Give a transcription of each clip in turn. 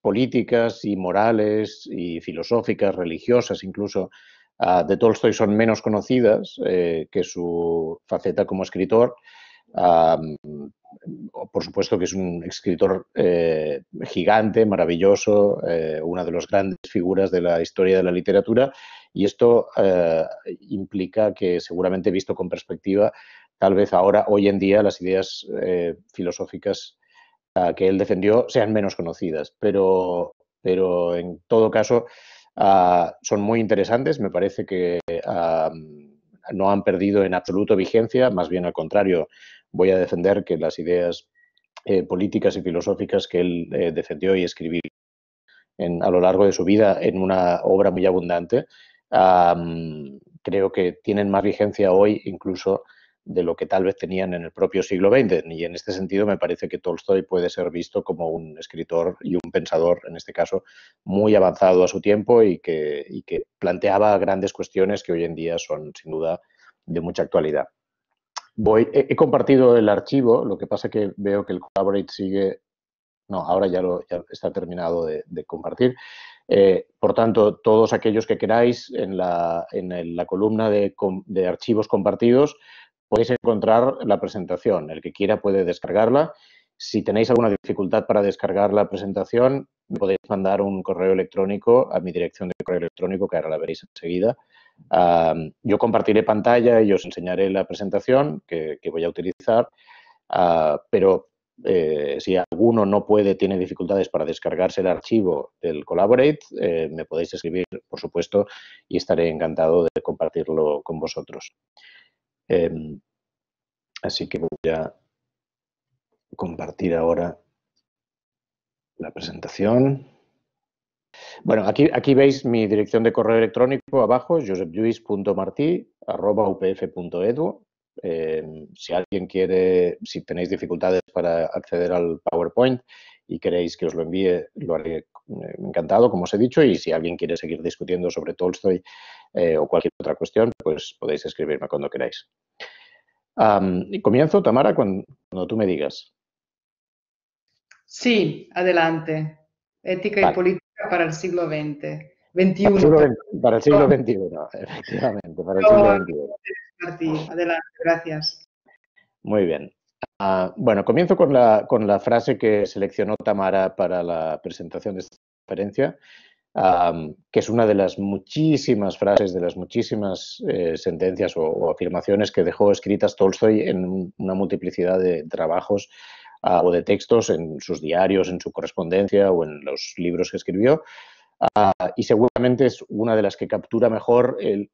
políticas y morales y filosóficas, religiosas incluso, ah, de Tolstoy son menos conocidas eh, que su faceta como escritor. por supuesto que es un escritor eh, gigante, maravilloso, eh, una de las grandes figuras de la historia de la literatura y esto implica que seguramente visto con perspectiva, tal vez ahora, hoy en día, las ideas filosóficas que él defendió sean menos conocidas, pero, pero en todo caso ah, son muy interesantes, me parece que ah, no han perdido en absoluto vigencia, más bien al contrario, voy a defender que las ideas eh, políticas y filosóficas que él eh, defendió y escribió en, a lo largo de su vida en una obra muy abundante, creo que tienen más vigencia hoy incluso de lo que tal vez tenían en el propio siglo XX. Y en este sentido me parece que Tolstoy puede ser visto como un escritor y un pensador, en este caso, muy avanzado a su tiempo y que, planteaba grandes cuestiones que hoy en día son sin duda de mucha actualidad. Voy, he, compartido el archivo, lo que pasa que veo que el Collaborate sigue, no, ahora ya, lo, está terminado de, compartir. Eh, por tanto, todos aquellos que queráis en la, columna de archivos compartidos, podéis encontrar la presentación. El que quiera puede descargarla. Si tenéis alguna dificultad para descargar la presentación, podéis mandar un correo electrónico a mi dirección de correo electrónico, que ahora la veréis enseguida. yo compartiré pantalla y os enseñaré la presentación que, voy a utilizar, ah, pero eh, si alguno no puede, tiene dificultades para descargarse el archivo del Collaborate, eh, me podéis escribir, por supuesto, y estaré encantado de compartirlo con vosotros. Em, así que voy a compartir ahora la presentación. Bueno, aquí, aquí veis mi dirección de correo electrónico abajo, josepluis.martí.upf.edu. Em, si alguien quiere, si tenéis dificultades para acceder al PowerPoint y queréis que os lo envíe, lo haré encantado, como os he dicho, y si alguien quiere seguir discutiendo sobre Tolstoy o cualquier otra cuestión, pues podéis escribirme cuando queráis. y comienzo, Tamara, cuando, tú me digas. Sí, adelante. Ética y política para el siglo XX. Para el siglo XXI, efectivamente, para el siglo XXI. adelante, gracias. Muy bien. Ah, bueno, comienzo con la, frase que seleccionó Tamara para la presentación de esta conferencia, que es una de las muchísimas frases, de las muchísimas eh, sentencias o, afirmaciones que dejó escritas Tolstoy en una multiplicidad de trabajos ah, o de textos en sus diarios, en su correspondencia o en los libros que escribió. Ah, y seguramente es una de las que captura mejor el,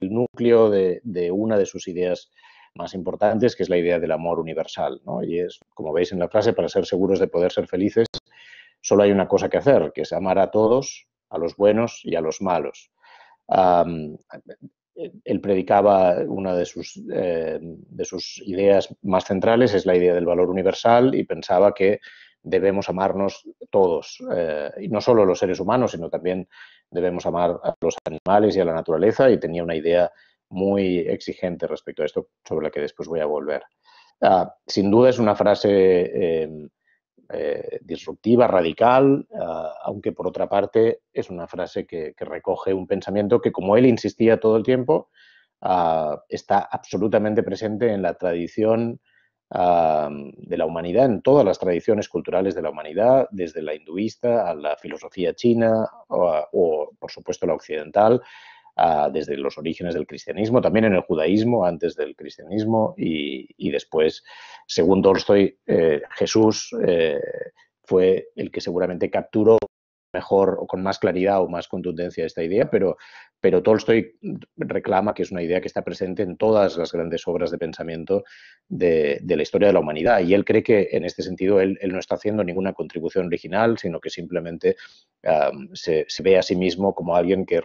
núcleo de, de, una de sus ideas más importantes, que es la idea del amor universal. ¿no? Y es, como veis en la frase, para ser seguros de poder ser felices, solo hay una cosa que hacer, que es amar a todos, a los buenos y a los malos. él predicaba una de sus, eh, de sus ideas más centrales, es la idea del valor universal, y pensaba que debemos amarnos todos, eh, y no solo los seres humanos, sino también debemos amar a los animales y a la naturaleza, y tenía una idea muy exigente respecto a esto, sobre la que después voy a volver. Ah, sin duda es una frase em, eh, disruptiva, radical, ah, aunque por otra parte es una frase que, recoge un pensamiento que, como él insistía todo el tiempo, ah, está absolutamente presente en la tradición de la humanidad, en todas las tradiciones culturales de la humanidad, desde la hinduista a la filosofía china o por supuesto, la occidental desde los orígenes del cristianismo, también en el judaísmo, antes del cristianismo y, y después, según Tolstoy, eh, Jesús eh, fue el que seguramente capturó mejor o con más claridad o más contundencia esta idea, pero, pero Tolstoy reclama que es una idea que está presente en todas las grandes obras de pensamiento de, la historia de la humanidad. Y él cree que en este sentido él, no está haciendo ninguna contribución original, sino que simplemente se, ve a sí mismo como alguien que,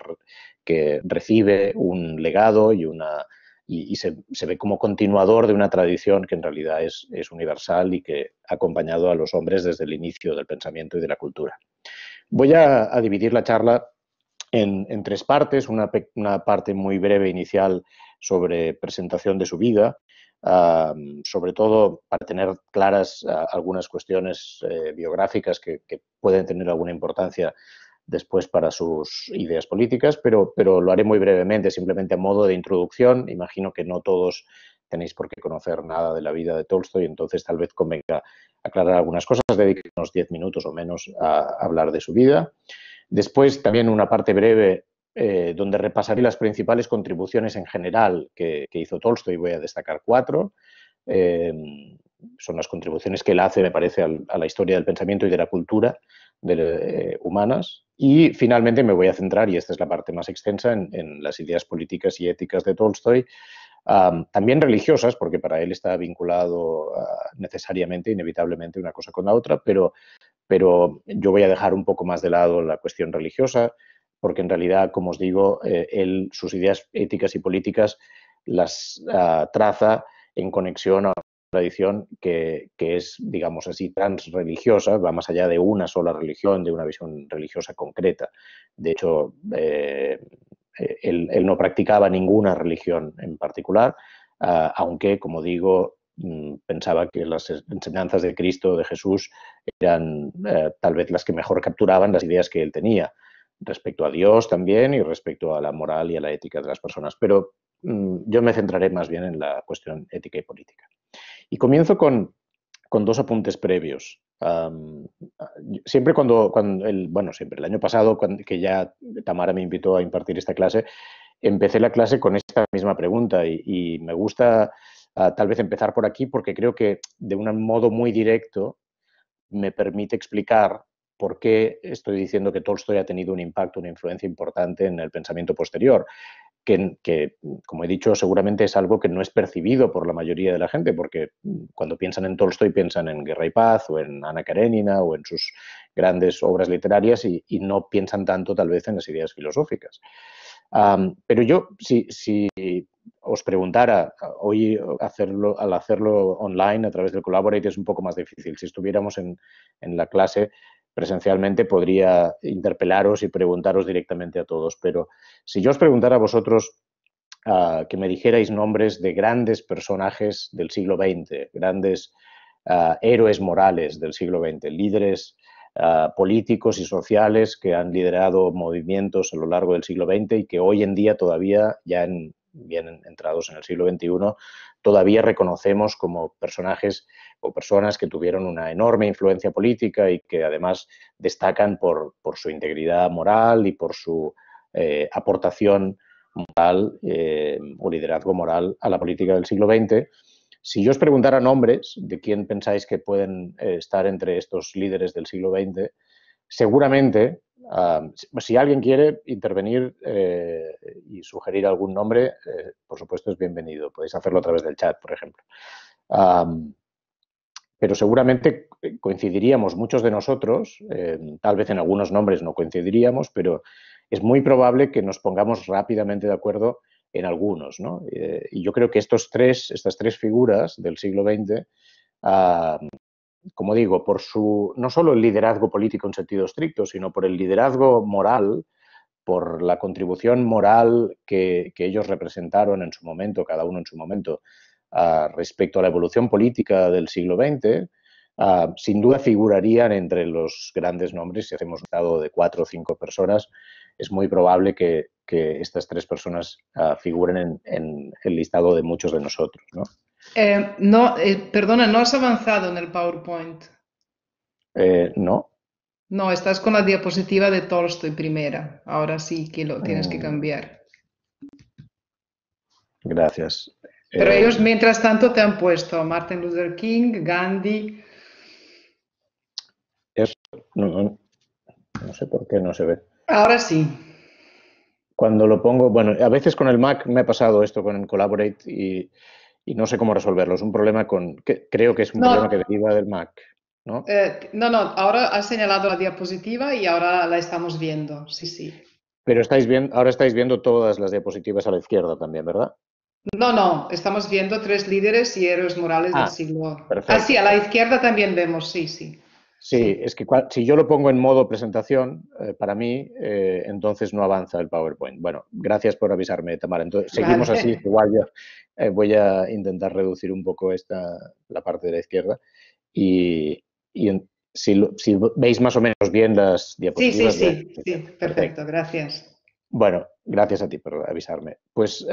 recibe un legado y una... se, ve como continuador de una tradición que en realidad es, es universal y que ha acompañado a los hombres desde el inicio del pensamiento y de la cultura. Voy a, dividir la charla en, tres partes, una, parte muy breve inicial sobre presentación de su vida, sobre todo para tener claras algunas cuestiones eh, biográficas que, pueden tener alguna importancia después para sus ideas políticas, pero lo haré muy brevemente, simplemente a modo de introducción. Imagino que no todos tenéis por qué conocer nada de la vida de Tolstoy, entonces tal vez convenga aclarar algunas cosas, dedicar unos 10 minutos o menos a hablar de su vida. Después también una parte breve eh, donde repasaré las principales contribuciones en general que, hizo Tolstoy, voy a destacar cuatro. Em, son las contribuciones que él hace, me parece, a la historia del pensamiento y de la cultura eh, humanas. Y finalmente me voy a centrar, y esta es la parte más extensa, en, en las ideas políticas y éticas de Tolstoy, también religiosas, porque para él está vinculado ah, necesariamente, inevitablemente, una cosa con la otra, pero, pero yo voy a dejar un poco más de lado la cuestión religiosa, porque en realidad, como os digo, eh, él, sus ideas éticas y políticas las ah, traza en conexión a una tradición que, que, es, digamos así, transreligiosa, va más allá de una sola religión, de una visión religiosa concreta. De hecho, eh, él, no practicaba ninguna religión en particular, ah, aunque, como digo, mm, pensaba que las enseñanzas de Cristo, de Jesús, eran eh, tal vez las que mejor capturaban las ideas que él tenía respecto a Dios también y respecto a la moral y a la ética de las personas. Pero mm, yo me centraré más bien en la cuestión ética y política. Y comienzo con con dos apuntes previos. Ah, siempre cuando, el, bueno, siempre el año pasado, que ya Tamara me invitó a impartir esta clase, empecé la clase con esta misma pregunta y, me gusta ah, tal vez empezar por aquí porque creo que de un modo muy directo me permite explicar por qué estoy diciendo que Tolstoy ha tenido un impacto, una influencia importante en el pensamiento posterior que, como he dicho, seguramente es algo que no es percibido por la mayoría de la gente, porque mm, cuando piensan en Tolstoy piensan en Guerra y Paz o en Ana Karenina o en sus grandes obras literarias y, no piensan tanto tal vez en las ideas filosóficas. pero yo, si, si, os preguntara, hoy hacerlo, al hacerlo online a través del Collaborate es un poco más difícil. Si estuviéramos en, en la clase, presencialmente podría interpelaros y preguntaros directamente a todos, pero si yo os preguntara a vosotros ah, que me dijerais nombres de grandes personajes del siglo XX, grandes ah, héroes morales del siglo XX, líderes ah, políticos y sociales que han liderado movimientos a lo largo del siglo XX y que hoy en día todavía, ya en bien entrados en el siglo XXI, todavía reconocemos como personajes o personas que tuvieron una enorme influencia política y que además destacan por, su integridad moral y por su eh, aportación moral eh, o liderazgo moral a la política del siglo XX. Si yo os preguntara nombres de quién pensáis que pueden eh, estar entre estos líderes del siglo XX, seguramente Um, si alguien quiere intervenir eh, y sugerir algún nombre, eh, por supuesto es bienvenido. Podéis hacerlo a través del chat, por ejemplo. pero seguramente eh, coincidiríamos muchos de nosotros, em, tal vez en algunos nombres no coincidiríamos, pero es muy probable que nos pongamos rápidamente de acuerdo en algunos. ¿no? y yo creo que estos tres, estas tres figuras del siglo XX como digo, por su, no solo el liderazgo político en sentido estricto, sino por el liderazgo moral, por la contribución moral que, ellos representaron en su momento, cada uno en su momento, ah, respecto a la evolución política del siglo XX, ah, sin duda figurarían entre los grandes nombres. Si hacemos un estado de cuatro o cinco personas, es muy probable que que estas tres personas ah, figuren en, el listado de muchos de nosotros. No, eh, no eh, perdona, ¿no has avanzado en el PowerPoint? Eh, no. No, estás con la diapositiva de Tolstoy primera. Ahora sí que lo tienes que mm. cambiar. Gracias. Pero ellos, mientras tanto, te han puesto a Martin Luther King, Gandhi. no sé por qué no se ve. Ahora sí. Cuando lo pongo, bueno, a veces con el Mac me ha pasado esto con el Collaborate y, no sé cómo resolverlo. Es un problema con, creo que es un problema que deriva del Mac. ¿no? Eh, no, no, ahora has señalado la diapositiva y ahora la estamos viendo, sí, sí. Pero estáis viendo, ahora estáis viendo todas las diapositivas a la izquierda también, ¿verdad? No, no, estamos viendo tres líderes y héroes morales del ah, siglo. Perfecto. Ah, sí, a la izquierda también vemos, sí, sí. Sí, es que si yo lo pongo en modo presentación, eh, para mí, eh, entonces no avanza el PowerPoint. Bueno, gracias por avisarme, Tamara. Entonces, seguimos así, igual eh, voy a intentar reducir un poco esta, la parte de la izquierda. Y, si, veis más o menos bien las diapositivas. Sí, sí, sí, perfecto, gracias. Bueno, gracias a ti por avisarme. Pues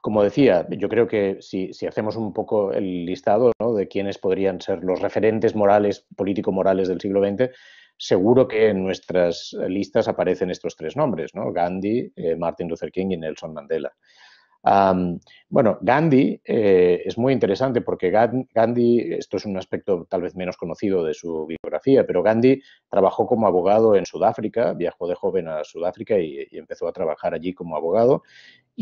como decía, yo creo que si, hacemos un poco el listado de quiénes podrían ser los referentes morales, político-morales del siglo XX, seguro que en nuestras listas aparecen estos tres nombres, ¿no? Gandhi, eh, Martin Luther King y Nelson Mandela. bueno, Gandhi eh, es muy interesante porque Gandhi, esto es un aspecto tal vez menos conocido de su biografía, pero Gandhi trabajó como abogado en Sudáfrica, viajó de joven a Sudáfrica y empezó a trabajar allí como abogado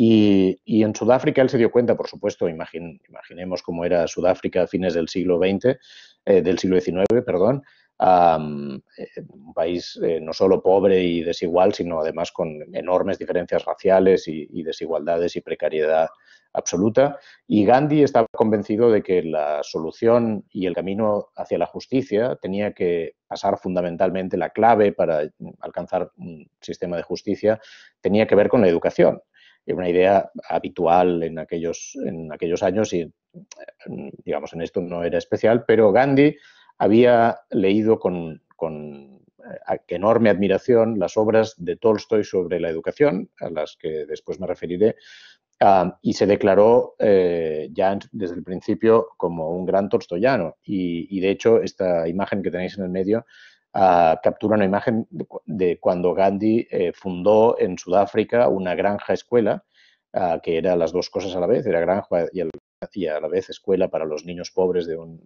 y, en Sudáfrica él se dio cuenta, por supuesto, imaginemos cómo era Sudáfrica a fines del siglo XX, eh, del siglo XIX, perdón, eh, un país eh, no solo pobre y desigual, sino además con enormes diferencias raciales y, desigualdades y precariedad absoluta. Y Gandhi estaba convencido de que la solución y el camino hacia la justicia tenía que pasar fundamentalmente, la clave para alcanzar un sistema de justicia tenía que ver con la educación era una idea habitual en aquellos, en aquellos años y, digamos, en esto no era especial, pero Gandhi había leído con, eh, enorme admiración las obras de Tolstoy sobre la educación, a las que después me referiré, y se declaró eh, ya desde el principio como un gran tolstoyano. y, de hecho, esta imagen que tenéis en el medio captura una imagen de, cuando Gandhi eh, fundó en Sudáfrica una granja escuela, ah, que era las dos cosas a la vez, era granja y a, la vez escuela para los niños pobres de un,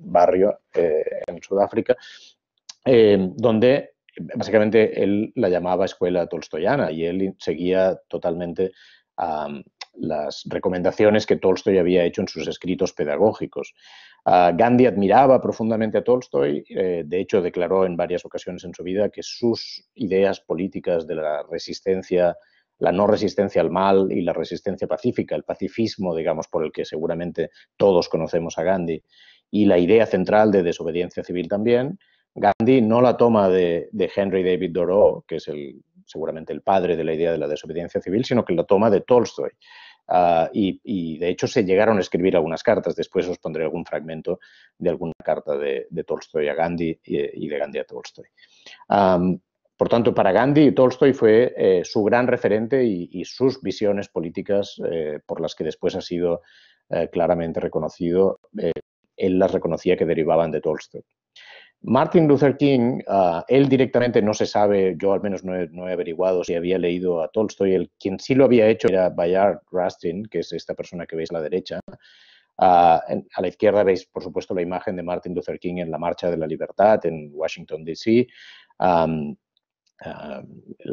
barrio eh, en Sudáfrica, eh, donde básicamente él la llamaba escuela tolstoyana y él seguía totalmente las recomendaciones que Tolstoy había hecho en sus escritos pedagógicos. Ah, Gandhi admiraba profundamente a Tolstoy, eh, de hecho declaró en varias ocasiones en su vida que sus ideas políticas de la resistencia la no resistencia al mal y la resistencia pacífica, el pacifismo, digamos, por el que seguramente todos conocemos a Gandhi, y la idea central de desobediencia civil también, Gandhi no la toma de, Henry David Thoreau, que es el seguramente el padre de la idea de la desobediencia civil, sino que la toma de Tolstoy. Ah, y, de hecho se llegaron a escribir algunas cartas, después os pondré algún fragmento de alguna carta de, Tolstoy a Gandhi y, de Gandhi a Tolstoy. por tanto, para Gandhi, Tolstoy fue eh, su gran referente y, sus visiones políticas eh, por las que después ha sido eh, claramente reconocido, él las reconocía que derivaban de Tolstoy. Martin Luther King, ah, él directamente no se sabe, yo al menos no he, averiguado si había leído a Tolstoy, el, quien sí lo había hecho era Bayard Rustin, que es esta persona que veis a la derecha. Ah, a la izquierda veis, por supuesto, la imagen de Martin Luther King en la Marcha de la Libertad en Washington, D.C.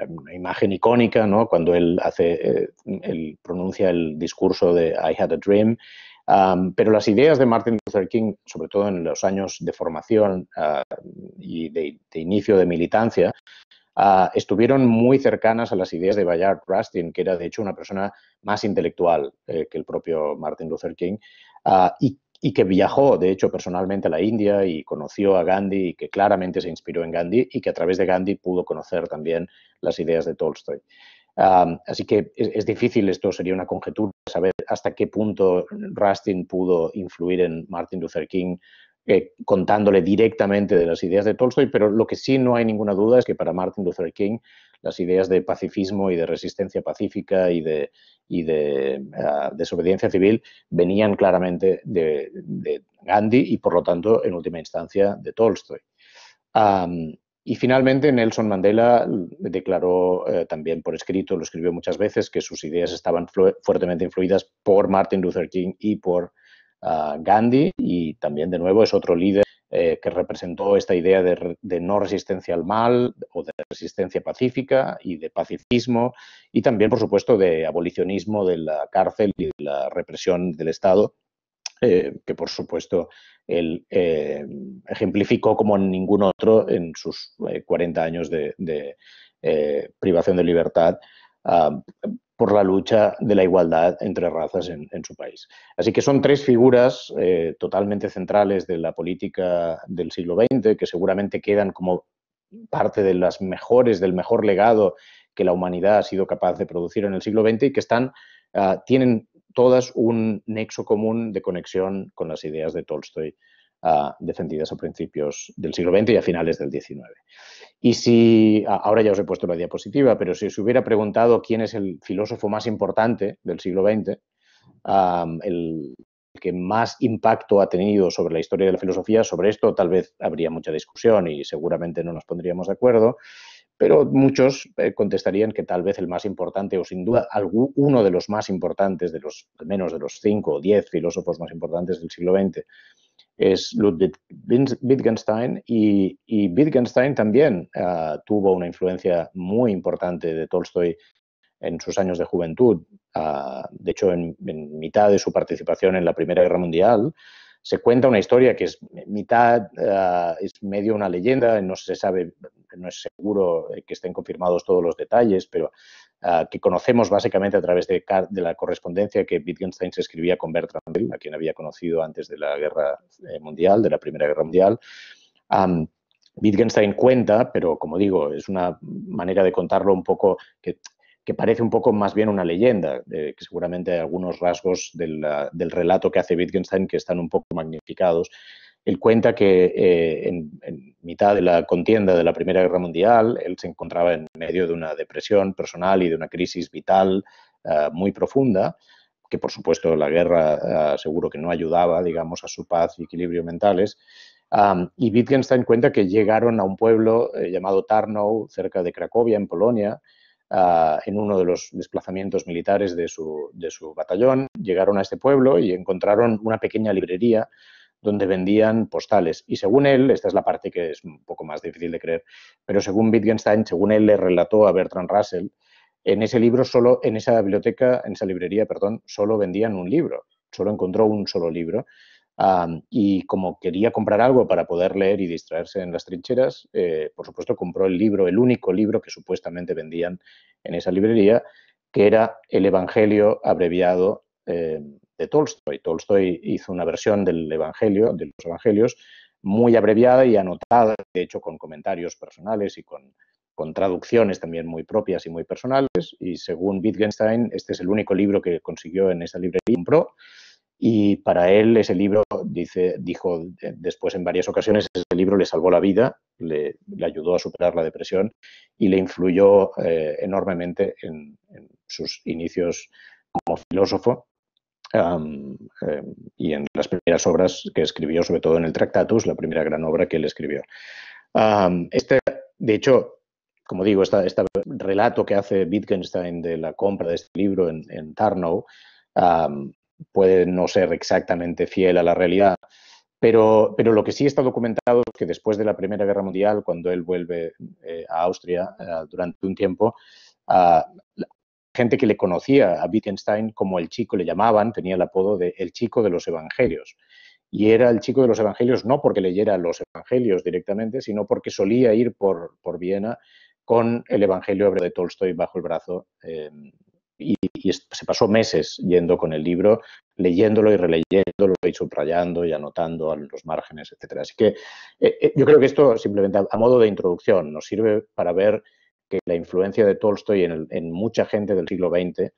una imagen icónica, ¿no? Cuando él hace, eh, él pronuncia el discurso de I had a dream pero las ideas de Martin Luther King, sobre todo en los años de formación ah, y de, inicio de militancia, ah, estuvieron muy cercanas a las ideas de Bayard Rustin, que era de hecho una persona más intelectual eh, que el propio Martin Luther King, ah, y, que viajó, de hecho, personalmente a la India y conoció a Gandhi y que claramente se inspiró en Gandhi y que a través de Gandhi pudo conocer también las ideas de Tolstoy. así que es, difícil, esto sería una conjetura saber hasta qué punto Rustin pudo influir en Martin Luther King eh, contándole directamente de las ideas de Tolstoy, pero lo que sí no hay ninguna duda es que para Martin Luther King las ideas de pacifismo y de resistencia pacífica y de, y de eh, desobediencia civil venían claramente de, Gandhi y, por lo tanto, en última instancia, de Tolstoy. Y finalmente Nelson Mandela declaró eh, también por escrito, lo escribió muchas veces, que sus ideas estaban fuertemente influidas por Martin Luther King y por ah, Gandhi. Y también, de nuevo, es otro líder eh, que representó esta idea de, de, no resistencia al mal o de resistencia pacífica y de pacifismo y también, por supuesto, de abolicionismo de la cárcel y de la represión del Estado eh, que por supuesto él eh, ejemplificó como ningún otro en sus 40 eh, años de, privación de libertad ah, por la lucha de la igualdad entre razas en, su país. Así que son tres figuras totalmente centrales de la política del siglo XX que seguramente quedan como parte de las mejores, del mejor legado que la humanidad ha sido capaz de producir en el siglo XX y que están, ah, tienen todas un nexo común de conexión con las ideas de Tolstoy ah, defendidas a principios del siglo XX y a finales del XIX. Y si, ahora ya os he puesto la diapositiva, pero si os hubiera preguntado quién es el filósofo más importante del siglo XX, el que más impacto ha tenido sobre la historia de la filosofía, sobre esto tal vez habría mucha discusión y seguramente no nos pondríamos de acuerdo pero muchos eh, contestarían que tal vez el más importante o sin duda uno de los más importantes, de los, menos de los cinco o diez filósofos más importantes del siglo XX, es Ludwig Wittgenstein y, Wittgenstein también eh, tuvo una influencia muy importante de Tolstoy en sus años de juventud. Ah, de hecho, en, mitad de su participación en la Primera Guerra Mundial, se cuenta una historia que es mitad, eh, es medio una leyenda, no se sabe, no es seguro eh, que estén confirmados todos los detalles, pero eh, que conocemos básicamente a través de, la correspondencia que Wittgenstein se escribía con Bertrand Russell, a quien había conocido antes de la Guerra Mundial, de la Primera Guerra Mundial. Wittgenstein cuenta, pero como digo, es una manera de contarlo un poco que que parece un poco más bien una leyenda, eh, que seguramente hay algunos rasgos del, relato que hace Wittgenstein que están un poco magnificados. Él cuenta que eh, en, mitad de la contienda de la Primera Guerra Mundial, él se encontraba en medio de una depresión personal y de una crisis vital eh, muy profunda, que por supuesto la guerra seguro que no ayudaba, digamos, a su paz y equilibrio mentales. y Wittgenstein cuenta que llegaron a un pueblo llamado Tarnow, cerca de Cracovia, en Polonia, Ah, en uno de los desplazamientos militares de su, batallón, llegaron a este pueblo y encontraron una pequeña librería donde vendían postales. Y según él, esta es la parte que es un poco más difícil de creer, pero según Wittgenstein, según él le relató a Bertrand Russell, en ese libro solo, en esa biblioteca, en esa librería, perdón, solo vendían un libro, solo encontró un solo libro y como quería comprar algo para poder leer y distraerse en las trincheras, eh, por supuesto compró el libro, el único libro que supuestamente vendían en esa librería, que era el Evangelio abreviado eh, de Tolstoy. Tolstoy hizo una versión del Evangelio, de los Evangelios, muy abreviada y anotada, de hecho con comentarios personales y con, con traducciones también muy propias y muy personales. Y según Wittgenstein, este es el único libro que consiguió en esa librería compró. Y para él ese libro, dice, dijo eh, después en varias ocasiones, ese libro le salvó la vida, le, ayudó a superar la depresión y le influyó eh, enormemente en, sus inicios como filósofo em, y en las primeras obras que escribió, sobre todo en el Tractatus, la primera gran obra que él escribió. este, de hecho, como digo, este relato que hace Wittgenstein de la compra de este libro en, Tarnow, puede no ser exactamente fiel a la realidad. Pero, pero, lo que sí está documentado es que después de la Primera Guerra Mundial, cuando él vuelve eh, a Austria eh, durante un tiempo, gente que le conocía a Wittgenstein como el chico, le llamaban, tenía el apodo de el chico de los evangelios. Y era el chico de los evangelios no porque leyera los evangelios directamente, sino porque solía ir por, Viena con el evangelio de Tolstoy bajo el brazo. Eh, y, se pasó meses yendo con el libro, leyéndolo y releyéndolo y subrayando y anotando a los márgenes, etcétera. Así que eh, eh, yo creo que esto simplemente a, modo de introducción nos sirve para ver que la influencia de Tolstoy en, mucha gente del siglo XX,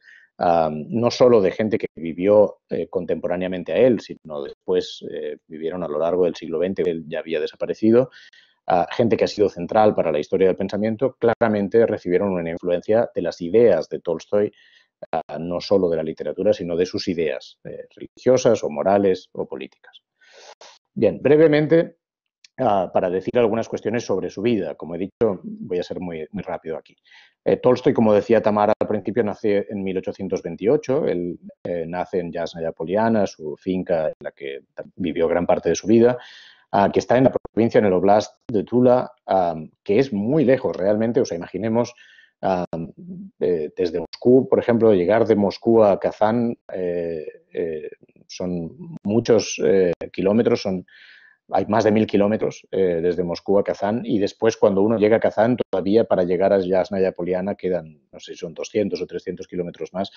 no solo de gente que vivió eh, contemporáneamente a él, sino después vivieron a lo largo del siglo XX, él ya había desaparecido, gente que ha sido central para la historia del pensamiento, claramente recibieron una influencia de las ideas de Tolstoy, ah, no solo de la literatura, sino de sus ideas eh, religiosas o morales o políticas. Bien, brevemente, ah, para decir algunas cuestiones sobre su vida. Como he dicho, voy a ser muy, rápido aquí. Eh, Tolstoy, como decía Tamara al principio, nace en 1828. Él eh, nace en Yasnaya Poliana, su finca en la que vivió gran parte de su vida que está en la provincia, en el oblast de Tula, que es muy lejos realmente. O sea, imaginemos desde Moscú, por ejemplo, llegar de Moscú a Kazán eh, eh, son muchos eh, kilómetros, son hay más de mil kilómetros desde Moscú a Kazán y después cuando uno llega a Kazán todavía para llegar a Yasnaya Poliana quedan, no sé, son 200 o 300 kilómetros más.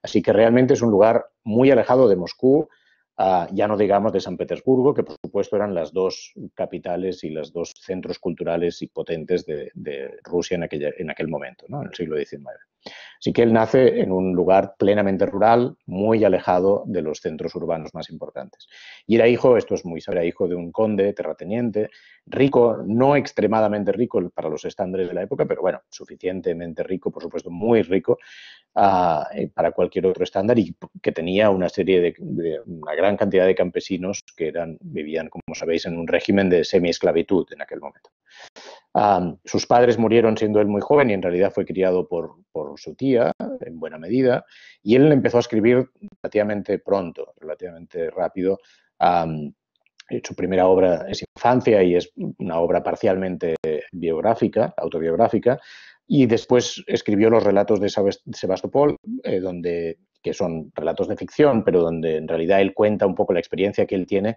Así que realmente es un lugar muy alejado de Moscú Ah, ya no digamos de San Petersburgo, que por supuesto eran las dos capitales y los dos centros culturales y potentes de, Rusia en, en aquel momento, ¿no? en el siglo XIX. Así que él nace en un lugar plenamente rural, muy alejado de los centros urbanos más importantes. Y era hijo, esto es muy sabido, era hijo de un conde, terrateniente, rico, no extremadamente rico para los estándares de la época, pero bueno, suficientemente rico, por supuesto, muy rico ah, eh, para cualquier otro estándar y que tenía una serie de, una gran cantidad de campesinos que eran, vivían, como sabéis, en un régimen de semi esclavitud en aquel momento sus padres murieron siendo él muy joven y en realidad fue criado por, su tía, en buena medida, y él empezó a escribir relativamente pronto, relativamente rápido. su primera obra es Infancia y es una obra parcialmente biográfica, autobiográfica, y después escribió los relatos de Sebastopol, eh, donde, que son relatos de ficción, pero donde en realidad él cuenta un poco la experiencia que él tiene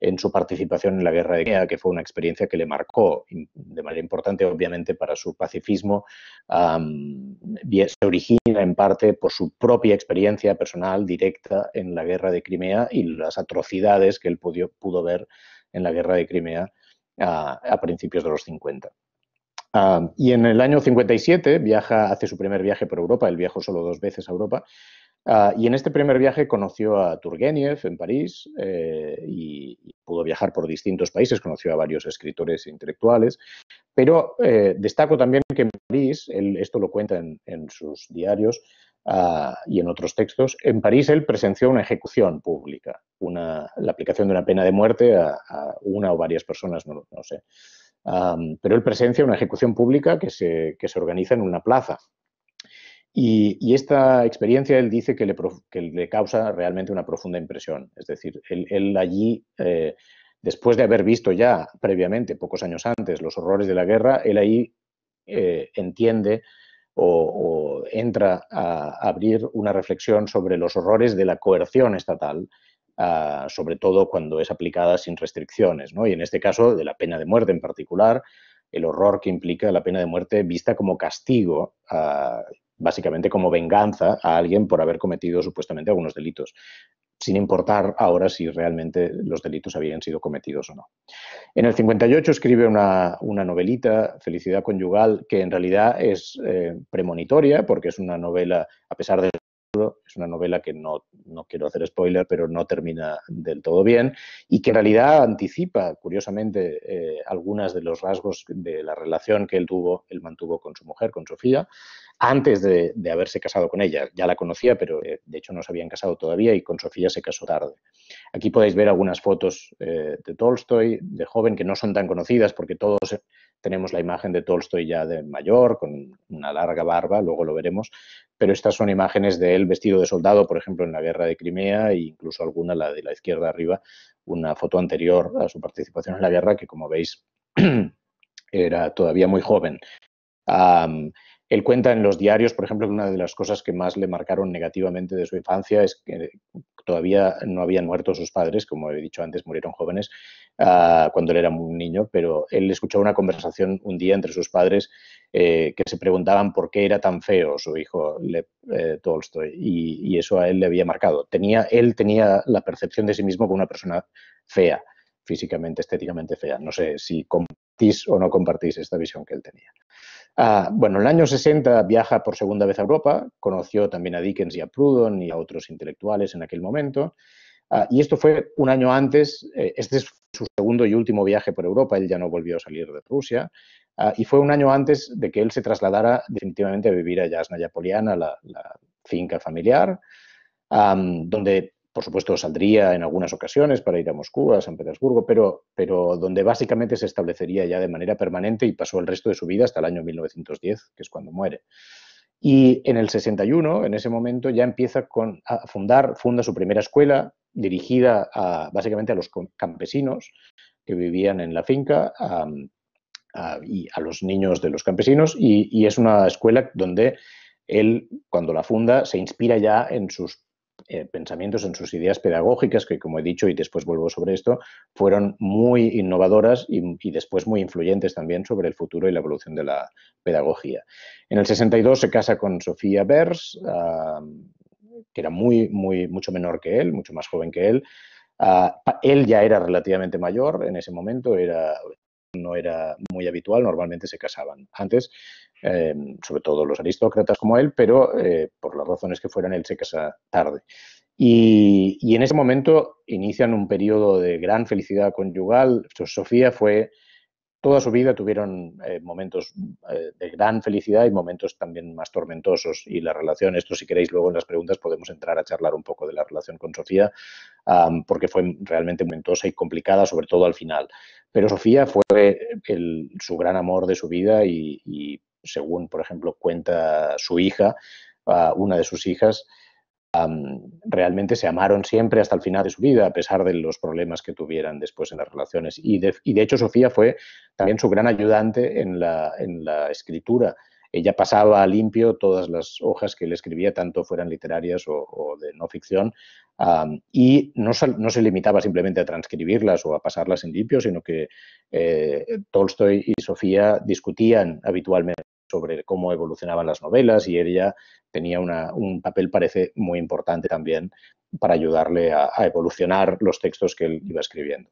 en su participación en la guerra de Crimea, que fue una experiencia que le marcó de manera importante, obviamente, para su pacifismo. se origina en parte por su propia experiencia personal directa en la guerra de Crimea y las atrocidades que él pudo, ver en la guerra de Crimea a principios de los 50. y en el año 57 viaja, hace su primer viaje por Europa, él viajó solo dos veces a Europa, Ah, y en este primer viaje conoció a Turgenev en París eh, y, pudo viajar por distintos países, conoció a varios escritores intelectuales, pero eh, destaco también que en París, esto lo cuenta en, sus diarios ah, y en otros textos, en París él presenció una ejecución pública, la aplicación de una pena de muerte a, una o varias personas, no, lo sé. pero él presencia una ejecución pública que se organiza en una plaza y, esta experiencia él dice que le, causa realmente una profunda impresión. Es decir, él, allí, eh, después de haber visto ya previamente, pocos años antes, los horrores de la guerra, él ahí eh, entiende o, entra a abrir una reflexión sobre los horrores de la coerción estatal, ah, sobre todo cuando es aplicada sin restricciones, ¿no? y en este caso de la pena de muerte en particular, el horror que implica la pena de muerte vista como castigo uh, básicamente como venganza a alguien por haber cometido supuestamente algunos delitos sin importar ahora si realmente los delitos habían sido cometidos o no. En el 58 escribe una, novelita, Felicidad Conyugal, que en realidad es eh, premonitoria, porque es una novela, a pesar de es una novela que no, quiero hacer spoiler, pero no termina del todo bien y que en realidad anticipa, curiosamente, eh, algunas de los rasgos de la relación que él tuvo, él mantuvo con su mujer, con Sofía, antes de, haberse casado con ella. Ya la conocía, pero eh, de hecho no se habían casado todavía y con Sofía se casó tarde. Aquí podéis ver algunas fotos eh, de Tolstoy, de joven, que no son tan conocidas porque todos eh, tenemos la imagen de Tolstoy ya de mayor, con una larga barba, luego lo veremos, pero estas son imágenes de él vestido de soldado, por ejemplo, en la guerra de Crimea e incluso alguna, la de la izquierda arriba, una foto anterior a su participación en la guerra que, como veis, era todavía muy joven. Él cuenta en los diarios, por ejemplo, que una de las cosas que más le marcaron negativamente de su infancia es que todavía no habían muerto sus padres, como he dicho antes, murieron jóvenes ah, cuando él era un niño, pero él escuchó una conversación un día entre sus padres eh, que se preguntaban por qué era tan feo su hijo eh, Tolstoy y, eso a él le había marcado. Tenía, él tenía la percepción de sí mismo como una persona fea, físicamente, estéticamente fea. No sé si compartís o no compartís esta visión que él tenía. Ah, bueno, en el año 60 viaja por segunda vez a Europa, conoció también a Dickens y a Proudhon y a otros intelectuales en aquel momento. Ah, y esto fue un año antes, eh, este es su segundo y último viaje por Europa, él ya no volvió a salir de Rusia, ah, y fue un año antes de que él se trasladara definitivamente a vivir a Jasna la, finca familiar, donde por supuesto, saldría en algunas ocasiones para ir a Moscú, a San Petersburgo, pero, pero donde básicamente se establecería ya de manera permanente y pasó el resto de su vida hasta el año 1910, que es cuando muere. Y en el 61, en ese momento, ya empieza a fundar, funda su primera escuela dirigida básicamente a los campesinos que vivían en la finca y a los niños de los campesinos, y es una escuela donde él, cuando la funda, se inspira ya en sus eh, pensamientos, en sus ideas pedagógicas, que como he dicho, y después vuelvo sobre esto, fueron muy innovadoras y, después muy influyentes también sobre el futuro y la evolución de la pedagogía. En el 62 se casa con Sofía Bers, que era muy, muy, mucho menor que él, mucho más joven que él. Ah, él ya era relativamente mayor en ese momento, era, no era muy habitual, normalmente se casaban. Antes, em, sobre todo los aristócratas como él, pero eh, por las razones que fueran, él se casa tarde. Y, en ese momento inician un periodo de gran felicidad conyugal. Sofía fue, toda su vida tuvieron eh, momentos eh, de gran felicidad y momentos también más tormentosos. Y la relación, esto si queréis luego en las preguntas podemos entrar a charlar un poco de la relación con Sofía, porque fue realmente momentosa y complicada, sobre todo al final. Pero Sofía fue su gran amor de su vida y, según, por ejemplo, cuenta su hija, una de sus hijas, realmente se amaron siempre hasta el final de su vida, a pesar de los problemas que tuvieran después en las relaciones. Y de, hecho, Sofía fue también su gran ayudante en la, escritura. Ella pasaba a limpio todas las hojas que él escribía, tanto fueran literarias o de no ficción, y no, no, se limitaba simplemente a transcribirlas o a pasarlas en limpio, sino que eh, Tolstoy y Sofía discutían habitualmente sobre cómo evolucionaban las novelas y ella tenía un papel, parece, muy importante también para ayudarle a evolucionar los textos que él iba escribiendo.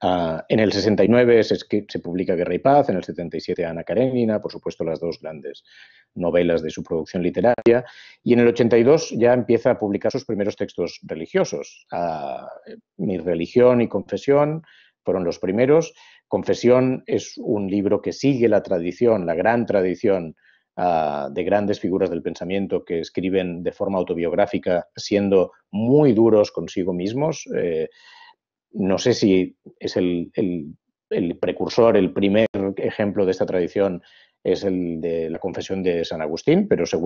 Ah, en el 69 se, publica Guerra y Paz, en el 77 Ana Karenina, por supuesto las dos grandes novelas de su producción literaria, y en el 82 ya empieza a publicar sus primeros textos religiosos. Ah, Mi religión y confesión fueron los primeros. Confesión es un libro que sigue la tradición, la gran tradición ah, de grandes figuras del pensamiento que escriben de forma autobiográfica, siendo muy duros consigo mismos. Eh, no sé si es el, precursor, el primer ejemplo de esta tradición es el de la confesión de San Agustín, pero si,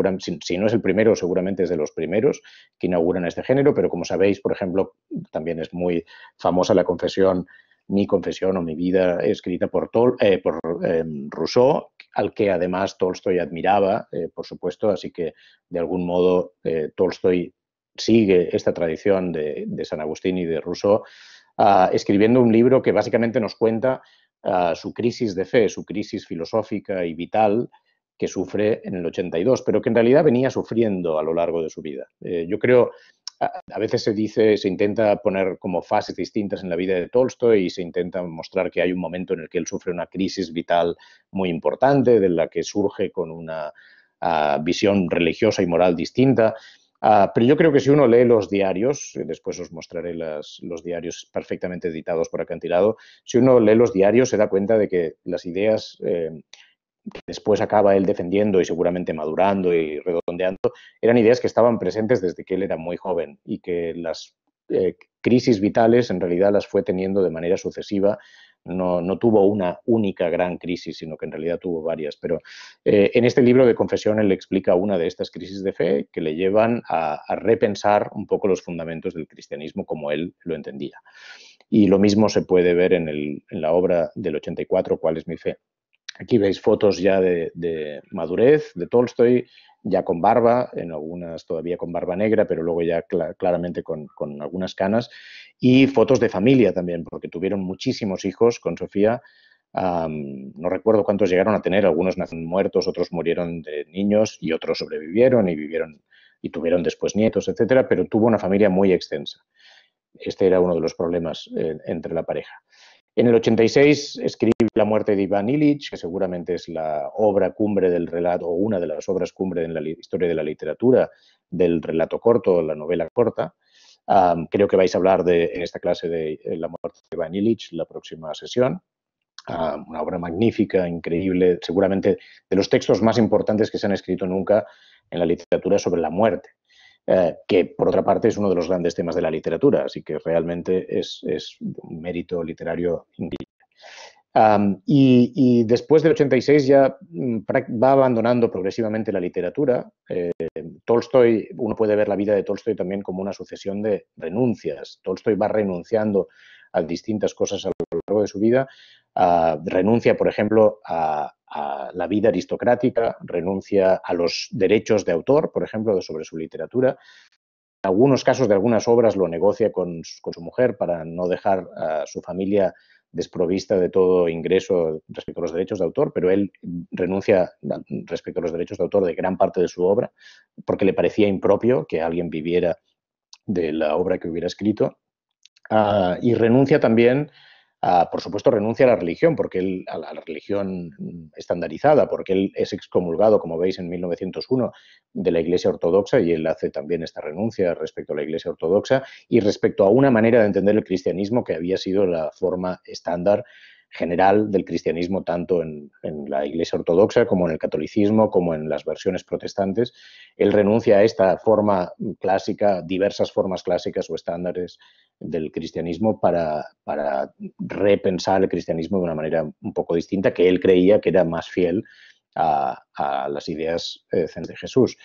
no es el primero, seguramente es de los primeros que inauguran este género, pero como sabéis, por ejemplo, también es muy famosa la confesión, mi confesión o mi vida escrita por, Tol, eh, por em, Rousseau, al que además Tolstoy admiraba, eh, por supuesto, así que de algún modo eh, Tolstoy sigue esta tradición de, de San Agustín y de Rousseau escribiendo un libro que básicamente nos cuenta su crisis de fe, su crisis filosófica y vital que sufre en el 82, pero que en realidad venía sufriendo a lo largo de su vida. Eh, yo creo, a, a, veces se dice, se intenta poner como fases distintas en la vida de Tolstoy y se intenta mostrar que hay un momento en el que él sufre una crisis vital muy importante, de la que surge con una visión religiosa y moral distinta. Ah, pero yo creo que si uno lee los diarios, eh, después os mostraré los diarios perfectamente editados por acantilado, si uno lee los diarios se da cuenta de que las ideas eh, que después acaba él defendiendo y seguramente madurando y redondeando, eran ideas que estaban presentes desde que él era muy joven y que las eh, crisis vitales en realidad las fue teniendo de manera sucesiva no, tuvo una única gran crisis, sino que en realidad tuvo varias. Pero eh, en este libro de confesión él explica una de estas crisis de fe que le llevan a, repensar un poco los fundamentos del cristianismo como él lo entendía. Y lo mismo se puede ver en, en la obra del 84, ¿Cuál es mi fe? Aquí veis fotos ya de, madurez de Tolstoy, ya con barba, en algunas todavía con barba negra, pero luego ya claramente con, algunas canas, y fotos de familia también, porque tuvieron muchísimos hijos con Sofía. no recuerdo cuántos llegaron a tener, algunos nacieron muertos, otros murieron de niños y otros sobrevivieron y vivieron y tuvieron después nietos, etcétera, pero tuvo una familia muy extensa. Este era uno de los problemas eh, entre la pareja. En el 86 escribe La muerte de Iván Illich, que seguramente es la obra cumbre del relato, o una de las obras cumbre en la historia de la literatura, del relato corto, la novela corta. creo que vais a hablar de, en esta clase de eh, La muerte de Iván Illich la próxima sesión. una obra magnífica, increíble, seguramente de los textos más importantes que se han escrito nunca en la literatura sobre la muerte. Eh, que por otra parte es uno de los grandes temas de la literatura, así que realmente es, un mérito literario indígena. y, después del 86 ya mm, va abandonando progresivamente la literatura. Eh, Tolstoy, uno puede ver la vida de Tolstoy también como una sucesión de renuncias. Tolstoy va renunciando a distintas cosas a lo largo de su vida. Ah, renuncia, por ejemplo, a, a la vida aristocrática, renuncia a los derechos de autor, por ejemplo, sobre su literatura. En algunos casos de algunas obras lo negocia con, su mujer para no dejar a su familia desprovista de todo ingreso respecto a los derechos de autor, pero él renuncia respecto a los derechos de autor de gran parte de su obra porque le parecía impropio que alguien viviera de la obra que hubiera escrito ah, y renuncia también por supuesto, renuncia a la religión, porque a la religión estandarizada, porque él es excomulgado, como veis, en 1901 de la Iglesia Ortodoxa y él hace también esta renuncia respecto a la Iglesia Ortodoxa y respecto a una manera de entender el cristianismo que había sido la forma estándar general del cristianismo, tanto en, la Iglesia Ortodoxa como en el catolicismo, como en las versiones protestantes. Él renuncia a esta forma clásica, diversas formas clásicas o estándares del cristianismo para, repensar el cristianismo de una manera un poco distinta, que él creía que era más fiel a, las ideas eh, de Jesús.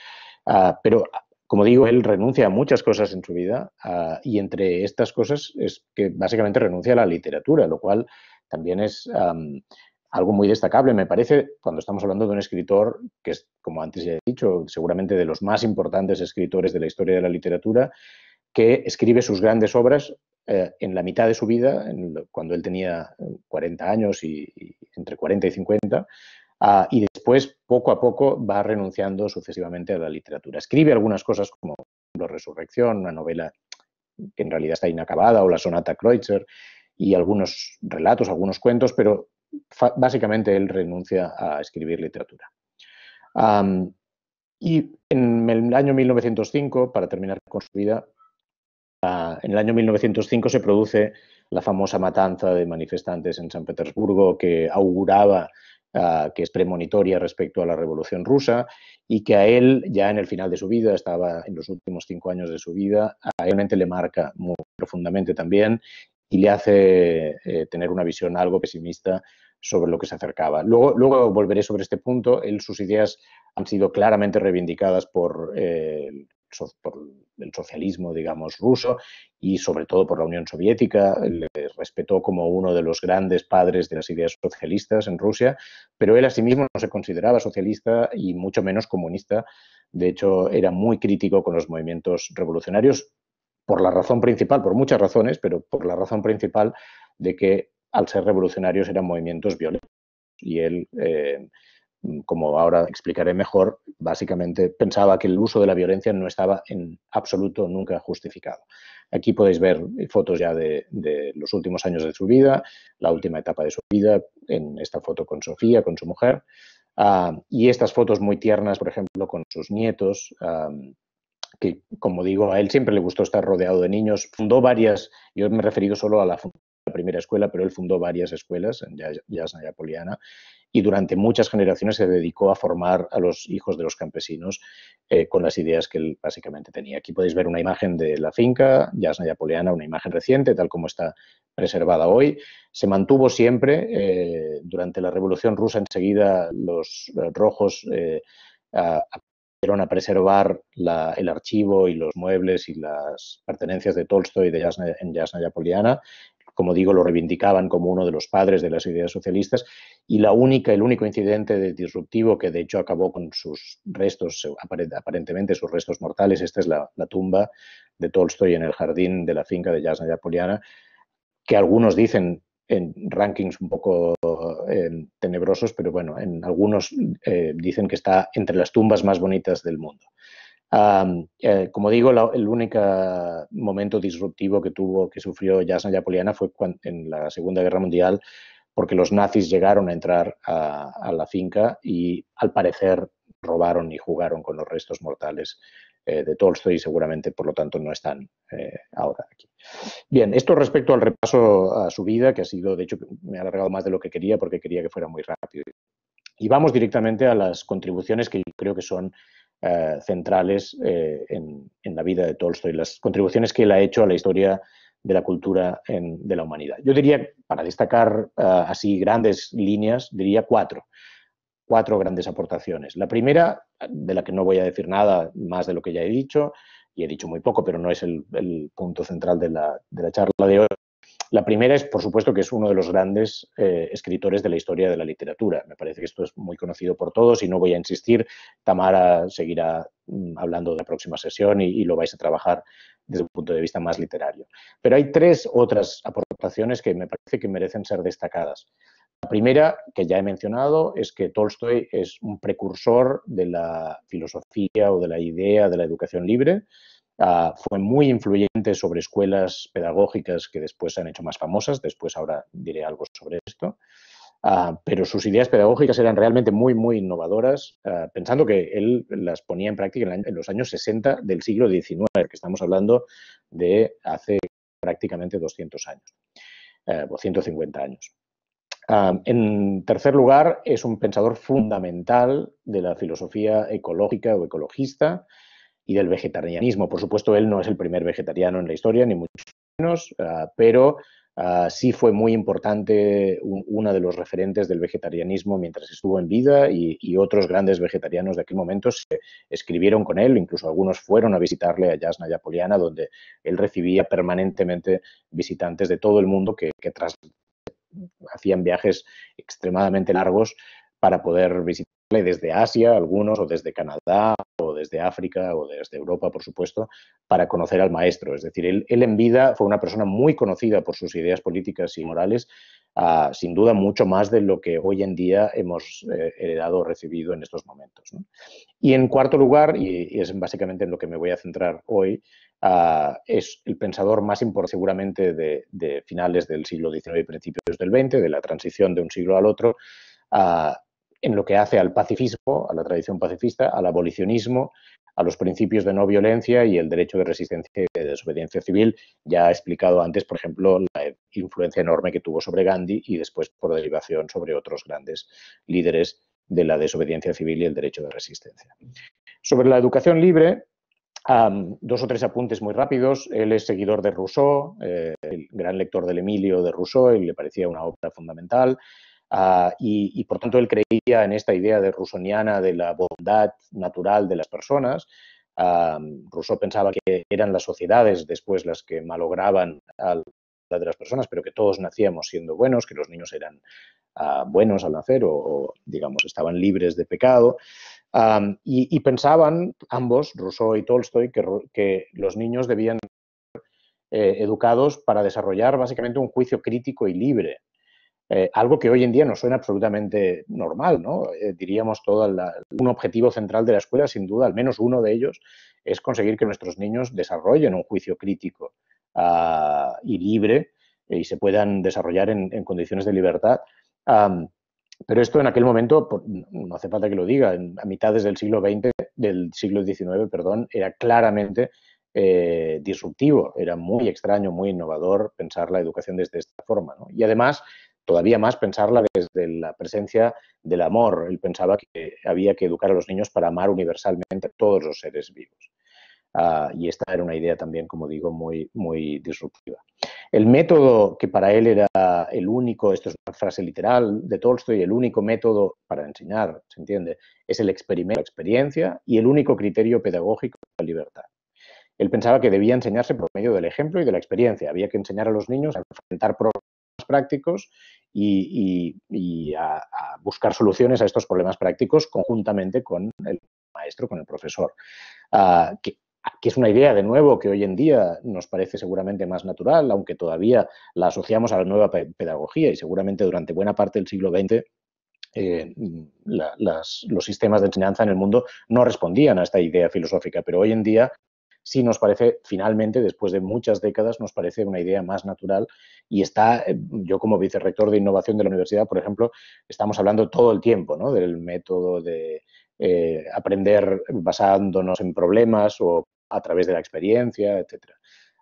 Ah, pero como digo, él renuncia a muchas cosas en su vida ah, y entre estas cosas es que básicamente renuncia a la literatura, lo cual también es algo muy destacable, me parece, cuando estamos hablando de un escritor que es, como antes ya he dicho, seguramente de los más importantes escritores de la historia de la literatura, que escribe sus grandes obras eh, en la mitad de su vida, cuando él tenía 40 eh, años y, entre 40 y 50, ah, y después poco a poco va renunciando sucesivamente a la literatura. Escribe algunas cosas como Resurrección, una novela que en realidad está inacabada, o la sonata Kreutzer, y algunos relatos, algunos cuentos, pero básicamente él renuncia a escribir literatura. y en el año 1905, para terminar con su vida, ah, en el año 1905 se produce la famosa matanza de manifestantes en San Petersburgo que auguraba ah, que es premonitoria respecto a la Revolución Rusa y que a él ya en el final de su vida, estaba en los últimos cinco años de su vida, realmente le marca muy profundamente también y le hace eh, tener una visión algo pesimista sobre lo que se acercaba. Luego, luego volveré sobre este punto. Él, sus ideas han sido claramente reivindicadas eh, por, el socialismo, digamos, ruso y sobre todo por la Unión Soviética. Le respetó como uno de los grandes padres de las ideas socialistas en Rusia, pero él asimismo no se consideraba socialista y mucho menos comunista. De hecho, era muy crítico con los movimientos revolucionarios, por la razón principal, por muchas razones, pero por la razón principal de que al ser revolucionarios eran movimientos violentos. Y él, eh, como ahora explicaré mejor, básicamente pensaba que el uso de la violencia no estaba en absoluto nunca justificado. Aquí podéis ver fotos ya de, los últimos años de su vida, la última etapa de su vida, en esta foto con Sofía, con su mujer, ah, y estas fotos muy tiernas, por ejemplo, con sus nietos. Ah, que, como digo, a él siempre le gustó estar rodeado de niños. Fundó varias, yo me he referido solo a la, primera escuela, pero él fundó varias escuelas en y Poliana y durante muchas generaciones se dedicó a formar a los hijos de los campesinos eh, con las ideas que él básicamente tenía. Aquí podéis ver una imagen de la finca, y Poliana, una imagen reciente, tal como está preservada hoy. Se mantuvo siempre, eh, durante la Revolución Rusa enseguida los rojos... Eh, a preservar el archivo y los muebles y las pertenencias de Tolstoy de en Yasnaya Poliana. Como digo, lo reivindicaban como uno de los padres de las ideas socialistas y la única, el único incidente disruptivo que de hecho acabó con sus restos, aparentemente sus restos mortales, esta es la, tumba de Tolstoy en el jardín de la finca de Yasnaya Poliana, que algunos dicen en rankings un poco eh, tenebrosos, pero bueno, en algunos eh, dicen que está entre las tumbas más bonitas del mundo. Eh, como digo, el único momento disruptivo que tuvo, que sufrió Yasna Yapoliana fue en la Segunda Guerra Mundial, porque los nazis llegaron a entrar a, a la finca y al parecer robaron y jugaron con los restos mortales eh, de Tolstoy seguramente, por lo tanto, no están eh, ahora aquí. Bien, esto respecto al repaso a su vida, que ha sido, de hecho, me ha alargado más de lo que quería porque quería que fuera muy rápido. Y vamos directamente a las contribuciones que yo creo que son eh, centrales en, la vida de Tolstoy, las contribuciones que él ha hecho a la historia de la cultura de la humanidad. Yo diría, para destacar así grandes líneas, diría cuatro cuatro grandes aportaciones. La primera, de la que no voy a decir nada más de lo que ya he dicho, y he dicho muy poco, pero no es el, punto central de la, charla de hoy. La primera es, por supuesto, que es uno de los grandes eh, escritores de la historia de la literatura. Me parece que esto es muy conocido por todos y no voy a insistir. Tamara seguirá mm, hablando de la próxima sesión y, y lo vais a trabajar desde un punto de vista más literario. Pero hay tres otras aportaciones que me parece que merecen ser destacadas. La primera, que ya he mencionado, es que Tolstoy es un precursor de la filosofía o de la idea de la educación libre. Ah, fue muy influyente sobre escuelas pedagógicas que después se han hecho más famosas, después ahora diré algo sobre esto. Ah, pero sus ideas pedagógicas eran realmente muy, muy innovadoras, ah, pensando que él las ponía en práctica en, los años 60 del siglo XIX, que estamos hablando de hace prácticamente 200 años, eh, o 150 años. Ah, en tercer lugar, es un pensador fundamental de la filosofía ecológica o ecologista y del vegetarianismo. Por supuesto, él no es el primer vegetariano en la historia, ni mucho menos, ah, pero ah, sí fue muy importante uno de los referentes del vegetarianismo mientras estuvo en vida y, otros grandes vegetarianos de aquel momento se escribieron con él, incluso algunos fueron a visitarle a Yasna Poliana, donde él recibía permanentemente visitantes de todo el mundo que, que tras hacían viajes extremadamente largos para poder visitarle desde Asia, algunos, o desde Canadá, o desde África, o desde Europa, por supuesto, para conocer al maestro. Es decir, él, en vida fue una persona muy conocida por sus ideas políticas y morales, ah, sin duda mucho más de lo que hoy en día hemos eh, heredado o recibido en estos momentos. Y en cuarto lugar, y es básicamente en lo que me voy a centrar hoy, Ah, es el pensador más importante seguramente de, finales del siglo XIX y principios del XX, de la transición de un siglo al otro, ah, en lo que hace al pacifismo, a la tradición pacifista, al abolicionismo, a los principios de no violencia y el derecho de resistencia y de desobediencia civil. Ya ha explicado antes, por ejemplo, la influencia enorme que tuvo sobre Gandhi y después, por derivación, sobre otros grandes líderes de la desobediencia civil y el derecho de resistencia. Sobre la educación libre, dos o tres apuntes muy rápidos. Él es seguidor de Rousseau, eh, el gran lector del Emilio de Rousseau, y le parecía una obra fundamental. Ah, y, por tanto él creía en esta idea de rusoniana de la bondad natural de las personas. Rousseau pensaba que eran las sociedades después las que malograban a las personas, pero que todos nacíamos siendo buenos, que los niños eran ah, buenos al nacer o, o, digamos, estaban libres de pecado y, pensaban ambos, Rousseau y Tolstoy, que, los niños debían ser eh, educados para desarrollar básicamente un juicio crítico y libre. Eh, algo que hoy en día nos suena absolutamente normal, ¿no? Eh, diríamos todo un objetivo central de la escuela, sin duda, al menos uno de ellos, es conseguir que nuestros niños desarrollen un juicio crítico ah, y libre y se puedan desarrollar en, condiciones de libertad. Pero esto en aquel momento, no hace falta que lo diga, a mitades del siglo XX, del siglo XIX, perdón, era claramente eh, disruptivo, era muy extraño, muy innovador pensar la educación desde esta forma. Y además, todavía más pensarla desde la presencia del amor. Él pensaba que había que educar a los niños para amar universalmente a todos los seres vivos. Ah, y esta era una idea también, como digo, muy, muy disruptiva. El método que para él era el único, esto es una frase literal de Tolstoy, el único método para enseñar, se entiende, es el experimento, la experiencia y el único criterio pedagógico la libertad. Él pensaba que debía enseñarse por medio del ejemplo y de la experiencia. Había que enseñar a los niños a enfrentar problemas prácticos y, a, buscar soluciones a estos problemas prácticos conjuntamente con el maestro, con el profesor, ah, que que es una idea de nuevo que hoy en día nos parece seguramente más natural, aunque todavía la asociamos a la nueva pedagogía y seguramente durante buena parte del siglo XX eh, los sistemas de enseñanza en el mundo no respondían a esta idea filosófica, pero hoy en día sí nos parece, finalmente, después de muchas décadas, nos parece una idea más natural y está, eh, yo como vicerrector de innovación de la universidad, por ejemplo, estamos hablando todo el tiempo del método de eh, aprender basándonos en problemas o a través de la experiencia, etc.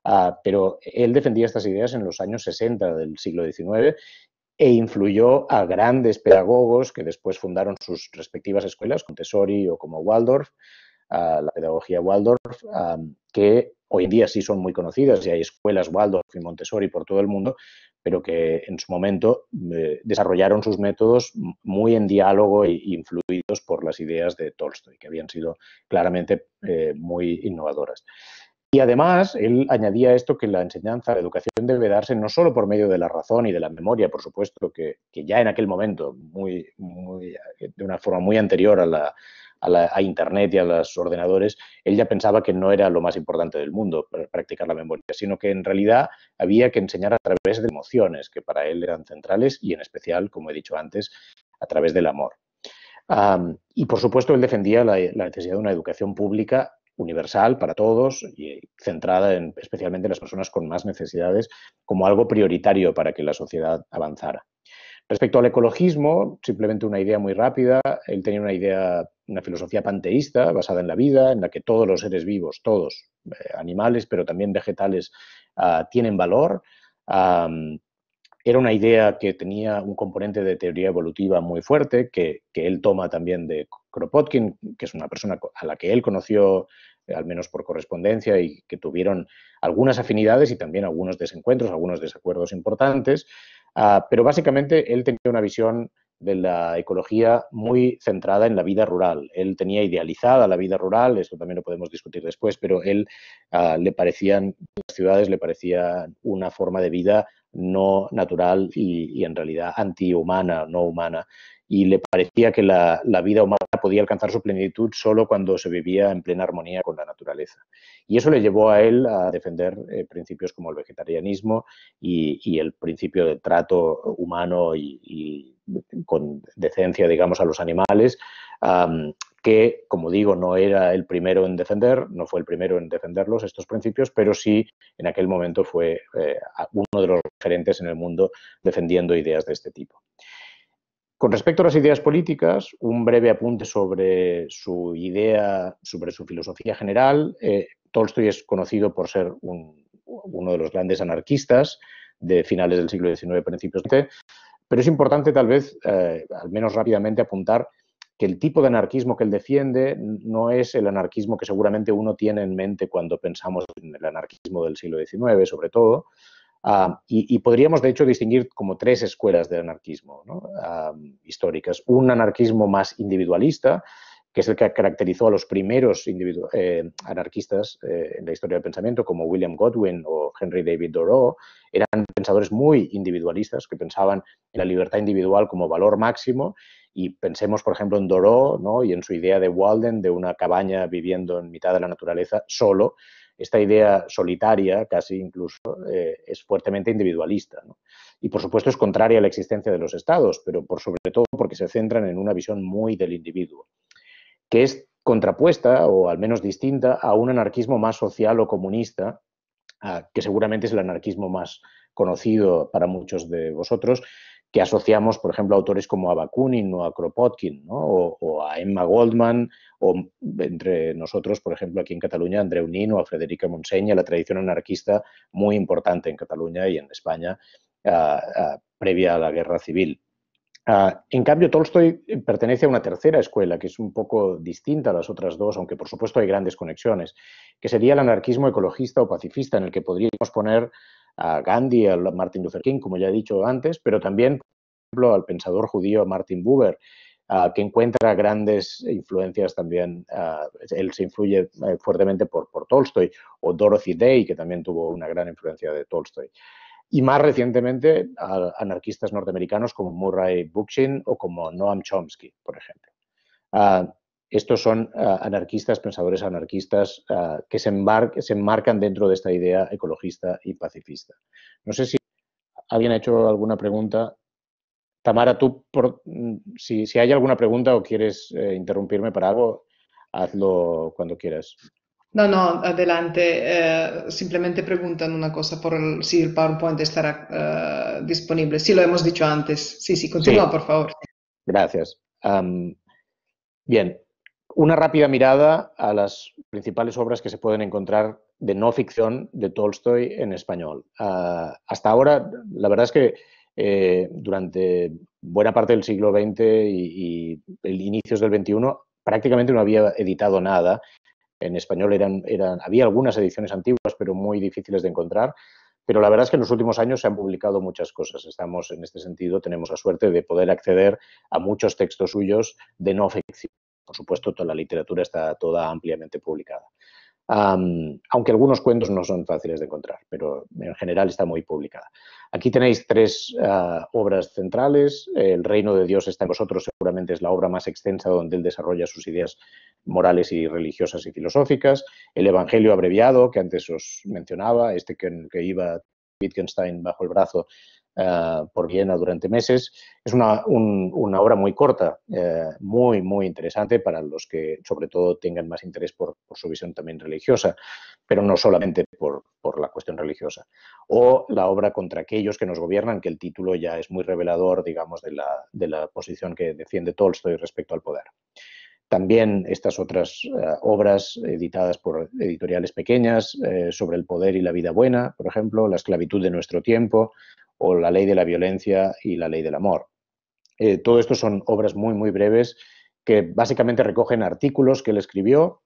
Ah, pero él defendía estas ideas en los años 60 del siglo XIX e influyó a grandes pedagogos que después fundaron sus respectivas escuelas, como Tesori o como Waldorf, ah, la pedagogía Waldorf, ah, que hoy en día sí son muy conocidas y hay escuelas Waldorf y Montessori por todo el mundo, pero que en su momento eh, desarrollaron sus métodos muy en diálogo e influidos por las ideas de Tolstoy, que habían sido claramente eh, muy innovadoras. Y además, él añadía esto que la enseñanza, la educación debe darse no solo por medio de la razón y de la memoria, por supuesto, que, ya en aquel momento, muy, eh, de una forma muy anterior a la, a, Internet y a los ordenadores, él ya pensaba que no era lo más importante del mundo practicar la memoria, sino que en realidad había que enseñar a través de emociones, que para él eran centrales y en especial, como he dicho antes, a través del amor. y por supuesto, él defendía la, la necesidad de una educación pública universal para todos y eh, centrada en, especialmente en las personas con más necesidades como algo prioritario para que la sociedad avanzara. Respecto al ecologismo, simplemente una idea muy rápida. Él tenía una idea, una filosofía panteísta basada en la vida, en la que todos los seres vivos, todos, eh, animales, pero también vegetales, ah, tienen valor. era una idea que tenía un componente de teoría evolutiva muy fuerte, que, que, él toma también de Kropotkin, que es una persona a la que él conoció, eh, al menos por correspondencia, y que tuvieron algunas afinidades y también algunos desencuentros, algunos desacuerdos importantes. Ah, pero básicamente él tenía una visión de la ecología muy centrada en la vida rural. Él tenía idealizada la vida rural, esto también lo podemos discutir después, pero él ah, le parecían, las ciudades le parecían una forma de vida no natural y, en realidad antihumana, no humana. Y le parecía que la vida humana podía alcanzar su plenitud solo cuando se vivía en plena armonía con la naturaleza. Y eso le llevó a él a defender eh, principios como el vegetarianismo y, el principio de trato humano y, con decencia, digamos, a los animales, que, como digo, no era el primero en defender, no fue el primero en defenderlos estos principios, pero sí en aquel momento fue eh, uno de los referentes en el mundo defendiendo ideas de este tipo. Con respecto a las ideas políticas, un breve apunte sobre su idea, sobre su filosofía general. Eh, Tolstoy es conocido por ser uno de los grandes anarquistas de finales del siglo XIX, principios XX, pero es importante tal vez, eh, al menos rápidamente, apuntar que el tipo de anarquismo que él defiende no es el anarquismo que seguramente uno tiene en mente cuando pensamos en el anarquismo del siglo XIX, sobre todo, y, podríamos, de hecho, distinguir como tres escuelas de anarquismo históricas. Un anarquismo más individualista, que es el que caracterizó a los primeros eh, anarquistas eh, en la historia del pensamiento, como William Godwin o Henry David Thoreau, eran pensadores muy individualistas que pensaban en la libertad individual como valor máximo. Y pensemos, por ejemplo, en Thoreau y en su idea de Walden, de una cabaña viviendo en mitad de la naturaleza solo, esta idea solitaria, casi incluso, eh, es fuertemente individualista. Y por supuesto es contraria a la existencia de los estados, pero por sobre todo porque se centran en una visión muy del individuo, que es contrapuesta o al menos distinta a un anarquismo más social o comunista, ah, que seguramente es el anarquismo más conocido para muchos de vosotros, que asociamos, por ejemplo, a autores como a Bakunin o a Kropotkin, o, a Emma Goldman, o entre nosotros, por ejemplo, aquí en Cataluña, Andreu Nin o a Frederica Monseña, la tradición anarquista muy importante en Cataluña y en España ah, ah, previa a la guerra civil. Ah, en cambio, Tolstoy pertenece a una tercera escuela, que es un poco distinta a las otras dos, aunque por supuesto hay grandes conexiones, que sería el anarquismo ecologista o pacifista, en el que podríamos poner a Gandhi, a Martin Luther King, como ya he dicho antes, pero también, por ejemplo, al pensador judío Martin Buber, ah, que encuentra grandes influencias también, ah, él se influye eh, fuertemente por, por Tolstoy, o Dorothy Day, que también tuvo una gran influencia de Tolstoy. Y más recientemente, a anarquistas norteamericanos como Murray Bookchin o como Noam Chomsky, por ejemplo. Ah, estos son ah, anarquistas, pensadores anarquistas ah, que se, enmarcan dentro de esta idea ecologista y pacifista. No sé si alguien ha hecho alguna pregunta. Tamara, tú, mm, si, hay alguna pregunta o quieres eh, interrumpirme para algo, hazlo cuando quieras. No, no, adelante. Eh, simplemente preguntan una cosa por el, si el PowerPoint estará eh, disponible. Sí, lo hemos dicho antes. Sí, sí, continúa, por favor. Gracias. bien, una rápida mirada a las principales obras que se pueden encontrar de no ficción de Tolstoy en español. Ah, hasta ahora, la verdad es que eh, durante buena parte del siglo XX y, el inicios del XXI prácticamente no había editado nada. En español eran, había algunas ediciones antiguas, pero muy difíciles de encontrar. Pero la verdad es que en los últimos años se han publicado muchas cosas. Estamos, en este sentido, tenemos la suerte de poder acceder a muchos textos suyos de no ficción. Por supuesto, toda la literatura está toda ampliamente publicada. aunque algunos cuentos no son fáciles de encontrar, pero en general está muy publicada. Aquí tenéis tres ah, obras centrales. El reino de Dios está en vosotros, seguramente es la obra más extensa donde él desarrolla sus ideas morales y religiosas y filosóficas. El Evangelio abreviado, que antes os mencionaba, este que, que iba Wittgenstein bajo el brazo, eh, por Viena durante meses. Es una, obra muy corta, eh, muy, muy interesante para los que sobre todo tengan más interés por, su visión también religiosa, pero no solamente por, la cuestión religiosa. O la obra contra aquellos que nos gobiernan, que el título ya es muy revelador, digamos, de la, de la posición que defiende Tolstoy respecto al poder. También estas otras eh, obras editadas por editoriales pequeñas sobre el poder y la vida buena, por ejemplo, La esclavitud de nuestro tiempo o La ley de la violencia y La ley del amor. Eh, todo esto son obras muy, muy breves que básicamente recogen artículos que él escribió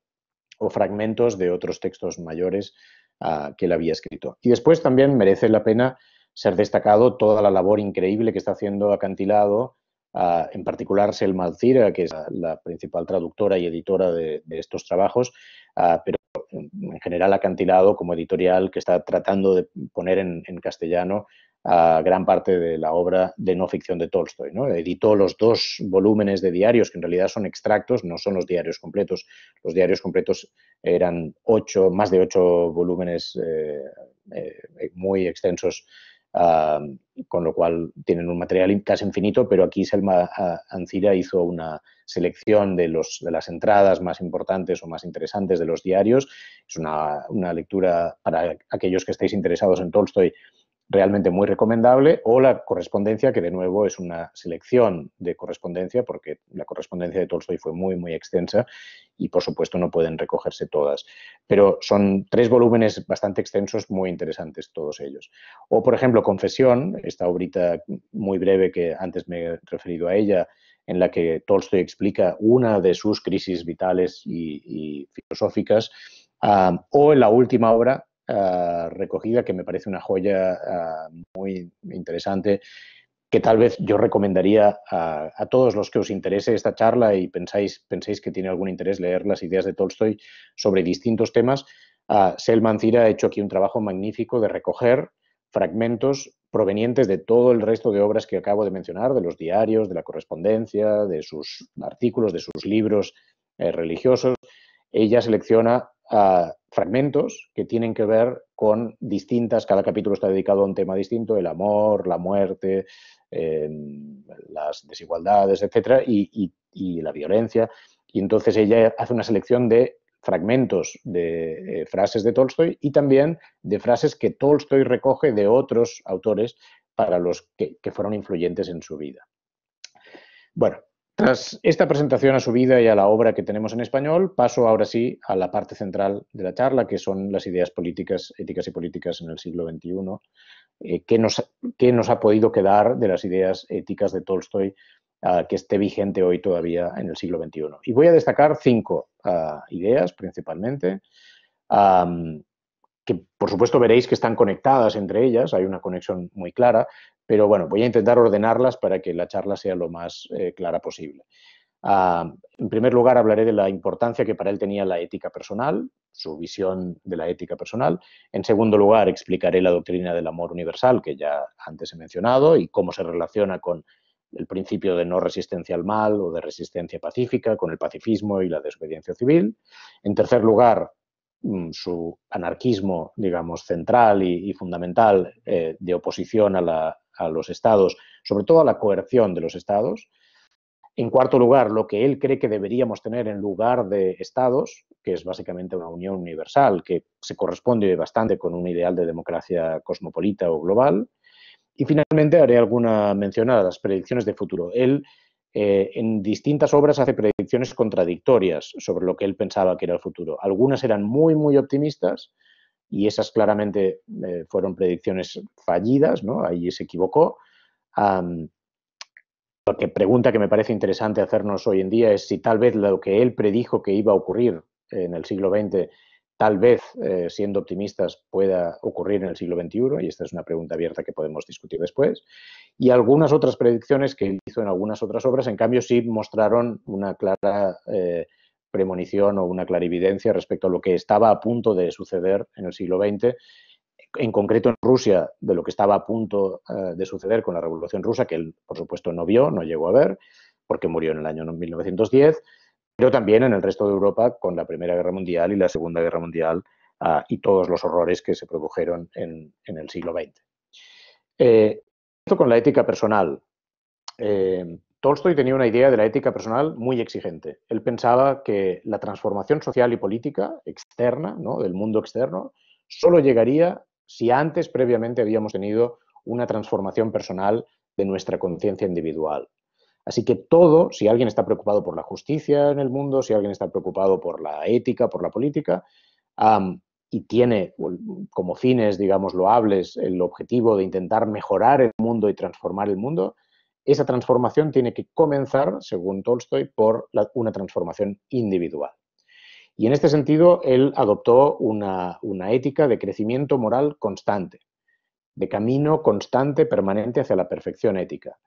o fragmentos de otros textos mayores ah, que él había escrito. Y después también merece la pena ser destacado toda la labor increíble que está haciendo Acantilado, ah, en particular Selma Alcira, que es la, principal traductora y editora de, estos trabajos, ah, pero en general acantilado como editorial que está tratando de poner en castellano a gran parte de la obra de no ficción de Tolstoy. Editó los dos volúmenes de diarios, que en realidad son extractos, no son los diarios completos. Los diarios completos eran ocho, más de ocho volúmenes eh, eh, muy extensos, con lo cual tienen un material casi infinito, pero aquí Selma Ancira hizo una selección de, los, de las entradas más importantes o más interesantes de los diarios. Es una, una lectura para aquellos que estéis interesados en Tolstoy realmente muy recomendable, o la correspondencia, que de nuevo es una selección de correspondencia, porque la correspondencia de Tolstoy fue muy, muy extensa y por supuesto no pueden recogerse todas. Pero son tres volúmenes bastante extensos, muy interesantes todos ellos. O, por ejemplo, Confesión, esta obrita muy breve que antes me he referido a ella, en la que Tolstoy explica una de sus crisis vitales y, filosóficas, ah, o en la última obra, Ah, recogida, que me parece una joya ah, muy interesante, que tal vez yo recomendaría a, todos los que os interese esta charla y pensáis, que tiene algún interés leer las ideas de Tolstoy sobre distintos temas. Selman ha hecho aquí un trabajo magnífico de recoger fragmentos provenientes de todo el resto de obras que acabo de mencionar, de los diarios, de la correspondencia, de sus artículos, de sus libros eh, religiosos. Ella selecciona a ah, fragmentos que tienen que ver con distintas, cada capítulo está dedicado a un tema distinto, el amor, la muerte, em, las desigualdades, etcétera, y, la violencia. Y entonces ella hace una selección de fragmentos de eh, frases de Tolstoy y también de frases que Tolstoy recoge de otros autores para los que, que fueron influyentes en su vida. Bueno, tras esta presentación a su vida y a la obra que tenemos en español, paso ahora sí a la parte central de la charla, que son las ideas políticas, éticas y políticas en el siglo XXI, eh, qué, nos, ha podido quedar de las ideas éticas de Tolstoy ah, que esté vigente hoy todavía en el siglo XXI. Y voy a destacar cinco ah, ideas principalmente que por supuesto veréis que están conectadas entre ellas, hay una conexión muy clara, pero bueno, voy a intentar ordenarlas para que la charla sea lo más eh, clara posible. Ah, en primer lugar, hablaré de la importancia que para él tenía la ética personal, su visión de la ética personal. En segundo lugar, explicaré la doctrina del amor universal, que ya antes he mencionado, y cómo se relaciona con el principio de no resistencia al mal o de resistencia pacífica, con el pacifismo y la desobediencia civil. En tercer lugar, Mm, su anarquismo, digamos, central y, fundamental eh, de oposición a, a, los estados, sobre todo a la coerción de los estados. En cuarto lugar, lo que él cree que deberíamos tener en lugar de estados, que es básicamente una unión universal, que se corresponde bastante con un ideal de democracia cosmopolita o global. Y finalmente haré alguna mención a las predicciones de futuro. Él eh, en distintas obras hace predicciones contradictorias sobre lo que él pensaba que era el futuro. Algunas eran muy, muy optimistas y esas claramente eh, fueron predicciones fallidas, ¿no? ahí se equivocó. la pregunta que me parece interesante hacernos hoy en día es si tal vez lo que él predijo que iba a ocurrir en el siglo XX tal vez, eh, siendo optimistas, pueda ocurrir en el siglo XXI, y esta es una pregunta abierta que podemos discutir después, y algunas otras predicciones que hizo en algunas otras obras, en cambio, sí mostraron una clara eh, premonición o una clarividencia respecto a lo que estaba a punto de suceder en el siglo XX, en concreto en Rusia, de lo que estaba a punto eh, de suceder con la Revolución Rusa, que él, por supuesto, no vio, no llegó a ver, porque murió en el año 1910, pero también en el resto de Europa con la Primera Guerra Mundial y la Segunda Guerra Mundial ah, y todos los horrores que se produjeron en, el siglo XX. Eh, esto con la ética personal. Eh, Tolstoy tenía una idea de la ética personal muy exigente. Él pensaba que la transformación social y política externa, del mundo externo, solo llegaría si antes previamente habíamos tenido una transformación personal de nuestra conciencia individual. Así que todo, si alguien está preocupado por la justicia en el mundo, si alguien está preocupado por la ética, por la política, y tiene como fines, digamos, loables el objetivo de intentar mejorar el mundo y transformar el mundo, esa transformación tiene que comenzar, según Tolstoy, por una transformación individual. Y en este sentido, él adoptó una ética de crecimiento moral constante, de camino constante, permanente hacia la perfección ética.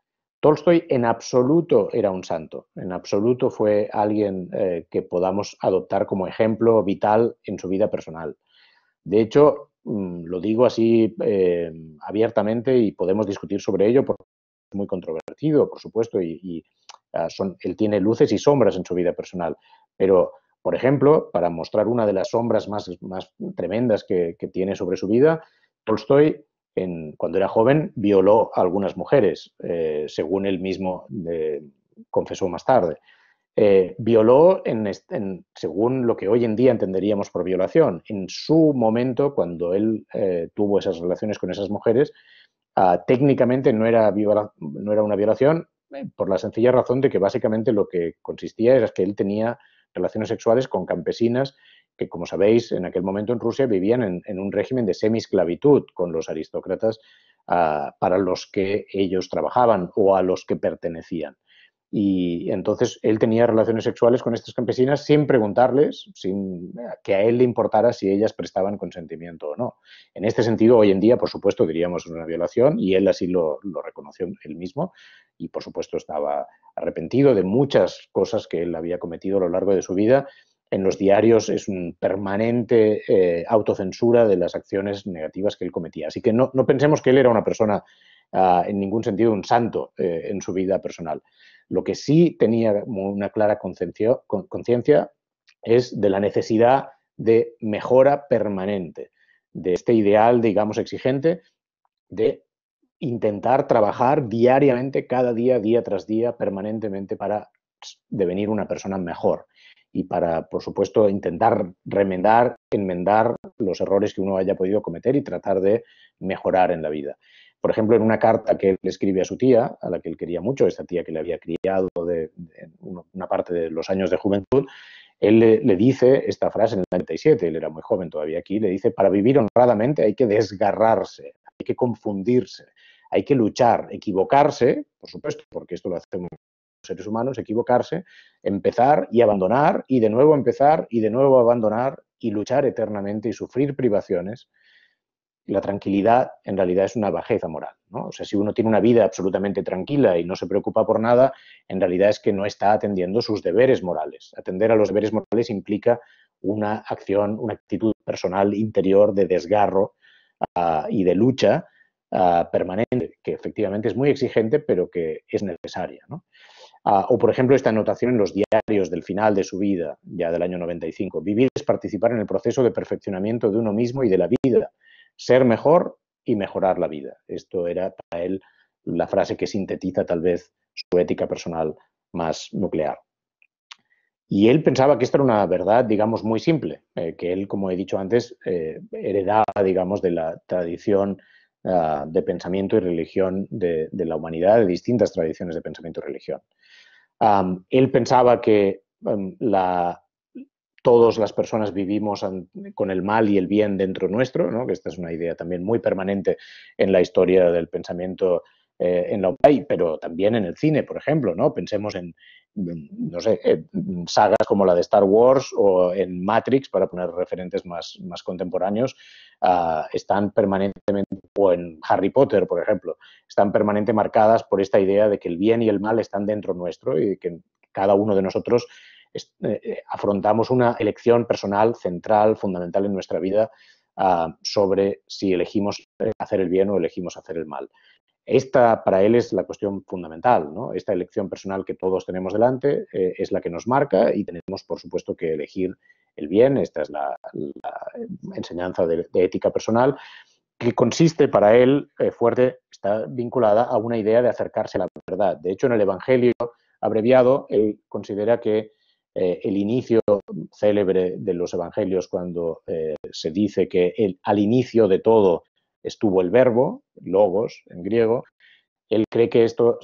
Tolstoy en absoluto era un santo, en absoluto fue alguien eh, que podamos adoptar como ejemplo vital en su vida personal. De hecho, mm, lo digo así eh, abiertamente y podemos discutir sobre ello porque es muy controvertido, por supuesto, y, ah, él tiene luces y sombras en su vida personal. Pero, por ejemplo, para mostrar una de las sombras más, tremendas que, que tiene sobre su vida, Tolstoy cuando era joven, violó a algunas mujeres, eh, según él mismo confesó más tarde. Eh, violó, según lo que hoy en día entenderíamos por violación, en su momento, cuando él eh, tuvo esas relaciones con esas mujeres, ah, técnicamente no era, no era una violación por la sencilla razón de que básicamente lo que consistía era que él tenía relaciones sexuales con campesinas que como sabéis, en aquel momento en Rusia vivían en, un régimen de semi con los aristócratas ah, para los que ellos trabajaban o a los que pertenecían. Y entonces él tenía relaciones sexuales con estas campesinas sin preguntarles, sin eh, que a él le importara si ellas prestaban consentimiento o no. En este sentido, hoy en día, por supuesto, diríamos una violación y él así lo reconoció él mismo y, por supuesto, estaba arrepentido de muchas cosas que él había cometido a lo largo de su vida en los diarios es un permanente eh, autocensura de las acciones negativas que él cometía. Así que no, pensemos que él era una persona ah, en ningún sentido un santo eh, en su vida personal. Lo que sí tenía una clara conciencia es de la necesidad de mejora permanente, de este ideal, digamos, exigente de intentar trabajar diariamente, cada día, día tras día, permanentemente para devenir una persona mejor y para, por supuesto, intentar remendar, enmendar los errores que uno haya podido cometer y tratar de mejorar en la vida. Por ejemplo, en una carta que él escribe a su tía, a la que él quería mucho, esta tía que le había criado de, una parte de los años de juventud, él le, dice esta frase en el 97, él era muy joven todavía aquí, le dice, para vivir honradamente hay que desgarrarse, hay que confundirse, hay que luchar, equivocarse, por supuesto, porque esto lo hace un seres humanos, equivocarse, empezar y abandonar y de nuevo empezar y de nuevo abandonar y luchar eternamente y sufrir privaciones. La tranquilidad en realidad es una bajeza moral. ¿no? O sea, si uno tiene una vida absolutamente tranquila y no se preocupa por nada, en realidad es que no está atendiendo sus deberes morales. Atender a los deberes morales implica una acción, una actitud personal interior de desgarro ah, y de lucha ah, permanente, que efectivamente es muy exigente, pero que es necesaria. ¿no? Ah, o, por ejemplo, esta anotación en los diarios del final de su vida, ya del año 95. Vivir es participar en el proceso de perfeccionamiento de uno mismo y de la vida. Ser mejor y mejorar la vida. Esto era para él la frase que sintetiza tal vez su ética personal más nuclear. Y él pensaba que esta era una verdad, digamos, muy simple, eh, que él, como he dicho antes, eh, heredaba, digamos, de la tradición Ah, de pensamiento y religión de, la humanidad, de distintas tradiciones de pensamiento y religión. él pensaba que todas las personas vivimos con el mal y el bien dentro nuestro, ¿no? que esta es una idea también muy permanente en la historia del pensamiento eh, en la pero también en el cine, por ejemplo, ¿no? Pensemos en, no sé, eh, sagas como la de Star Wars o en Matrix, para poner referentes más, contemporáneos, ah, están permanentemente, o en Harry Potter, por ejemplo, están permanentemente marcadas por esta idea de que el bien y el mal están dentro nuestro y que cada uno de nosotros eh, afrontamos una elección personal, central, fundamental en nuestra vida ah, sobre si elegimos hacer el bien o elegimos hacer el mal. Esta para él es la cuestión fundamental, Esta elección personal que todos tenemos delante eh, es la que nos marca y tenemos, por supuesto, que elegir el bien. Esta es la, enseñanza de, ética personal que consiste para él, eh, fuerte, está vinculada a una idea de acercarse a la verdad. De hecho, en el Evangelio abreviado, él considera que eh, el inicio célebre de los evangelios cuando se dice que al inicio de todo estuvo el verbo, logos en griego. Él cree que esto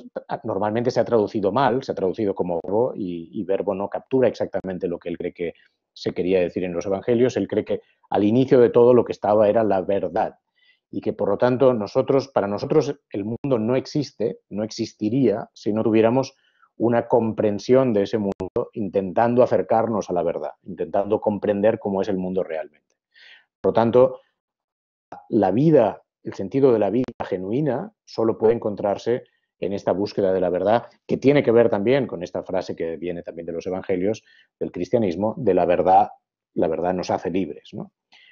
normalmente se ha traducido mal, se ha traducido como verbo y, verbo no captura exactamente lo que él cree que se quería decir en los evangelios. Él cree que al inicio de todo lo que estaba era la verdad y que por lo tanto nosotros, para nosotros el mundo no existe, no existiría si no tuviéramos una comprensión de ese mundo intentando acercarnos a la verdad, intentando comprender cómo es el mundo realmente. Por lo tanto, la vida, el sentido de la vida genuina, solo puede encontrarse en esta búsqueda de la verdad, que tiene que ver también con esta frase que viene también de los evangelios, del cristianismo, de la verdad, la verdad nos hace libres.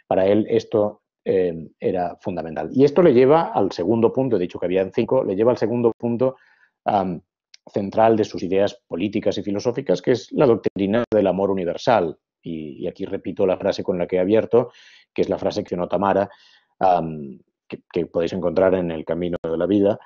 Para él esto em, era fundamental. Y esto le lleva al segundo punto, he dicho que había cinco, le lleva al segundo punto central de sus ideas políticas y filosóficas, que es la doctrina del amor universal. Y, aquí repito la frase con la que he abierto, que es la frase que no Tamara, que, podéis encontrar en el camino de la vida.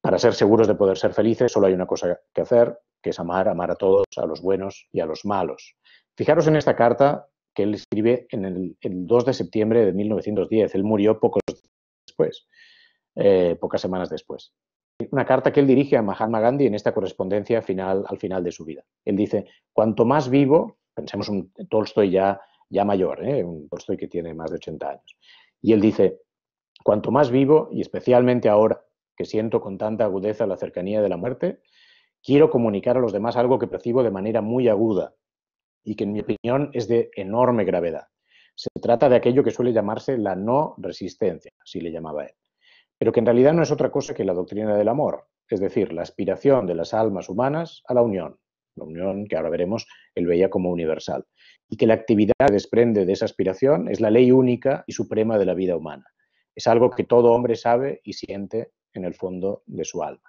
Para ser seguros de poder ser felices, solo hay una cosa que hacer, que es amar, amar a todos, a los buenos y a los malos. Fijaros en esta carta que él escribe en el, 2 de septiembre de 1910. Él murió pocos después, eh, pocas semanas después. Una carta que él dirige a Mahatma Gandhi en esta correspondencia final, al final de su vida. Él dice, cuanto más vivo, pensemos un Tolstoy ya, ya mayor, ¿eh? un Tolstoy que tiene más de 80 años, y él dice, cuanto más vivo, y especialmente ahora, que siento con tanta agudeza la cercanía de la muerte, quiero comunicar a los demás algo que percibo de manera muy aguda y que en mi opinión es de enorme gravedad. Se trata de aquello que suele llamarse la no resistencia, así le llamaba él, pero que en realidad no es otra cosa que la doctrina del amor, es decir, la aspiración de las almas humanas a la unión, la unión que ahora veremos él veía como universal y que la actividad que desprende de esa aspiración es la ley única y suprema de la vida humana. Es algo que todo hombre sabe y siente en el fondo de su alma.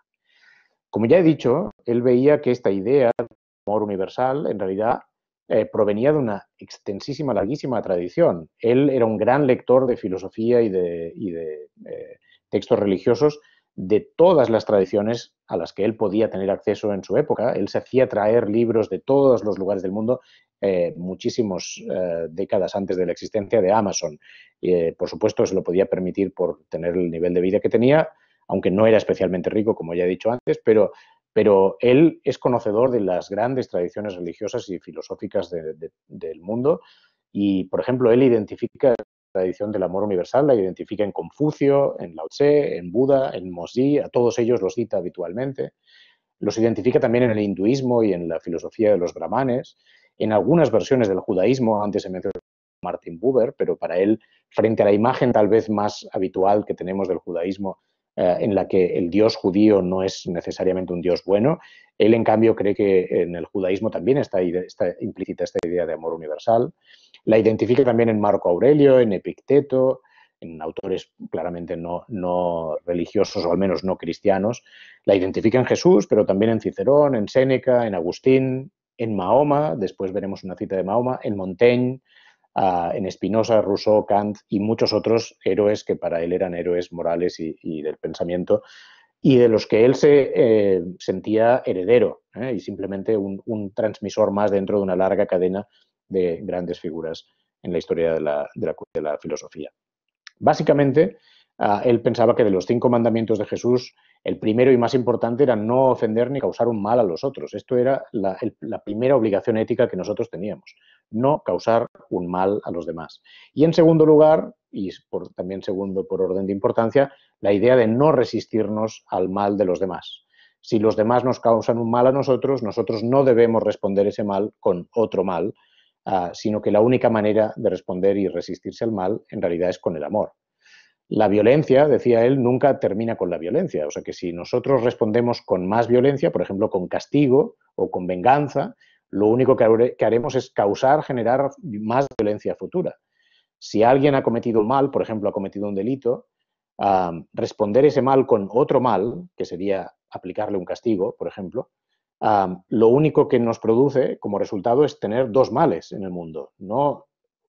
Como ya he dicho, él veía que esta idea del amor universal en realidad eh, provenía de una extensísima, larguísima tradición. Él era un gran lector de filosofía y de, eh, textos religiosos de todas las tradiciones a las que él podía tener acceso en su época. Él se hacía traer libros de todos los lugares del mundo, eh, muchísimas eh, décadas antes de la existencia de Amazon. Eh, por supuesto, se lo podía permitir por tener el nivel de vida que tenía, aunque no era especialmente rico, como ya he dicho antes, pero, pero él es conocedor de las grandes tradiciones religiosas y filosóficas del mundo. Y, por ejemplo, él identifica tradición del amor universal la identifica en Confucio, en Lao Tse, en Buda, en Mozi, a todos ellos los cita habitualmente. Los identifica también en el hinduismo y en la filosofía de los brahmanes. En algunas versiones del judaísmo, antes se mencionó Martin Buber, pero para él, frente a la imagen tal vez más habitual que tenemos del judaísmo, eh, en la que el dios judío no es necesariamente un dios bueno. Él, en cambio, cree que en el judaísmo también está, implícita esta idea de amor universal. La identifica también en Marco Aurelio, en Epicteto, en autores claramente no, no, religiosos o al menos no cristianos, la identifica en Jesús, pero también en Cicerón, en Séneca, en Agustín, en Mahoma, después veremos una cita de Mahoma, en Montaigne, en Spinoza, Rousseau, Kant y muchos otros héroes que para él eran héroes morales y, del pensamiento y de los que él se eh, sentía heredero ¿eh? y simplemente un, transmisor más dentro de una larga cadena de grandes figuras en la historia de la filosofía. Básicamente, Ah, él pensaba que de los cinco mandamientos de Jesús, el primero y más importante era no ofender ni causar un mal a los otros. Esto era la, primera obligación ética que nosotros teníamos, no causar un mal a los demás. Y en segundo lugar, y también segundo por orden de importancia, la idea de no resistirnos al mal de los demás. Si los demás nos causan un mal a nosotros, nosotros no debemos responder ese mal con otro mal, ah, sino que la única manera de responder y resistirse al mal en realidad es con el amor la violencia, decía él, nunca termina con la violencia. O sea que si nosotros respondemos con más violencia, por ejemplo, con castigo o con venganza, lo único que haremos es causar, generar más violencia futura. Si alguien ha cometido un mal, por ejemplo, ha cometido un delito, ah, responder ese mal con otro mal, que sería aplicarle un castigo, por ejemplo, ah, lo único que nos produce como resultado es tener dos males en el mundo.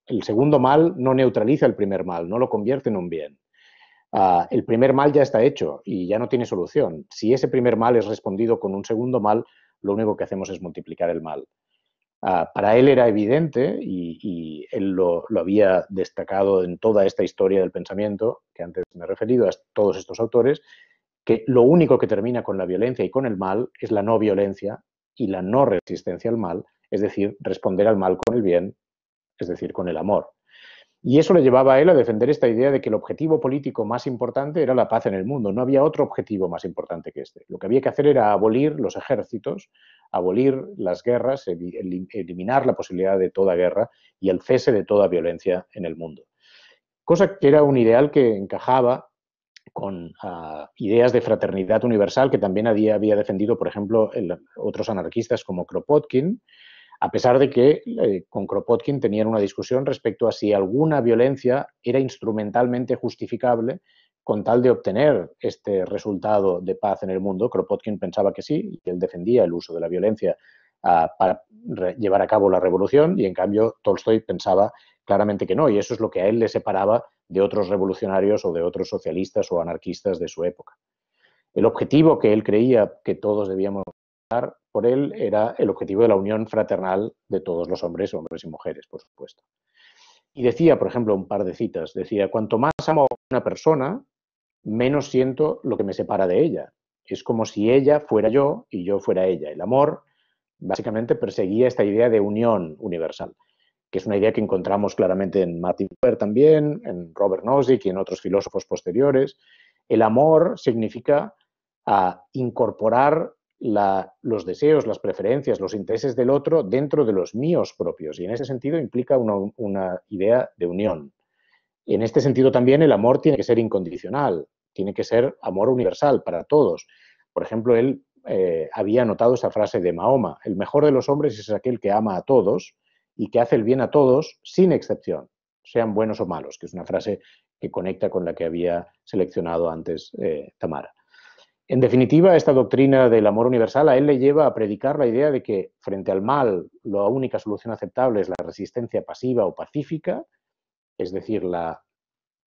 el segundo mal no neutraliza el primer mal, no lo convierte en un bien. Ah, el primer mal ya está hecho y ya no tiene solución. Si ese primer mal es respondido con un segundo mal, lo único que hacemos es multiplicar el mal. Ah, para él era evidente y, él lo, había destacado en toda esta historia del pensamiento, que antes me he referido a todos estos autores, que lo único que termina con la violencia y con el mal es la no violencia y la no resistencia al mal, es decir, responder al mal con el bien, es decir, con el amor. Y eso le llevaba a él a defender esta idea de que el objetivo político más importante era la paz en el mundo. No había otro objetivo más importante que este. Lo que había que hacer era abolir los ejércitos, abolir las guerras, eliminar la posibilidad de toda guerra y el cese de toda violencia en el mundo. Cosa que era un ideal que encajaba con ah, ideas de fraternidad universal que también había, defendido, por ejemplo, otros anarquistas como Kropotkin, a pesar de que eh, con Kropotkin tenían una discusión respecto a si alguna violencia era instrumentalmente justificable con tal de obtener este resultado de paz en el mundo. Kropotkin pensaba que sí, y él defendía el uso de la violencia ah, para llevar a cabo la revolución, y en cambio Tolstoy pensaba claramente que no, y eso es lo que a él le separaba de otros revolucionarios o de otros socialistas o anarquistas de su época. El objetivo que él creía que todos debíamos dar él era el objetivo de la unión fraternal de todos los hombres, hombres y mujeres, por supuesto. Y decía, por ejemplo, un par de citas, decía, cuanto más amo a una persona, menos siento lo que me separa de ella. Es como si ella fuera yo y yo fuera ella. El amor básicamente perseguía esta idea de unión universal, que es una idea que encontramos claramente en Martin per también, en Robert Nozick y en otros filósofos posteriores. El amor significa incorporar los deseos, las preferencias, los intereses del otro dentro de los míos propios. Y en ese sentido implica una, idea de unión. En este sentido también el amor tiene que ser incondicional, tiene que ser amor universal para todos. Por ejemplo, él eh, había anotado esa frase de Mahoma, el mejor de los hombres es aquel que ama a todos y que hace el bien a todos sin excepción, sean buenos o malos, que es una frase que conecta con la que había seleccionado antes eh, Tamara. En definitiva, esta doctrina del amor universal a él le lleva a predicar la idea de que frente al mal la única solución aceptable es la resistencia pasiva o pacífica, es decir, la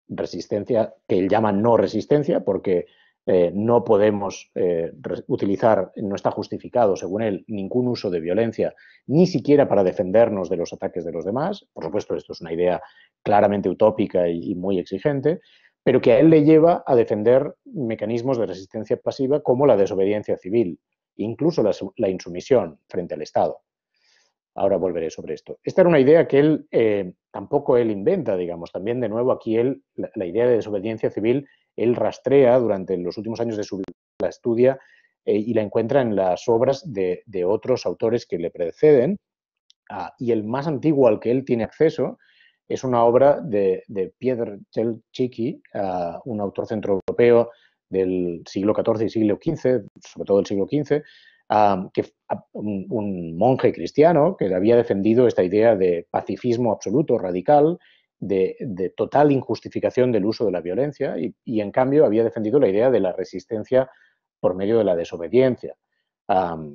resistencia que él llama no resistencia, porque eh, no podemos eh, utilizar, no está justificado, según él, ningún uso de violencia, ni siquiera para defendernos de los ataques de los demás. Por supuesto, esto es una idea claramente utópica y muy exigente, pero que a él le lleva a defender mecanismos de resistencia pasiva como la desobediencia civil, incluso la, insumisión frente al Estado. Ahora volveré sobre esto. Esta era una idea que él eh, tampoco él inventa, digamos. También de nuevo aquí él la, idea de desobediencia civil él rastrea durante los últimos años de su vida, la estudia eh, y la encuentra en las obras de, otros autores que le preceden. Ah, y el más antiguo al que él tiene acceso es una obra de, de Pietr eh, un autor centroeuropeo del siglo XIV y siglo XV, sobre todo del siglo XV, eh, que, un, monje cristiano que había defendido esta idea de pacifismo absoluto, radical, de, total injustificación del uso de la violencia y, en cambio había defendido la idea de la resistencia por medio de la desobediencia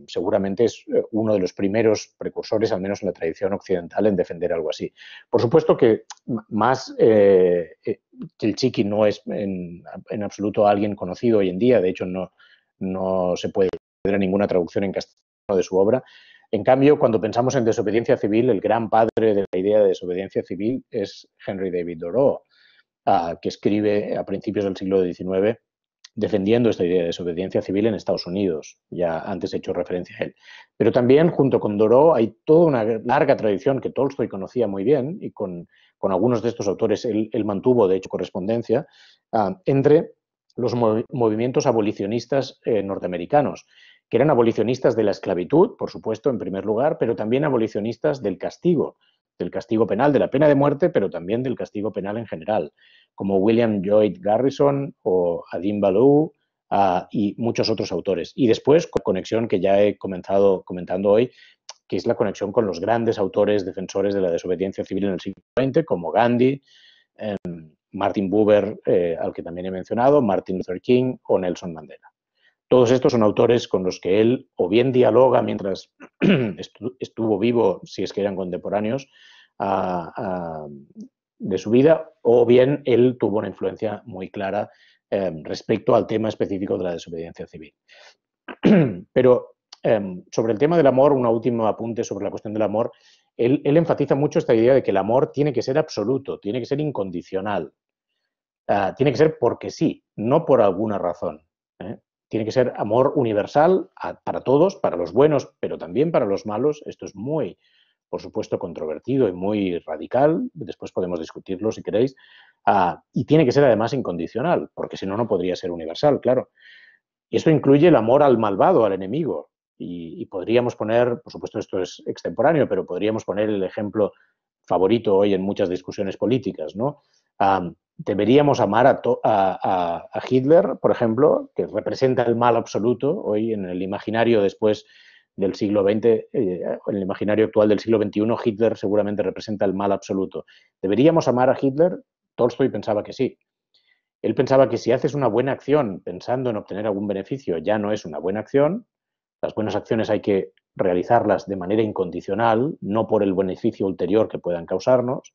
seguramente es eh, uno de los primeros precursores, al menos en la tradición occidental, en defender algo así. Por supuesto que más eh, eh, el chiqui no es en, absoluto alguien conocido hoy en día, de hecho no, se puede ver ninguna traducción en castellano de su obra, en cambio, cuando pensamos en desobediencia civil, el gran padre de la idea de desobediencia civil es Henry David Thoreau, ah, que escribe a principios del siglo XIX defendiendo esta idea de desobediencia civil en Estados Unidos. Ya antes he hecho referencia a él. Pero también, junto con Doró, hay toda una larga tradición que Tolstoy conocía muy bien y con, algunos de estos autores él, mantuvo, de hecho, correspondencia ah, entre los movimientos abolicionistas eh, norteamericanos, que eran abolicionistas de la esclavitud, por supuesto, en primer lugar, pero también abolicionistas del castigo del castigo penal, de la pena de muerte, pero también del castigo penal en general, como William Lloyd Garrison o Adin Ballou ah, y muchos otros autores. Y después, con conexión que ya he comenzado comentando hoy, que es la conexión con los grandes autores defensores de la desobediencia civil en el siglo XX, como Gandhi, em, Martin Buber, eh, al que también he mencionado, Martin Luther King o Nelson Mandela. Todos estos son autores con los que él o bien dialoga mientras estuvo vivo, si es que eran contemporáneos, de su vida, o bien él tuvo una influencia muy clara em, respecto al tema específico de la desobediencia civil. Pero em, sobre el tema del amor, un último apunte sobre la cuestión del amor. Él, enfatiza mucho esta idea de que el amor tiene que ser absoluto, tiene que ser incondicional, ah, tiene que ser porque sí, no por alguna razón. ¿eh? tiene que ser amor universal para todos, para los buenos, pero también para los malos. Esto es muy, por supuesto, controvertido y muy radical. Después podemos discutirlo si queréis. Ah, y tiene que ser además incondicional, porque si no, no podría ser universal, claro. Y eso incluye el amor al malvado, al enemigo. Y, y podríamos poner, por supuesto, esto es extemporáneo, pero podríamos poner el ejemplo favorito hoy en muchas discusiones políticas, ¿no? deberíamos amar a, Hitler, por ejemplo, que representa el mal absoluto hoy en el imaginario después del siglo XX, eh, en el imaginario actual del siglo XXI, Hitler seguramente representa el mal absoluto. ¿Deberíamos amar a Hitler? Tolstoy pensaba que sí. Él pensaba que si haces una buena acción pensando en obtener algún beneficio, ya no es una buena acción. Las buenas acciones hay que realizarlas de manera incondicional, no por el beneficio ulterior que puedan causarnos.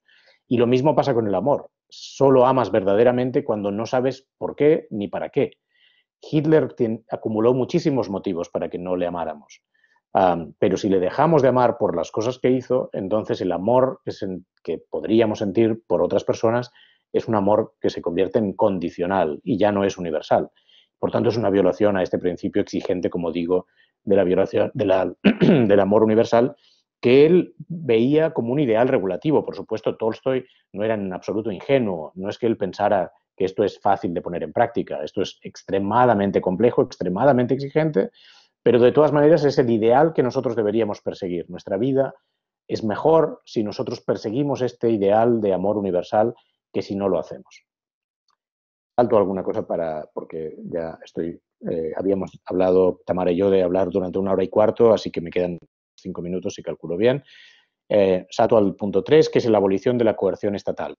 Y lo mismo pasa con el amor solo amas verdaderamente cuando no sabes por qué ni para qué. Hitler acumuló muchísimos motivos para que no le amáramos. pero si le dejamos de amar por las cosas que hizo, entonces el amor que, podríamos sentir por otras personas es un amor que se convierte en condicional y ya no es universal. Por tanto, es una violación a este principio exigente, como digo, de la violación del amor universal que él veía como un ideal regulativo. Por supuesto, Tolstoy no era en absoluto ingenuo, no es que él pensara que esto es fácil de poner en práctica, esto es extremadamente complejo, extremadamente exigente, pero de todas maneras es el ideal que nosotros deberíamos perseguir. Nuestra vida es mejor si nosotros perseguimos este ideal de amor universal que si no lo hacemos. Salto alguna cosa para, porque ya estoy, eh, habíamos hablado, Tamara y yo, de hablar durante una hora y cuarto, así que me quedan cinco minutos si calculo bien, eh, Sato al punto tres, que es la abolición de la coerción estatal.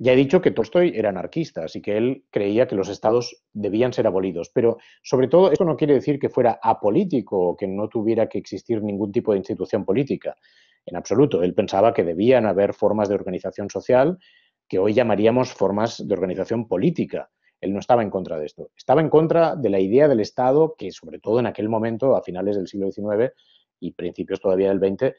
ya he dicho que Tolstoy era anarquista, así que él creía que los estados debían ser abolidos, pero sobre todo esto no quiere decir que fuera apolítico o que no tuviera que existir ningún tipo de institución política, en absoluto. Él pensaba que debían haber formas de organización social que hoy llamaríamos formas de organización política, él no estaba en contra de esto. Estaba en contra de la idea del Estado que, sobre todo en aquel momento, a finales del siglo XIX y principios todavía del XX,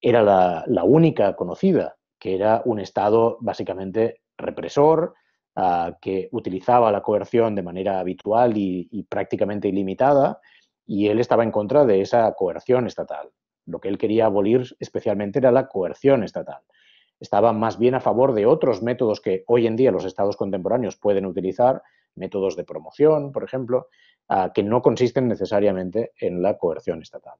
era la, única conocida, que era un Estado básicamente represor, ah, que utilizaba la coerción de manera habitual y prácticamente ilimitada, y él estaba en contra de esa coerción estatal. Lo que él quería abolir especialmente era la coerción estatal estaba más bien a favor de otros métodos que hoy en día los estados contemporáneos pueden utilizar, métodos de promoción, por ejemplo, ah, que no consisten necesariamente en la coerción estatal.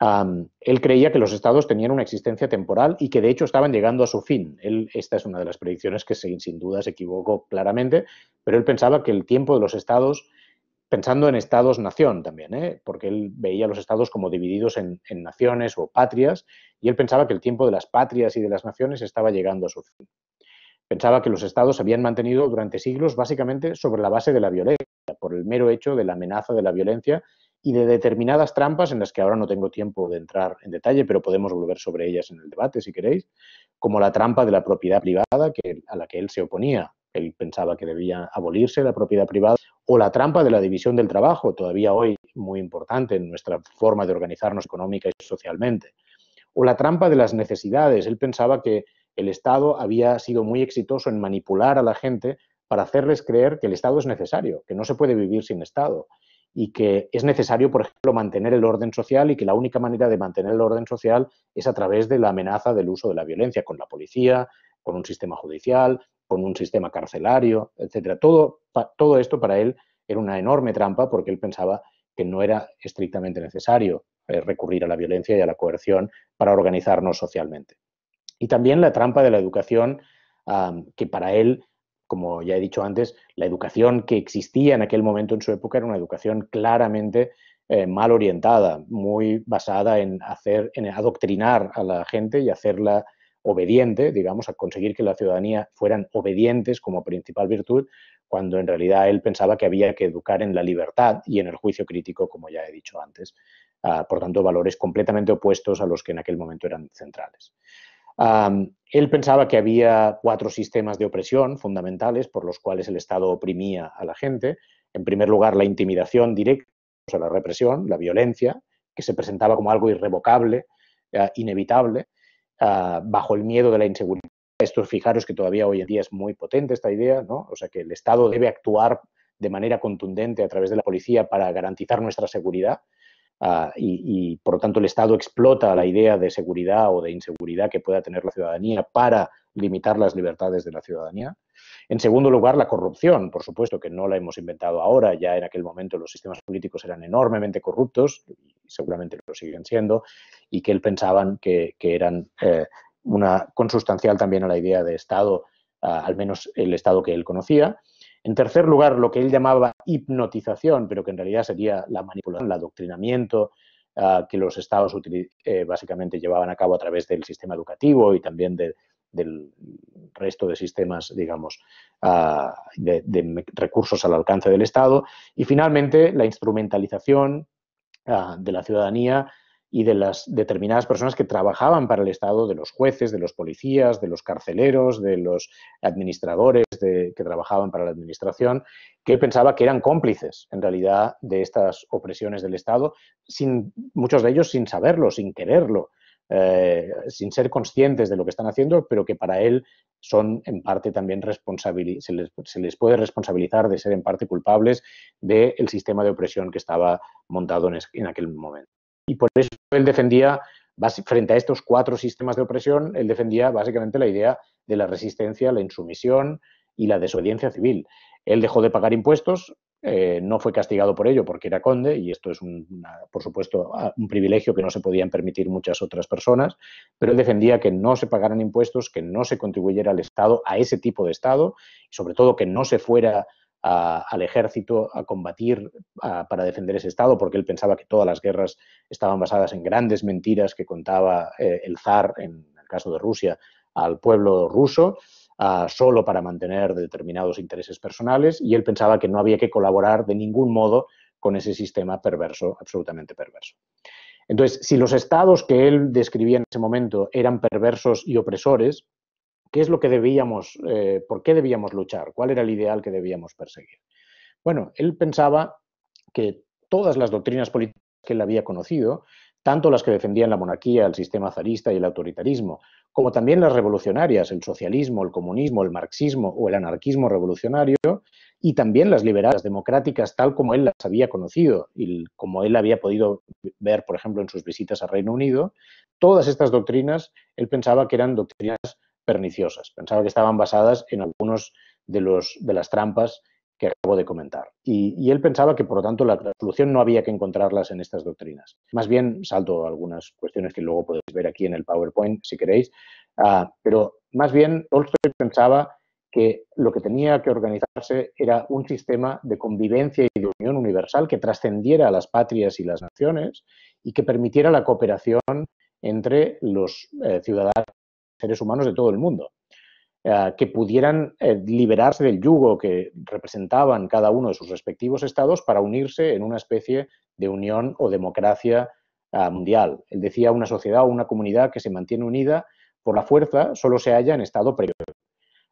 él creía que los estados tenían una existencia temporal y que de hecho estaban llegando a su fin. esta es una de las predicciones que sin duda se equivocó claramente, pero él pensaba que el tiempo de los estados pensando en estados-nación también, ¿eh? porque él veía los estados como divididos en, naciones o patrias, y él pensaba que el tiempo de las patrias y de las naciones estaba llegando a su fin. Pensaba que los estados se habían mantenido durante siglos básicamente sobre la base de la violencia, por el mero hecho de la amenaza de la violencia y de determinadas trampas en las que ahora no tengo tiempo de entrar en detalle, pero podemos volver sobre ellas en el debate si queréis, como la trampa de la propiedad privada a la que él se oponía. Él pensaba que debía abolirse la propiedad privada o la trampa de la división del trabajo, todavía hoy muy importante en nuestra forma de organizarnos económica y socialmente, o la trampa de las necesidades. Él pensaba que el Estado había sido muy exitoso en manipular a la gente para hacerles creer que el Estado es necesario, que no se puede vivir sin Estado y que es necesario, por ejemplo, mantener el orden social y que la única manera de mantener el orden social es a través de la amenaza del uso de la violencia con la policía, con un sistema judicial, con un sistema carcelario, etcétera. Todo, todo esto para él era una enorme trampa porque él pensaba que no era estrictamente necesario eh, recurrir a la violencia y a la coerción para organizarnos socialmente. Y también la trampa de la educación, que para él, como ya he dicho antes, la educación que existía en aquel momento en su época era una educación claramente eh, mal orientada, muy basada en hacer, en adoctrinar a la gente y hacerla obediente, digamos, a conseguir que la ciudadanía fueran obedientes como principal virtud, cuando en realidad él pensaba que había que educar en la libertad y en el juicio crítico, como ya he dicho antes. Ah, por tanto, valores completamente opuestos a los que en aquel momento eran centrales. él pensaba que había cuatro sistemas de opresión fundamentales por los cuales el Estado oprimía a la gente. En primer lugar, la intimidación directa, o sea, la represión, la violencia, que se presentaba como algo irrevocable, ah, inevitable. Ah, bajo el miedo de la inseguridad. Esto fijaros que todavía hoy en día es muy potente esta idea, ¿no? O sea que el Estado debe actuar de manera contundente a través de la policía para garantizar nuestra seguridad ah, y, y, por lo tanto el Estado explota la idea de seguridad o de inseguridad que pueda tener la ciudadanía para limitar las libertades de la ciudadanía. En segundo lugar, la corrupción, por supuesto que no la hemos inventado ahora, ya en aquel momento los sistemas políticos eran enormemente corruptos, seguramente lo siguen siendo, y que él pensaban que, eran eh, una consustancial también a la idea de Estado, al menos el Estado que él conocía. En tercer lugar, lo que él llamaba hipnotización, pero que en realidad sería la manipulación, el adoctrinamiento que los estados eh, básicamente llevaban a cabo a través del sistema educativo y también del resto de sistemas, digamos, de, de recursos al alcance del Estado. Y finalmente, la instrumentalización de la ciudadanía y de las determinadas personas que trabajaban para el Estado, de los jueces, de los policías, de los carceleros, de los administradores de, que trabajaban para la administración, que pensaba que eran cómplices en realidad de estas opresiones del Estado, sin, muchos de ellos sin saberlo, sin quererlo. Eh, sin ser conscientes de lo que están haciendo, pero que para él son en parte también responsables se, les, puede responsabilizar de ser en parte culpables del sistema de opresión que estaba montado en, en aquel momento. Y por eso él defendía, frente a estos cuatro sistemas de opresión, él defendía básicamente la idea de la resistencia, la insumisión y la desobediencia civil. Él dejó de pagar impuestos eh, no fue castigado por ello porque era conde y esto es, por supuesto, un privilegio que no se podían permitir muchas otras personas, pero él defendía que no se pagaran impuestos, que no se contribuyera al Estado, a ese tipo de Estado, y sobre todo que no se fuera al ejército a combatir para defender ese Estado, porque él pensaba que todas las guerras estaban basadas en grandes mentiras que contaba eh, el zar, en el caso de Rusia, al pueblo ruso. Ah, solo para mantener determinados intereses personales y él pensaba que no había que colaborar de ningún modo con ese sistema perverso, absolutamente perverso. Entonces, si los estados que él describía en ese momento eran perversos y opresores, ¿qué es lo que debíamos, eh, por qué debíamos luchar? ¿Cuál era el ideal que debíamos perseguir? Bueno, él pensaba que todas las doctrinas políticas que él había conocido, tanto las que defendían la monarquía, el sistema zarista y el autoritarismo, como también las revolucionarias, el socialismo, el comunismo, el marxismo o el anarquismo revolucionario, y también las liberales democráticas tal como él las había conocido y como él había podido ver, por ejemplo, en sus visitas al Reino Unido, todas estas doctrinas él pensaba que eran doctrinas perniciosas, pensaba que estaban basadas en algunos de, los, de las trampas que acabo de comentar. Y, él pensaba que, por lo tanto, la, solución no había que encontrarlas en estas doctrinas. Más bien, salto algunas cuestiones que luego podéis ver aquí en el PowerPoint, si queréis, ah, pero más bien Tolstoy pensaba que lo que tenía que organizarse era un sistema de convivencia y de unión universal que trascendiera a las patrias y las naciones y que permitiera la cooperación entre los eh, ciudadanos, seres humanos de todo el mundo. Ah, que pudieran eh, liberarse del yugo que representaban cada uno de sus respectivos estados para unirse en una especie de unión o democracia ah, mundial. Él decía, una sociedad o una comunidad que se mantiene unida por la fuerza solo se halla en estado previo.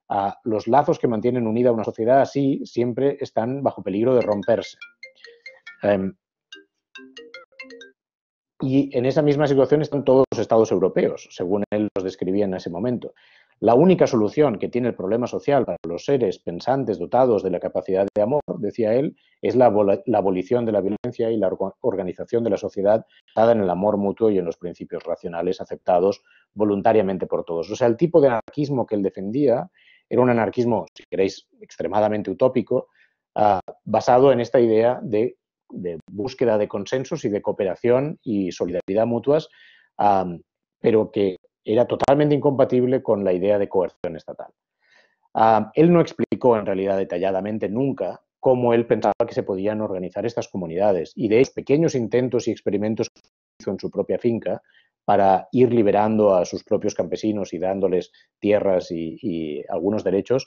Ah, los lazos que mantienen unida una sociedad así siempre están bajo peligro de romperse. Em, y en esa misma situación están todos los estados europeos, según él los describía en ese momento. La única solución que tiene el problema social para los seres pensantes dotados de la capacidad de amor, decía él, es la, abolición de la violencia y la organización de la sociedad basada en el amor mutuo y en los principios racionales aceptados voluntariamente por todos. O sea, el tipo de anarquismo que él defendía era un anarquismo, si queréis, extremadamente utópico, ah, basado en esta idea de, búsqueda de consensos y de cooperación y solidaridad mutuas, ah, pero que era totalmente incompatible con la idea de coerción estatal. Ah, él no explicó en realidad detalladamente nunca cómo él pensaba que se podían organizar estas comunidades y de esos pequeños intentos y experimentos que hizo en su propia finca para ir liberando a sus propios campesinos y dándoles tierras y, algunos derechos,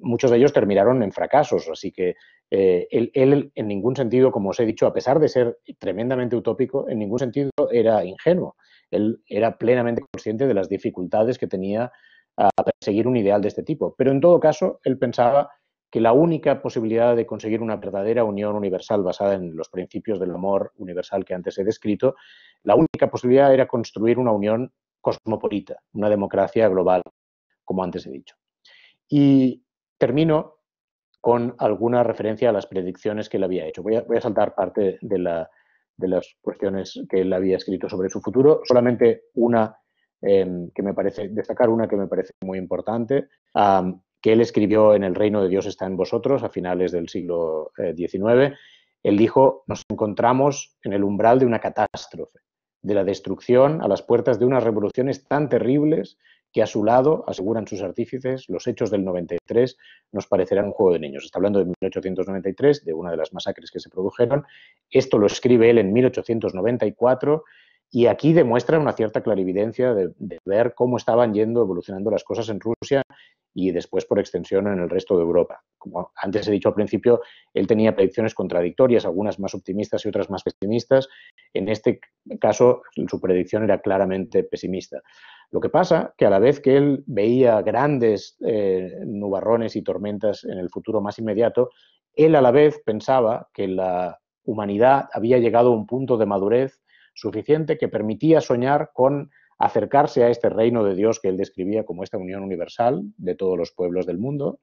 muchos de ellos terminaron en fracasos. Así que eh, él, en ningún sentido, como os he dicho, a pesar de ser tremendamente utópico, en ningún sentido era ingenuo. Él era plenamente consciente de las dificultades que tenía ah, a perseguir un ideal de este tipo. Pero en todo caso, él pensaba que la única posibilidad de conseguir una verdadera unión universal basada en los principios del amor universal que antes he descrito, la única posibilidad era construir una unión cosmopolita, una democracia global, como antes he dicho. Y termino con alguna referencia a las predicciones que él había hecho. Voy a, voy a saltar parte de la, de las cuestiones que él había escrito sobre su futuro. Solamente una em, que me parece, destacar una que me parece muy importante, que él escribió en El reino de Dios está en vosotros a finales del siglo XIX. Eh, él dijo, nos encontramos en el umbral de una catástrofe, de la destrucción a las puertas de unas revoluciones tan terribles que a su lado, aseguran sus artífices, los hechos del 93 nos parecerán un juego de niños. Está hablando de 1893, de una de las masacres que se produjeron. Esto lo escribe él en 1894 y aquí demuestra una cierta clarividencia de, ver cómo estaban yendo, evolucionando las cosas en Rusia y después por extensión en el resto de Europa. Como antes he dicho al principio, él tenía predicciones contradictorias, algunas más optimistas y otras más pesimistas. En este caso, su predicción era claramente pesimista. Lo que pasa que a la vez que él veía grandes eh, nubarrones y tormentas en el futuro más inmediato, él a la vez pensaba que la humanidad había llegado a un punto de madurez suficiente que permitía soñar con acercarse a este reino de Dios que él describía como esta unión universal de todos los pueblos del mundo,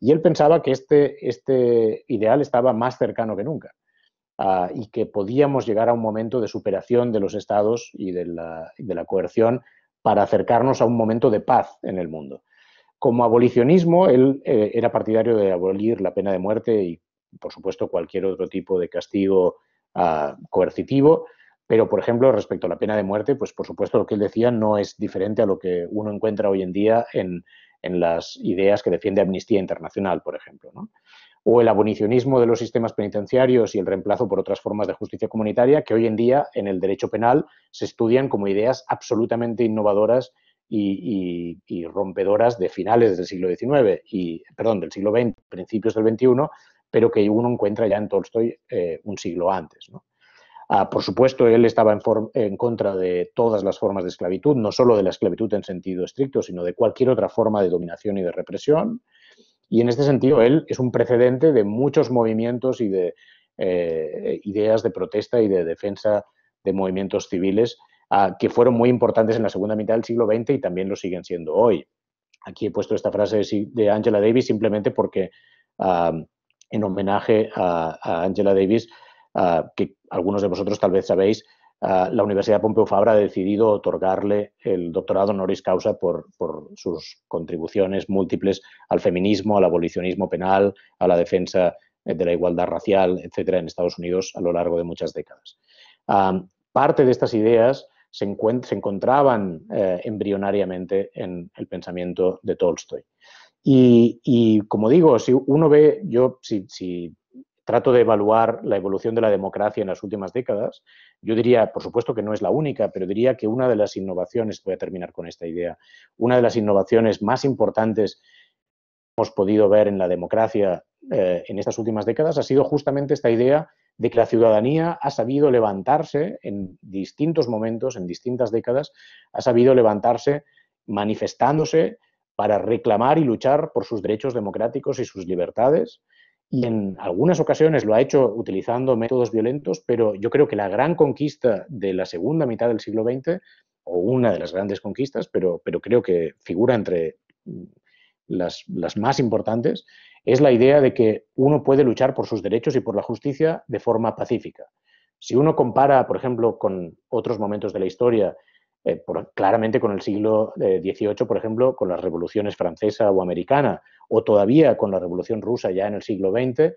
y él pensaba que este, este ideal estaba más cercano que nunca. Ah, y que podíamos llegar a un momento de superación de los estados y de la, de la coerción para acercarnos a un momento de paz en el mundo. Como abolicionismo, él eh, era partidario de abolir la pena de muerte y, por supuesto, cualquier otro tipo de castigo ah, coercitivo, pero, por ejemplo, respecto a la pena de muerte, pues, por supuesto, lo que él decía no es diferente a lo que uno encuentra hoy en día en, en las ideas que defiende Amnistía Internacional, por ejemplo. ¿no? o el abolicionismo de los sistemas penitenciarios y el reemplazo por otras formas de justicia comunitaria que hoy en día en el derecho penal se estudian como ideas absolutamente innovadoras y, rompedoras de finales del siglo XIX y perdón del siglo XX, principios del XXI, pero que uno encuentra ya en Tolstoy eh, un siglo antes. Ah, por supuesto, él estaba en, en, contra de todas las formas de esclavitud, no solo de la esclavitud en sentido estricto, sino de cualquier otra forma de dominación y de represión. Y en este sentido, él es un precedente de muchos movimientos y de eh, ideas de protesta y de defensa de movimientos civiles ah, que fueron muy importantes en la segunda mitad del siglo XX y también lo siguen siendo hoy. Aquí he puesto esta frase de Angela Davis simplemente porque ah, en homenaje a, Angela Davis, ah, que algunos de vosotros tal vez sabéis, Ah, la Universidad Pompeu Fabra ha decidido otorgarle el doctorado honoris causa por, sus contribuciones múltiples al feminismo, al abolicionismo penal, a la defensa eh, de la igualdad racial, etcétera, en Estados Unidos a lo largo de muchas décadas. Ah, parte de estas ideas se, se encontraban eh, embrionariamente en el pensamiento de Tolstoy. Y, como digo, si uno ve, yo si, si trato de evaluar la evolución de la democracia en las últimas décadas, yo diría, por supuesto que no es la única, pero diría que una de las innovaciones, voy a terminar con esta idea, una de las innovaciones más importantes que hemos podido ver en la democracia eh, en estas últimas décadas ha sido justamente esta idea de que la ciudadanía ha sabido levantarse en distintos momentos, en distintas décadas, ha sabido levantarse manifestándose para reclamar y luchar por sus derechos democráticos y sus libertades, y en algunas ocasiones lo ha hecho utilizando métodos violentos, pero yo creo que la gran conquista de la segunda mitad del siglo XX, o una de las grandes conquistas, pero, pero creo que figura entre mm, las, las más importantes, es la idea de que uno puede luchar por sus derechos y por la justicia de forma pacífica. Si uno compara, por ejemplo, con otros momentos de la historia eh, claramente con el siglo XVIII, eh, por ejemplo, con las revoluciones francesa o americana, o todavía con la revolución rusa ya en el siglo XX,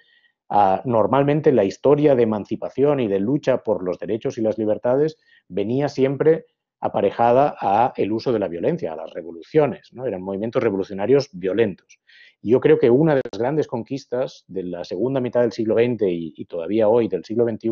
ah, normalmente la historia de emancipación y de lucha por los derechos y las libertades venía siempre aparejada a el uso de la violencia, a las revoluciones, ¿no? eran movimientos revolucionarios violentos. Y yo creo que una de las grandes conquistas de la segunda mitad del siglo XX y, y todavía hoy del siglo XXI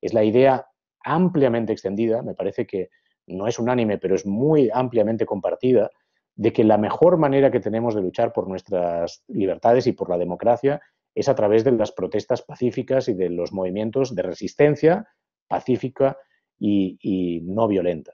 es la idea ampliamente extendida, me parece que no es unánime, pero es muy ampliamente compartida, de que la mejor manera que tenemos de luchar por nuestras libertades y por la democracia es a través de las protestas pacíficas y de los movimientos de resistencia pacífica y, no violenta.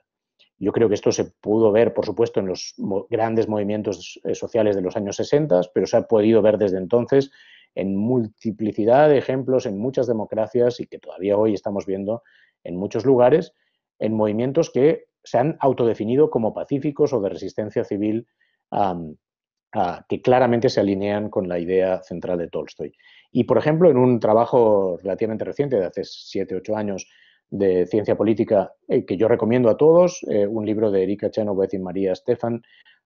Yo creo que esto se pudo ver, por supuesto, en los grandes movimientos eh, sociales de los años 60, pero se ha podido ver desde entonces en multiplicidad de ejemplos en muchas democracias y que todavía hoy estamos viendo en muchos lugares en movimientos que se han autodefinido como pacíficos o de resistencia civil que claramente se alinean con la idea central de Tolstoy. Y, por ejemplo, en un trabajo relativamente reciente, de hace 7, 8 años, de ciencia política, eh, que yo recomiendo a todos, eh, un libro de Erika Chenoweth y María Stefan,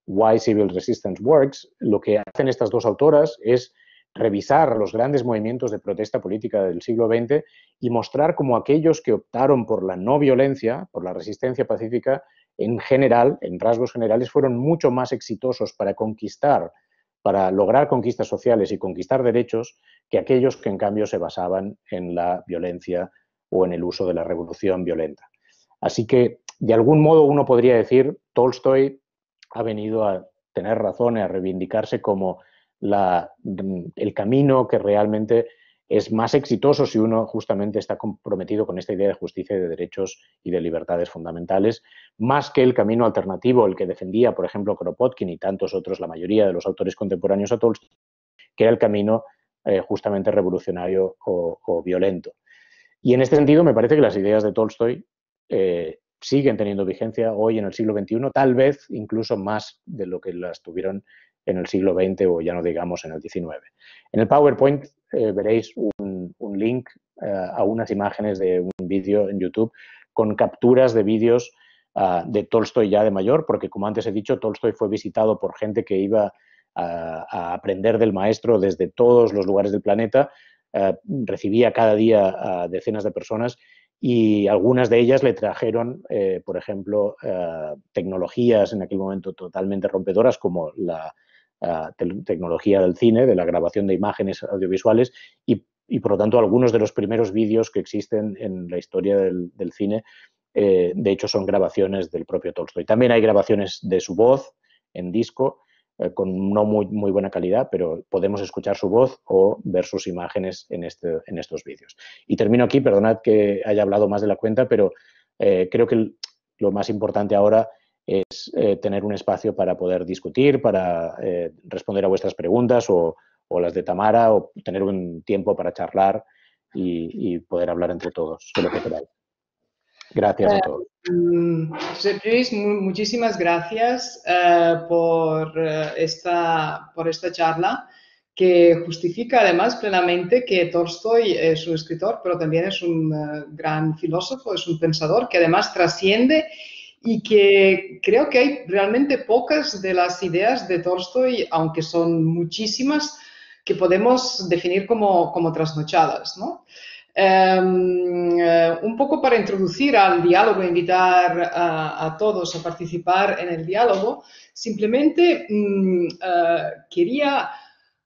Why Civil Resistance Works, lo que hacen estas dos autoras es revisar los grandes movimientos de protesta política del siglo XX y mostrar cómo aquellos que optaron por la no violencia, por la resistencia pacífica, en general, en rasgos generales, fueron mucho más exitosos para conquistar, para lograr conquistas sociales y conquistar derechos, que aquellos que en cambio se basaban en la violencia o en el uso de la revolución violenta. Así que, de algún modo, uno podría decir, Tolstoy ha venido a tener razón, y a reivindicarse como Mm, el camino que realmente es más exitoso si uno justamente está comprometido con esta idea de justicia y de derechos y de libertades fundamentales, más que el camino alternativo, el que defendía, por ejemplo, Kropotkin y tantos otros, la mayoría de los autores contemporáneos a Tolstoy, que era el camino eh, justamente revolucionario o, violento. Y en este sentido, me parece que las ideas de Tolstoy eh, siguen teniendo vigencia hoy en el siglo XXI, tal vez incluso más de lo que las tuvieron en el siglo XX o ya no digamos en el XIX. En el PowerPoint eh, veréis un, link eh, a unas imágenes de un vídeo en YouTube con capturas de vídeos ah, de Tolstoy ya de mayor, porque como antes he dicho, Tolstoy fue visitado por gente que iba a, aprender del maestro desde todos los lugares del planeta, eh, recibía cada día ah, decenas de personas y algunas de ellas le trajeron, por ejemplo, tecnologías en aquel momento totalmente rompedoras como la, tecnología del cine, de la grabación de imágenes audiovisuales y, por lo tanto algunos de los primeros vídeos que existen en la historia del, cine, eh, de hecho son grabaciones del propio Tolstoy. También hay grabaciones de su voz en disco eh, con no muy, muy buena calidad, pero podemos escuchar su voz o ver sus imágenes en, este, en estos vídeos. Y termino aquí, perdonad que haya hablado más de la cuenta, pero eh, creo que lo más importante ahora es eh, tener un espacio para poder discutir, para eh, responder a vuestras preguntas o, las de Tamara, o tener un tiempo para charlar y, poder hablar entre todos lo que queráis. Gracias a eh, todos. José mm, Luis, muchísimas gracias por, esta, por esta charla que justifica además plenamente que Tolstoy es un escritor, pero también es un gran filósofo, es un pensador que además trasciende y que creo que hay realmente pocas de las ideas de Tolstoy, aunque son muchísimas, que podemos definir como, trasnochadas. Em, eh, un poco para introducir al diálogo, invitar a, todos a participar en el diálogo, simplemente mm, eh, quería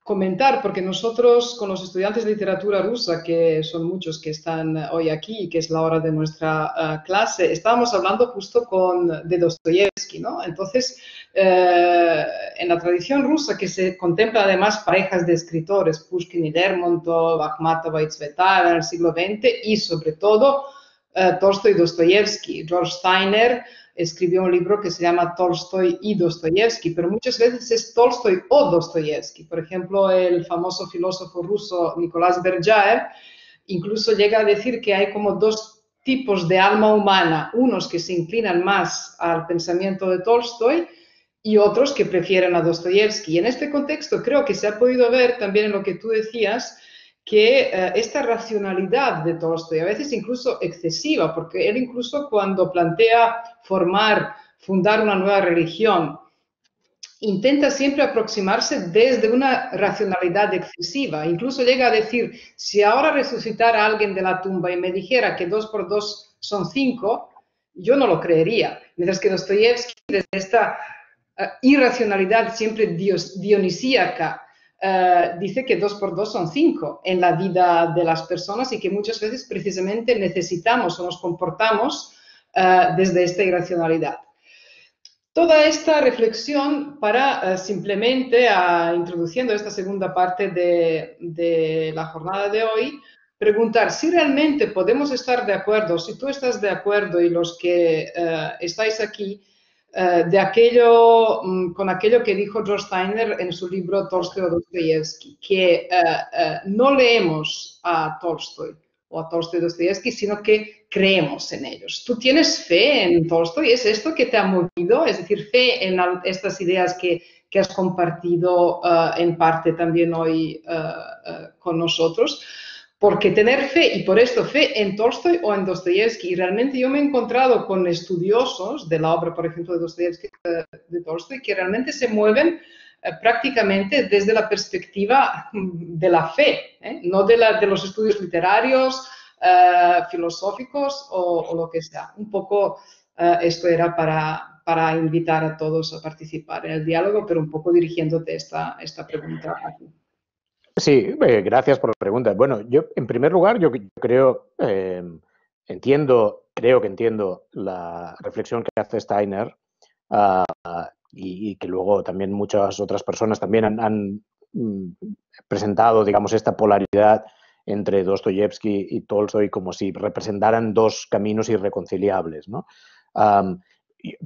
comentar, porque nosotros con los estudiantes de literatura rusa, que son muchos que están hoy aquí, que es la hora de nuestra eh, clase, estábamos hablando justo con, de Dostoyevsky, ¿no? Entonces, eh, en la tradición rusa, que se contempla además parejas de escritores, Pushkin y Lermontov, Akhmatova y Tsvetaeva en el siglo XX, y sobre todo eh, Tolstoy y Dostoyevsky, George Steiner, escribió un libro que se llama Tolstoy y Dostoyevsky, pero muchas veces es Tolstoy o Dostoyevsky. Por ejemplo, el famoso filósofo ruso Nicolás Berjaev incluso llega a decir que hay como dos tipos de alma humana, unos que se inclinan más al pensamiento de Tolstoy y otros que prefieren a Dostoyevsky. Y en este contexto creo que se ha podido ver también en lo que tú decías, que eh, esta racionalidad de Tolstoy, a veces incluso excesiva, porque él incluso cuando plantea formar, fundar una nueva religión, intenta siempre aproximarse desde una racionalidad excesiva. Incluso llega a decir, si ahora resucitara alguien de la tumba y me dijera que dos por dos son cinco, yo no lo creería. Mientras que Dostoyevsky, desde esta eh, irracionalidad siempre dionisíaca, eh, dice que dos por dos son cinco en la vida de las personas y que muchas veces precisamente necesitamos o nos comportamos eh, desde esta irracionalidad. Toda esta reflexión para eh, simplemente, introduciendo esta segunda parte de la jornada de hoy, preguntar si realmente podemos estar de acuerdo, si tú estás de acuerdo y los que estáis aquí, eh, de aquello, mm, con aquello que dijo George Steiner en su libro Tolstoy o Dostoyevsky, que eh, eh, no leemos a Tolstoy o a Tolstoy o Dostoyevsky, sino que creemos en ellos. Tú tienes fe en Tolstoy, es esto que te ha movido, es decir, fe en estas ideas que, has compartido en parte también hoy con nosotros. Porque tener fe, y por esto fe en Tolstoy o en Dostoyevsky, y realmente yo me he encontrado con estudiosos de la obra, por ejemplo, de Dostoyevsky, de Tolstoy, que realmente se mueven eh, prácticamente desde la perspectiva mm, de la fe, ¿eh? no de, la, de, los estudios literarios, eh, filosóficos o, lo que sea. Un poco esto era para, para, invitar a todos a participar en el diálogo, pero un poco dirigiéndote esta, esta pregunta aquí. Sí, eh, gracias por la pregunta. Bueno, yo en primer lugar, yo creo, em, entiendo, creo que entiendo la reflexión que hace Steiner ah, y, que luego también muchas otras personas también han, mm, presentado, digamos, esta polaridad entre Dostoyevsky y Tolstoy como si representaran dos caminos irreconciliables, ¿no?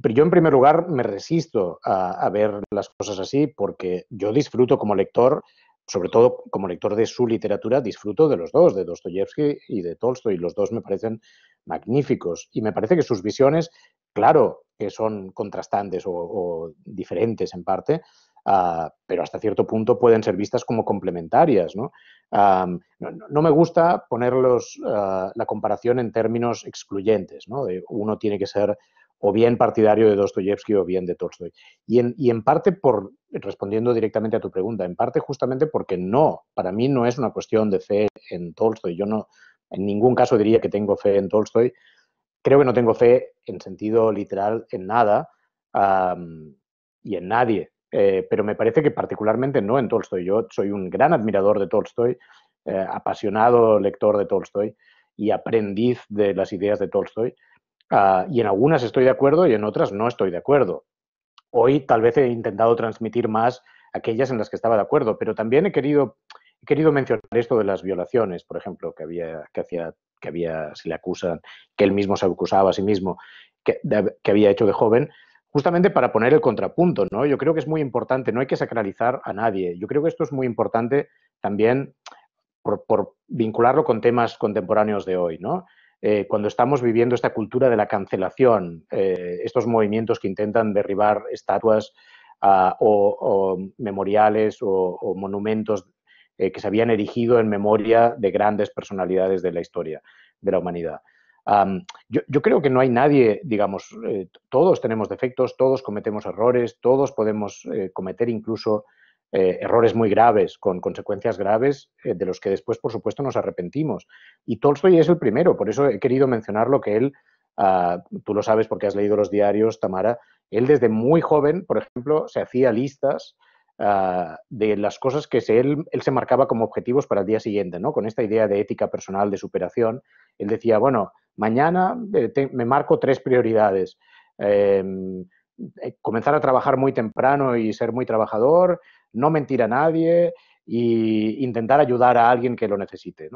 pero yo en primer lugar me resisto a, a, ver las cosas así porque yo disfruto como lector sobre todo como lector de su literatura, disfruto de los dos, de Dostoyevsky y de Tolstoy. Los dos me parecen magníficos y me parece que sus visiones, claro que son contrastantes o, diferentes en parte, ah, pero hasta cierto punto pueden ser vistas como complementarias. No, me gusta ponerlos ah, la comparación en términos excluyentes. ¿no? Uno tiene que ser o bien partidario de Dostoyevsky o bien de Tolstoy. Y en, y en parte por, respondiendo directamente a tu pregunta, en parte justamente porque no, para mí no es una cuestión de fe en Tolstoy. Yo no, en ningún caso diría que tengo fe en Tolstoy. Creo que no tengo fe en sentido literal en nada y en nadie. Eh, pero me parece que particularmente no en Tolstoy. Yo soy un gran admirador de Tolstoy, eh, apasionado lector de Tolstoy y aprendiz de las ideas de Tolstoy Ah, y en algunas estoy de acuerdo y en otras no estoy de acuerdo. Hoy tal vez he intentado transmitir más aquellas en las que estaba de acuerdo, pero también he querido, querido mencionar esto de las violaciones, por ejemplo, que había, que hacía, que había, si le acusan, que él mismo se acusaba a sí mismo, que, que había hecho de joven, justamente para poner el contrapunto, ¿no? Yo creo que es muy importante, no hay que sacralizar a nadie. Yo creo que esto es muy importante también por, por vincularlo con temas contemporáneos de hoy, ¿no? Eh, cuando estamos viviendo esta cultura de la cancelación, eh, estos movimientos que intentan derribar estatuas ah, o, memoriales o, monumentos eh, que se habían erigido en memoria de grandes personalidades de la historia de la humanidad. yo, creo que no hay nadie, digamos, todos tenemos defectos, todos cometemos errores, todos podemos cometer incluso eh, errores muy graves, con consecuencias graves, eh, de los que después, por supuesto, nos arrepentimos. Y Tolstoy es el primero, por eso he querido mencionar lo que él, ah, tú lo sabes porque has leído los diarios, Tamara, él desde muy joven, por ejemplo, se hacía listas ah, de las cosas que él, se marcaba como objetivos para el día siguiente, ¿no? Con esta idea de ética personal, de superación, él decía, bueno, mañana eh, me marco tres prioridades. Em, eh, comenzar a trabajar muy temprano y ser muy trabajador, no mentir a nadie e intentar ayudar a alguien que lo necesite.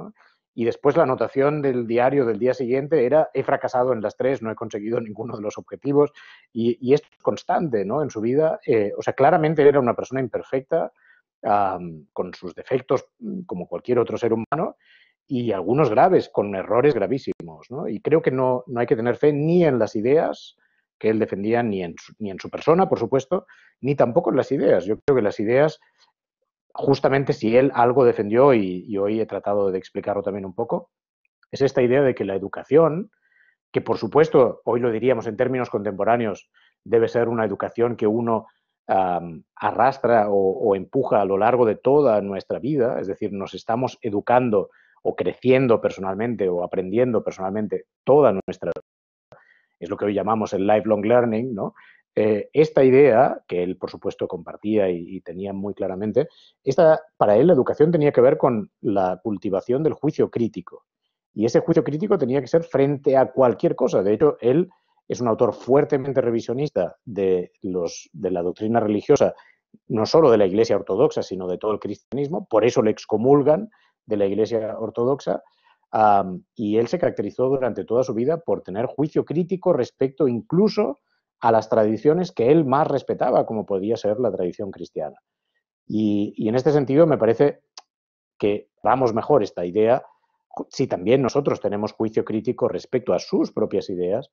Y después la anotación del diario del día siguiente era, he fracasado en las tres, no he conseguido ninguno de los objetivos. Y, esto es constante ¿no? en su vida. Eh, o sea, claramente era una persona imperfecta, con sus defectos mm, como cualquier otro ser humano, y algunos graves, con errores gravísimos. Y creo que no hay que tener fe ni en las ideas que él defendía ni en, su, ni en su persona, por supuesto, ni tampoco en las ideas. Yo creo que las ideas, justamente si él algo defendió, y, hoy he tratado de explicarlo también un poco, es esta idea de que la educación, que por supuesto, hoy lo diríamos en términos contemporáneos, debe ser una educación que uno arrastra o, o, empuja a lo largo de toda nuestra vida, es decir, nos estamos educando o creciendo personalmente o aprendiendo personalmente toda nuestra es lo que hoy llamamos el lifelong learning, eh, esta idea, que él por supuesto compartía y, tenía muy claramente, esta, para él la educación tenía que ver con la cultivación del juicio crítico. Y ese juicio crítico tenía que ser frente a cualquier cosa. De hecho, él es un autor fuertemente revisionista de, de la doctrina religiosa, no solo de la Iglesia ortodoxa, sino de todo el cristianismo. Por eso le excomulgan de la Iglesia ortodoxa y él se caracterizó durante toda su vida por tener juicio crítico respecto incluso a las tradiciones que él más respetaba, como podía ser la tradición cristiana. Y, en este sentido me parece que vamos mejor esta idea si también nosotros tenemos juicio crítico respecto a sus propias ideas,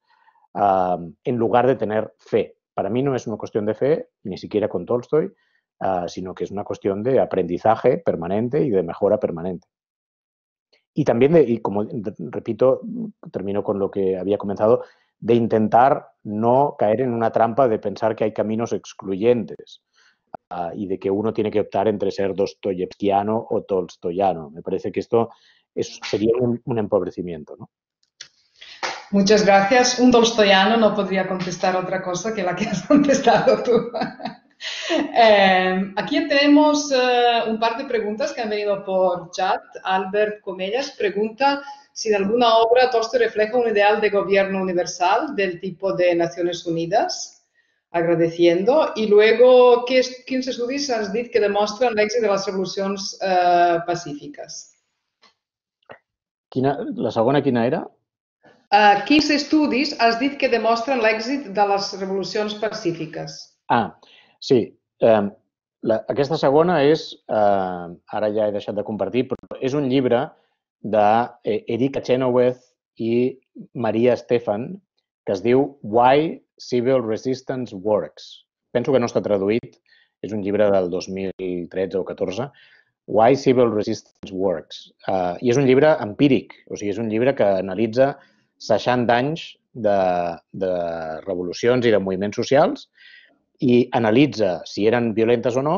en lugar de tener fe. Para mí no es una cuestión de fe, ni siquiera con Tolstoy, ah, sino que es una cuestión de aprendizaje permanente y de mejora permanente y también, de, y como repito, termino con lo que había comenzado, de intentar no caer en una trampa de pensar que hay caminos excluyentes ah, y de que uno tiene que optar entre ser dostoyevskiano o tolstoyano. Me parece que esto es, sería un, empobrecimiento. ¿no? Muchas gracias. Un tolstoyano no podría contestar otra cosa que la que has contestado tú. Em, aquí tenemos eh, un par de preguntas que han venido por chat. Albert Comellas pregunta si en alguna obra toste refleja un ideal de gobierno universal del tipo de Naciones Unidas, agradeciendo. Y luego, ¿qué es 15 estudis has dicho que el éxito de las revoluciones pacíficas? la segunda, quina era? Uh, 15 estudis has dit que el éxito de las revoluciones pacíficas? Ah, sí. Eh, la, aquesta segona és, eh, ara ja he deixat de compartir, però és un llibre d'Erika eh, Chenoweth i Maria Stefan, que es diu Why Civil Resistance Works. Penso que no està traduït, és un llibre del 2013 o 14, Why Civil Resistance Works. Uh, I és un llibre empíric, o sigui, és un llibre que analitza 60 anys de, de revolucions i de moviments socials i analitza si eren violentes o no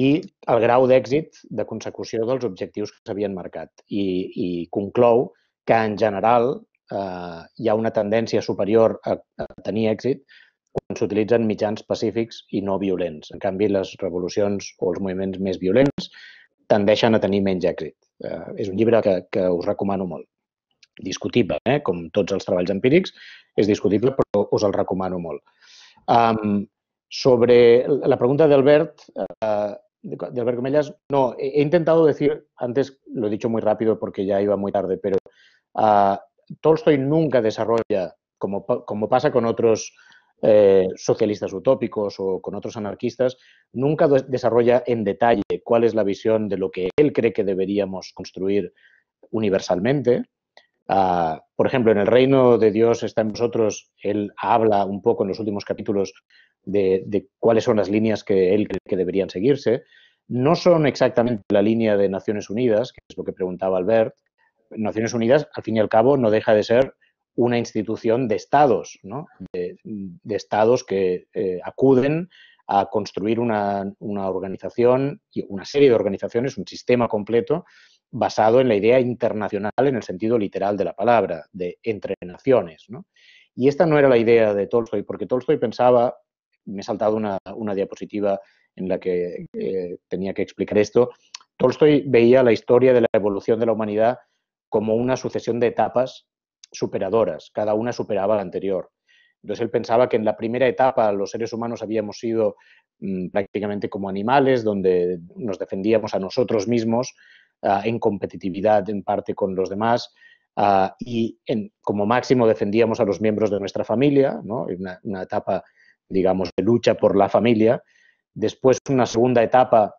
i el grau d'èxit de consecució dels objectius que s'havien marcat. I, I conclou que, en general, eh, hi ha una tendència superior a, a tenir èxit quan s'utilitzen mitjans pacífics i no violents. En canvi, les revolucions o els moviments més violents tendeixen a tenir menys èxit. Eh, és un llibre que, que us recomano molt. Discutible, eh? com tots els treballs empírics, és discutible, però us el recomano molt. Um, Sobre la pregunta de Albert, eh, de Albert no, he, intentado decir, antes lo he dicho muy rápido porque ya iba muy tarde, pero ah, Tolstoy nunca desarrolla, como, como pasa con otros eh, socialistas utópicos o con otros anarquistas, nunca desarrolla en detalle cuál es la visión de lo que él cree que deberíamos construir universalmente. Ah, por ejemplo, en el reino de Dios está en nosotros él habla un poco en los últimos capítulos de, cuáles son las líneas que él cree que deberían seguirse. No son exactamente la línea de Naciones Unidas, que es lo que preguntaba Albert. Naciones Unidas, al fin y al cabo, no deja de ser una institución de estados, de, estados que eh, acuden a construir una, organización y una serie de organizaciones, un sistema completo basado en la idea internacional en el sentido literal de la palabra, de entre naciones. Y esta no era la idea de Tolstoy, porque Tolstoy pensaba me he saltado una, diapositiva en la que eh, tenía que explicar esto. Tolstoy veía la historia de la evolución de la humanidad como una sucesión de etapas superadoras, cada una superaba la anterior. Entonces él pensaba que en la primera etapa los seres humanos habíamos sido mm, prácticamente como animales, donde nos defendíamos a nosotros mismos ah, en competitividad en parte con los demás, ah, y en, como máximo defendíamos a los miembros de nuestra familia, ¿no? una, una etapa digamos, de lucha por la familia. Después una segunda etapa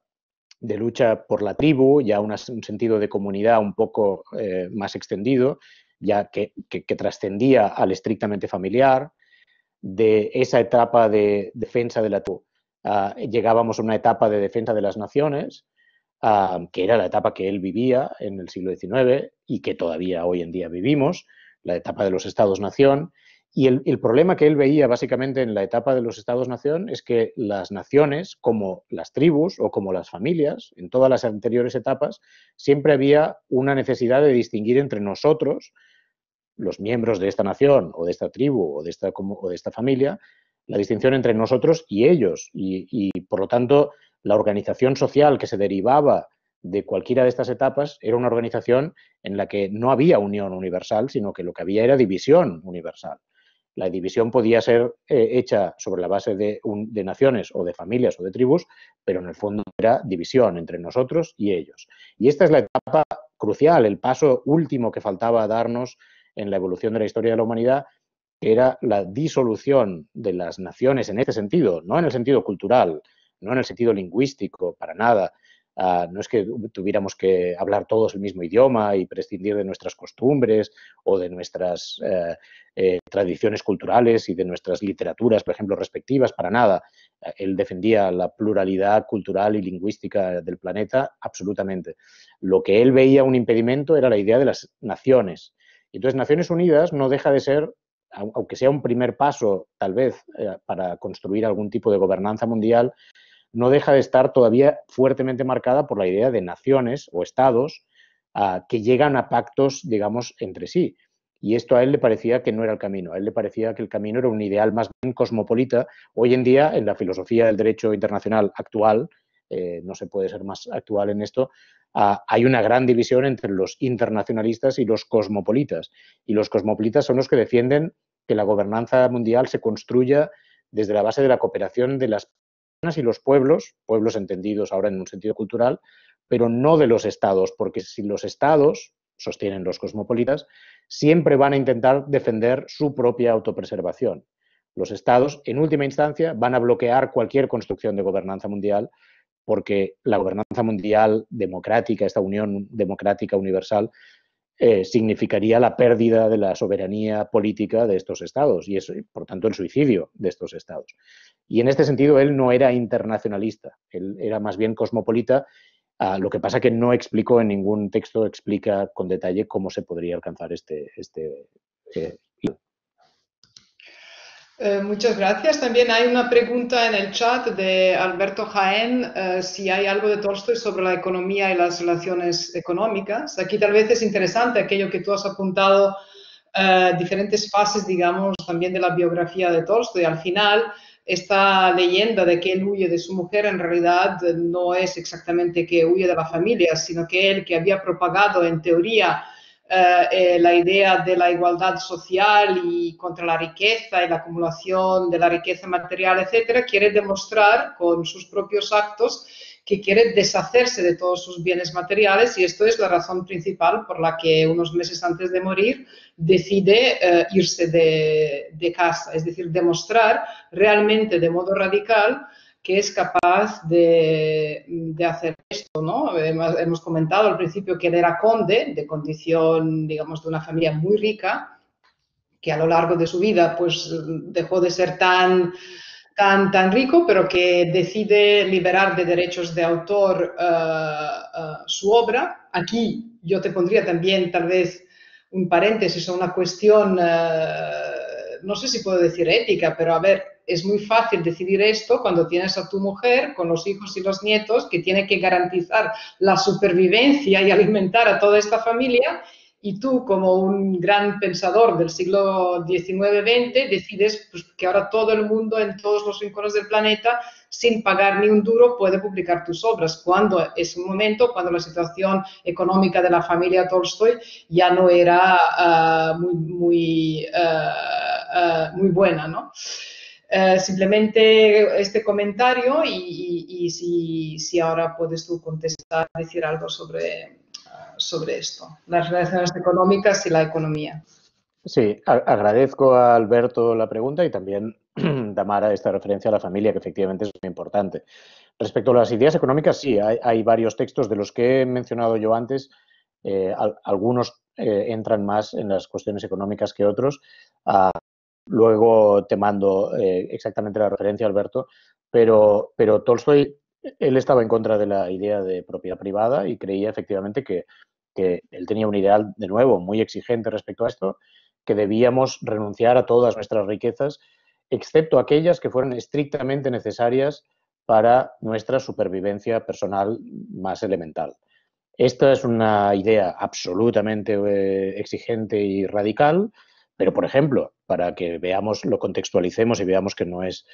de lucha por la tribu, ya un sentido de comunidad un poco eh, más extendido, ya que, trascendía al estrictamente familiar. De esa etapa de defensa de la tribu ah, llegábamos a una etapa de defensa de las naciones, ah, que era la etapa que él vivía en el siglo XIX y que todavía hoy en día vivimos, la etapa de los estados-nación, y el, problema que él veía básicamente en la etapa de los estados-nación es que las naciones, como las tribus o como las familias, en todas las anteriores etapas, siempre había una necesidad de distinguir entre nosotros, los miembros de esta nación o de esta tribu o de esta, de esta familia, la distinción entre nosotros y ellos. y por lo tanto, la organización social que se derivaba de cualquiera de estas etapas era una organización en la que no había unión universal, sino que lo que había era división universal. La división podía ser eh, hecha sobre la base de, de, naciones o de familias o de tribus, pero en el fondo era división entre nosotros y ellos. Y esta es la etapa crucial, el paso último que faltaba darnos en la evolución de la historia de la humanidad, que era la disolución de las naciones en este sentido, no en el sentido cultural, no en el sentido lingüístico, para nada, Ah, no es que tuviéramos que hablar todos el mismo idioma y prescindir de nuestras costumbres o de nuestras eh, eh, tradiciones culturales y de nuestras literaturas, por ejemplo, respectivas, para nada. Eh, él defendía la pluralidad cultural y lingüística del planeta absolutamente. Lo que él veía un impedimento era la idea de las naciones. Entonces, Naciones Unidas no deja de ser aunque sea un primer paso, tal vez, para construir algún tipo de gobernanza mundial, no deja de estar todavía fuertemente marcada por la idea de naciones o estados ah, que llegan a pactos, digamos, entre sí. Y esto a él le parecía que no era el camino, a él le parecía que el camino era un ideal más bien cosmopolita. Hoy en día, en la filosofía del derecho internacional actual, eh, no se puede ser más actual en esto, ah, hay una gran división entre los internacionalistas y los cosmopolitas. Y los cosmopolitas son los que defienden que la gobernanza mundial se construya desde la base de la cooperación de las y los pueblos, pueblos entendidos ahora en un sentido cultural, pero no de los estados, porque si los estados, sostienen los cosmopolitas, siempre van a intentar defender su propia autopreservación. Los estados, en última instancia, van a bloquear cualquier construcción de gobernanza mundial, porque la gobernanza mundial democrática, esta unión democrática universal, eh, significaría la pérdida de la soberanía política de estos estados y, eso, por tanto, el suicidio de estos estados. Y en este sentido, él no era internacionalista, él era más bien cosmopolita, ah, lo que pasa que no explicó en ningún texto, explica con detalle cómo se podría alcanzar este, este eh, eh, muchas gracias. También hay una pregunta en el chat de Alberto Jaén, eh, si hay algo de Tolstoy sobre la economía y las relaciones económicas. Aquí tal vez es interesante aquello que tú has apuntado, eh, diferentes fases, digamos, también de la biografía de Tolstoy. Al final, esta leyenda de que él huye de su mujer en realidad no es exactamente que huye de la familia, sino que él que había propagado en teoría eh, eh, la idea de la igualdad social y contra la riqueza y la acumulación de la riqueza material, etcétera, quiere demostrar con sus propios actos que quiere deshacerse de todos sus bienes materiales y esto es la razón principal por la que unos meses antes de morir decide eh, irse de, casa, es decir, demostrar realmente de modo radical que es capaz de, hacer esto, ¿no? Hemos comentado al principio que él era conde, de condición, digamos, de una familia muy rica, que a lo largo de su vida, pues, dejó de ser tan, tan, tan rico, pero que decide liberar de derechos de autor eh, eh, su obra. Aquí yo te pondría también, tal vez, un paréntesis o una cuestión, eh, no sé si puedo decir ética, pero a ver, es muy fácil decidir esto cuando tienes a tu mujer con los hijos y los nietos que tiene que garantizar la supervivencia y alimentar a toda esta familia y tú como un gran pensador del siglo XIX-XX decides pues, que ahora todo el mundo en todos los rincones del planeta sin pagar ni un duro puede publicar tus obras, cuando es un momento, cuando la situación económica de la familia Tolstoy ya no era ah, muy, muy, ah, ah, muy buena. ¿no? Eh, simplemente este comentario y, si, ahora puedes tú contestar, decir algo sobre, ah, sobre esto, las relaciones económicas y la economía. Sí, agradezco a Alberto la pregunta y también Tamara esta referencia a la familia, que efectivamente es muy importante. Respecto a las ideas económicas, sí, hay, varios textos de los que he mencionado yo antes. Eh, algunos eh, entran más en las cuestiones económicas que otros. Ah, Luego te mando eh, exactamente la referencia, Alberto, pero, Tolstoy, él estaba en contra de la idea de propiedad privada y creía efectivamente que, él tenía un ideal, de nuevo, muy exigente respecto a esto, que debíamos renunciar a todas nuestras riquezas, excepto aquellas que fueran estrictamente necesarias para nuestra supervivencia personal más elemental. Esta es una idea absolutamente eh, exigente y radical, pero, por ejemplo, para que veamos, lo contextualicemos y veamos que no es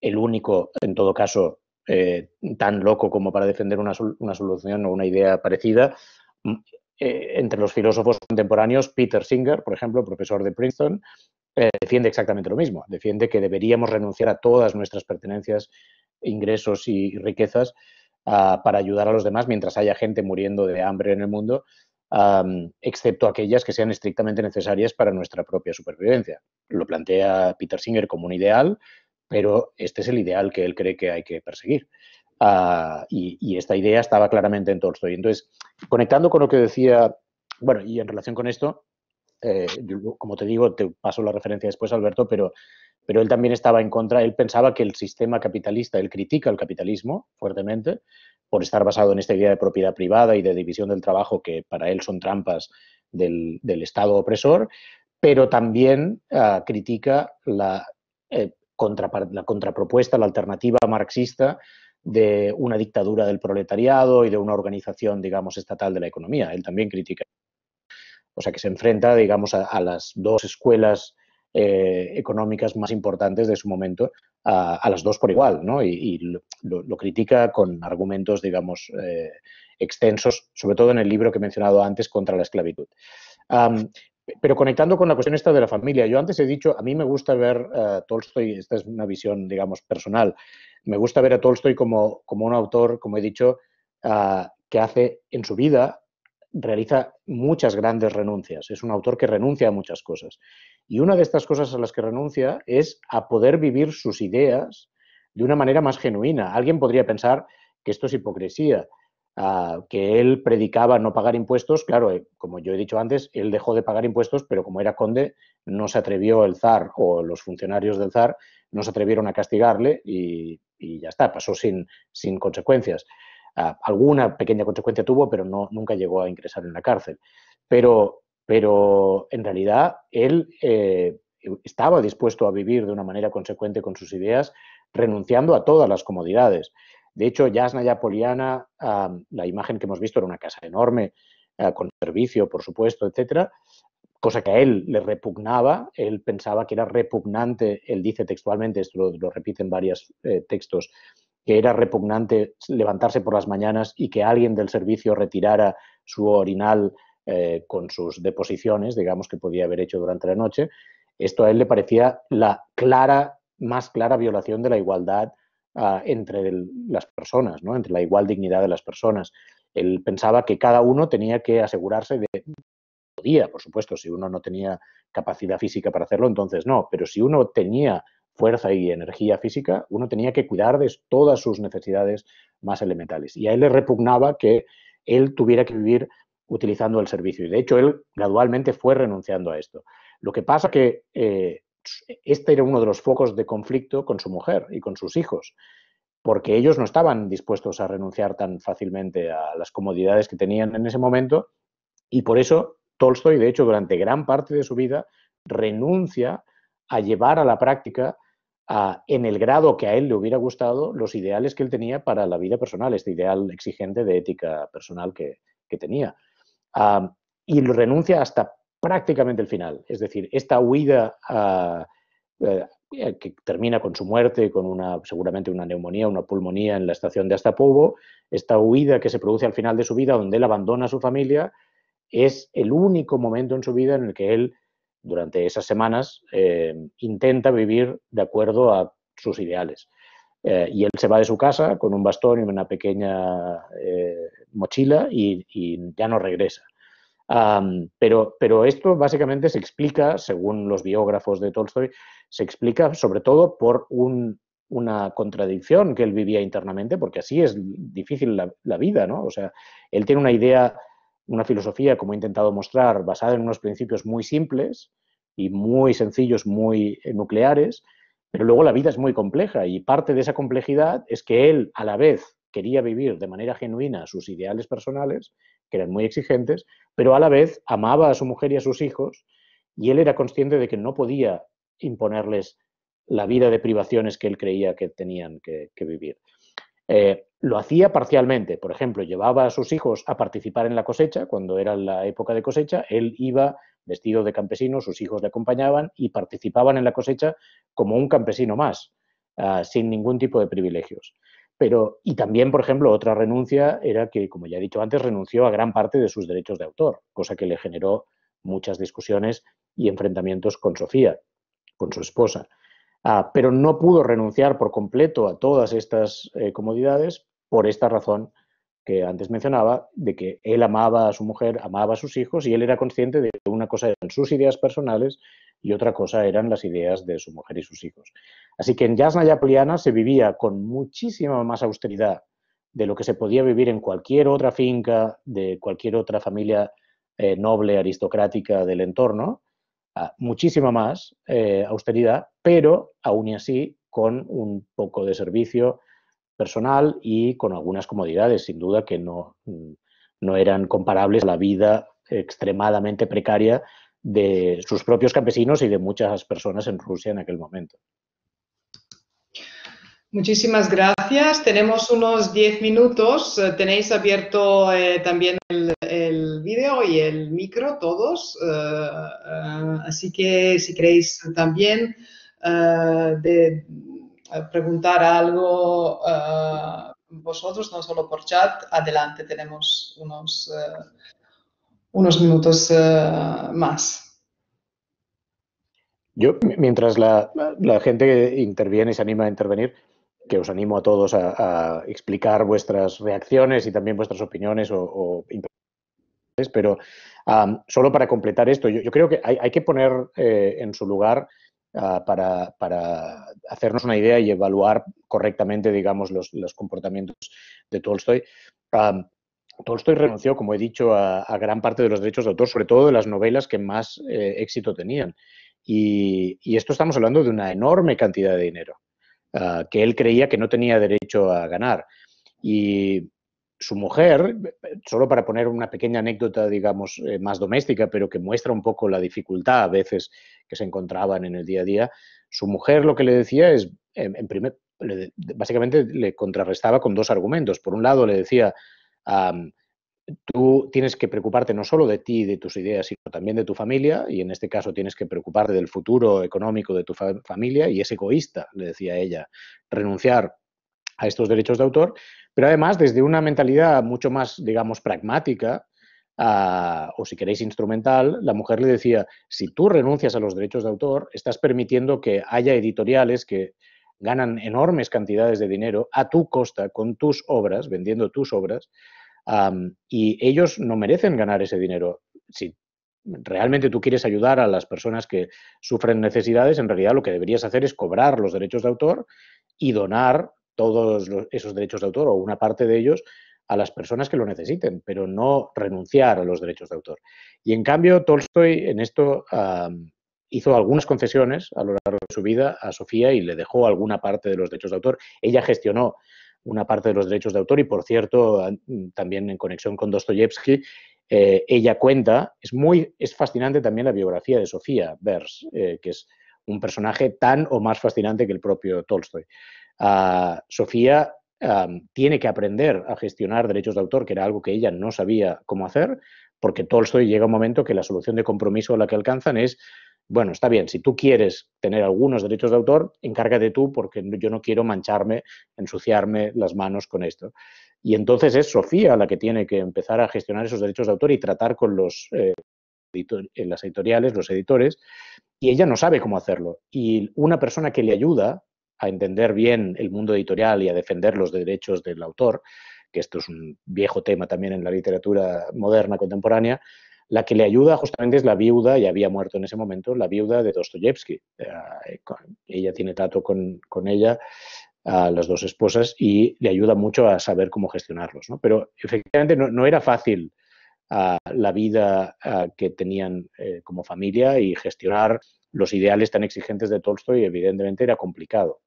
el único, en todo caso, eh, tan loco como para defender una, solución o una idea parecida. Mm, eh, entre los filósofos contemporáneos, Peter Singer, por ejemplo, profesor de Princeton, eh, defiende exactamente lo mismo. Defiende que deberíamos renunciar a todas nuestras pertenencias, ingresos y riquezas ah, para ayudar a los demás mientras haya gente muriendo de hambre en el mundo excepto aquellas que sean estrictamente necesarias para nuestra propia supervivencia. Lo plantea Peter Singer como un ideal, pero este es el ideal que él cree que hay que perseguir. Ah, y, y, esta idea estaba claramente en Y Entonces, conectando con lo que decía, bueno, y en relación con esto, eh, como te digo, te paso la referencia después, Alberto, pero, pero él también estaba en contra, él pensaba que el sistema capitalista, él critica el capitalismo fuertemente por estar basado en esta idea de propiedad privada y de división del trabajo que para él son trampas del, Estado opresor, pero también ah, critica eh, la contrapropuesta, la alternativa marxista de una dictadura del proletariado y de una organización, digamos, estatal de la economía. Él también critica o sea que se enfrenta, digamos, a, las dos escuelas eh, económicas más importantes de su momento, a, las dos por igual, ¿no? Y, lo, critica con argumentos, digamos, eh, extensos, sobre todo en el libro que he mencionado antes, contra la esclavitud. pero conectando con la cuestión esta de la familia, yo antes he dicho, a mí me gusta ver a eh, Tolstoy, esta es una visión, digamos, personal, me gusta ver a Tolstoy como, como un autor, como he dicho, ah, que hace en su vida realiza muchas grandes renuncias. Es un autor que renuncia a muchas cosas. Y una de estas cosas a las que renuncia es a poder vivir sus ideas de una manera más genuina. Alguien podría pensar que esto es hipocresía, ah, que él predicaba no pagar impuestos. Claro, eh, como yo he dicho antes, él dejó de pagar impuestos, pero como era conde, no se atrevió el zar o los funcionarios del zar no se atrevieron a castigarle y, ya está, pasó sin, sin consecuencias alguna pequeña consecuencia tuvo, pero no, nunca llegó a ingresar en la cárcel. Pero, pero en realidad él eh, estaba dispuesto a vivir de una manera consecuente con sus ideas, renunciando a todas las comodidades. De hecho, Yasnaya Poliana, la imagen que hemos visto era una casa enorme, eh, con servicio, por supuesto, etcétera, cosa que a él le repugnaba, él pensaba que era repugnante, él dice textualmente, esto lo, repite en varios eh, textos, que era repugnante levantarse por las mañanas y que alguien del servicio retirara su orinal eh, con sus deposiciones, digamos, que podía haber hecho durante la noche, esto a él le parecía la clara, más clara violación de la igualdad ah, entre las personas, ¿no? entre la igual dignidad de las personas. Él pensaba que cada uno tenía que asegurarse de... Podía, por supuesto, si uno no tenía capacidad física para hacerlo, entonces no, pero si uno tenía fuerza y energía física, uno tenía que cuidar de todas sus necesidades más elementales. Y a él le repugnaba que él tuviera que vivir utilizando el servicio. Y de hecho, él gradualmente fue renunciando a esto. Lo que pasa que eh, este era uno de los focos de conflicto con su mujer y con sus hijos, porque ellos no estaban dispuestos a renunciar tan fácilmente a las comodidades que tenían en ese momento. Y por eso Tolstoy, de hecho, durante gran parte de su vida, renuncia a llevar a la práctica en el grado que a él le hubiera gustado los ideales que él tenía para la vida personal, este ideal exigente de ética personal que, tenía. Ah, y lo renuncia hasta prácticamente el final. Es decir, esta huida ah, eh, eh, que termina con su muerte, con una, seguramente una neumonía, una pulmonía en la estación de Astapovo, esta huida que se produce al final de su vida, donde él abandona a su familia, es el único momento en su vida en el que él durante esas semanas eh, intenta vivir de acuerdo a sus ideales. Eh, y él se va de su casa con un bastón y una pequeña eh, mochila y, ya no regresa. pero, pero esto básicamente se explica, según los biógrafos de Tolstoy, se explica sobre todo por una contradicción que él vivía internamente, porque así es difícil la, la vida, ¿no? O sea, él tiene una idea una filosofía, como he intentado mostrar, basada en unos principios muy simples y muy sencillos, muy eh, nucleares, pero luego la vida es muy compleja y parte de esa complejidad es que él, a la vez, quería vivir de manera genuina sus ideales personales, que eran muy exigentes, pero a la vez amaba a su mujer y a sus hijos y él era consciente de que no podía imponerles la vida de privaciones que él creía que tenían que, vivir. Eh, lo hacía parcialmente, por ejemplo, llevaba a sus hijos a participar en la cosecha, cuando era la época de cosecha, él iba vestido de campesino, sus hijos le acompañaban y participaban en la cosecha como un campesino más, ah, sin ningún tipo de privilegios. Pero, y también, por ejemplo, otra renuncia era que, como ya he dicho antes, renunció a gran parte de sus derechos de autor, cosa que le generó muchas discusiones y enfrentamientos con Sofía, con su esposa. Ah, pero no pudo renunciar por completo a todas estas eh, comodidades por esta razón que antes mencionaba, de que él amaba a su mujer, amaba a sus hijos y él era consciente de que una cosa eran sus ideas personales y otra cosa eran las ideas de su mujer y sus hijos. Así que en Yasna Pliana se vivía con muchísima más austeridad de lo que se podía vivir en cualquier otra finca de cualquier otra familia eh, noble, aristocrática del entorno, muchísima más eh, austeridad, pero aún y así con un poco de servicio, personal y con algunas comodidades, sin duda, que no, no eran comparables a la vida extremadamente precaria de sus propios campesinos y de muchas personas en Rusia en aquel momento. Muchísimas gracias. Tenemos unos 10 minutos. Tenéis abierto eh, también el, vídeo y el micro todos. Eh, eh, así que si queréis también eh, preguntar algo eh, vosotros, no solo por chat, adelante, tenemos unos, eh, unos minutos más. Yo, mientras la, la, gente interviene y se anima a intervenir, que os animo a todos a, explicar vuestras reacciones y también vuestras opiniones o, pero solo para completar esto, yo, creo que hay, que poner en su lugar Ah, para, hacernos una idea y evaluar correctamente, digamos, los, comportamientos de Tolstoy. Tolstoy renunció, como he dicho, a, gran parte de los derechos de autor, sobre todo de las novelas que más eh, éxito tenían. Y, esto estamos hablando de una enorme cantidad de dinero ah, que él creía que no tenía derecho a ganar. Y su mujer, solo para poner una pequeña anécdota, digamos, eh, más doméstica, pero que muestra un poco la dificultad a veces que se encontraban en el día a día, su mujer lo que le decía es, en, primer, básicamente le contrarrestaba con dos argumentos. Por un lado le decía, tú tienes que preocuparte no solo de ti y de tus ideas, sino también de tu familia, y en este caso tienes que preocuparte del futuro económico de tu familia, y es egoísta, le decía ella, renunciar a estos derechos de autor, pero además desde una mentalidad mucho más, digamos, pragmática, ah, o si queréis instrumental, la mujer le decía, si tú renuncias a los derechos de autor, estás permitiendo que haya editoriales que ganan enormes cantidades de dinero a tu costa, con tus obras, vendiendo tus obras, y ellos no merecen ganar ese dinero. Si realmente tú quieres ayudar a las personas que sufren necesidades, en realidad lo que deberías hacer es cobrar los derechos de autor y donar todos esos derechos de autor o una parte de ellos a las personas que lo necesiten, pero no renunciar a los derechos de autor. Y en cambio, Tolstoy en esto hizo algunas concesiones a lo largo de su vida a Sofía y le dejó alguna parte de los derechos de autor. Ella gestionó una parte de los derechos de autor y, por cierto, también en conexión con Dostoyevsky, eh, ella cuenta, es muy, es fascinante también la biografía de Sofía Vers, eh, que es un personaje tan o más fascinante que el propio Tolstoy. Ah, Sofía tiene que aprender a gestionar derechos de autor, que era algo que ella no sabía cómo hacer, porque Tolstoy llega un momento que la solución de compromiso a la que alcanzan es, bueno, está bien, si tú quieres tener algunos derechos de autor, encárgate tú porque yo no quiero mancharme, ensuciarme las manos con esto. Y entonces es Sofía la que tiene que empezar a gestionar esos derechos de autor y tratar con los, eh, eh, las editoriales, los editores, y ella no sabe cómo hacerlo. Y una persona que le ayuda a entender bien el mundo editorial y a defender los derechos del autor, que esto es un viejo tema también en la literatura moderna contemporánea, la que le ayuda justamente es la viuda, y había muerto en ese momento, la viuda de Dostoyevsky. Eh, ella tiene trato con, ella, a las dos esposas, y le ayuda mucho a saber cómo gestionarlos. Pero efectivamente no, era fácil ah, la vida ah, que tenían eh, como familia y gestionar los ideales tan exigentes de Tolstoy, evidentemente era complicado.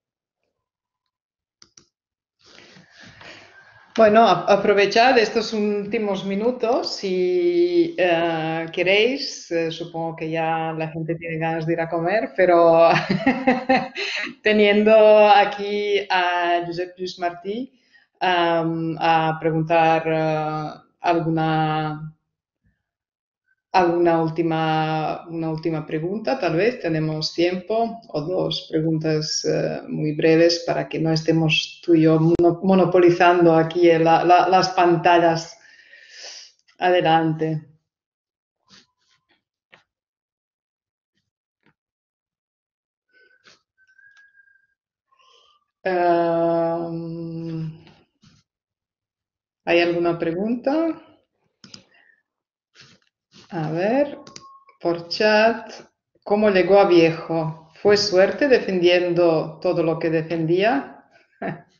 Bueno, aprovechad estos últimos minutos si eh, queréis, eh, supongo que ya la gente tiene ganas de ir a comer, pero teniendo aquí a Josep Luis Martí a preguntar eh, alguna ¿Alguna última, una última pregunta? Tal vez tenemos tiempo o dos preguntas eh, muy breves para que no estemos tú yo monopolizando aquí eh, las pantallas. Adelante. Em, ¿Hay alguna pregunta? A ver, por chat, ¿cómo llegó a viejo? ¿Fue suerte defendiendo todo lo que defendía?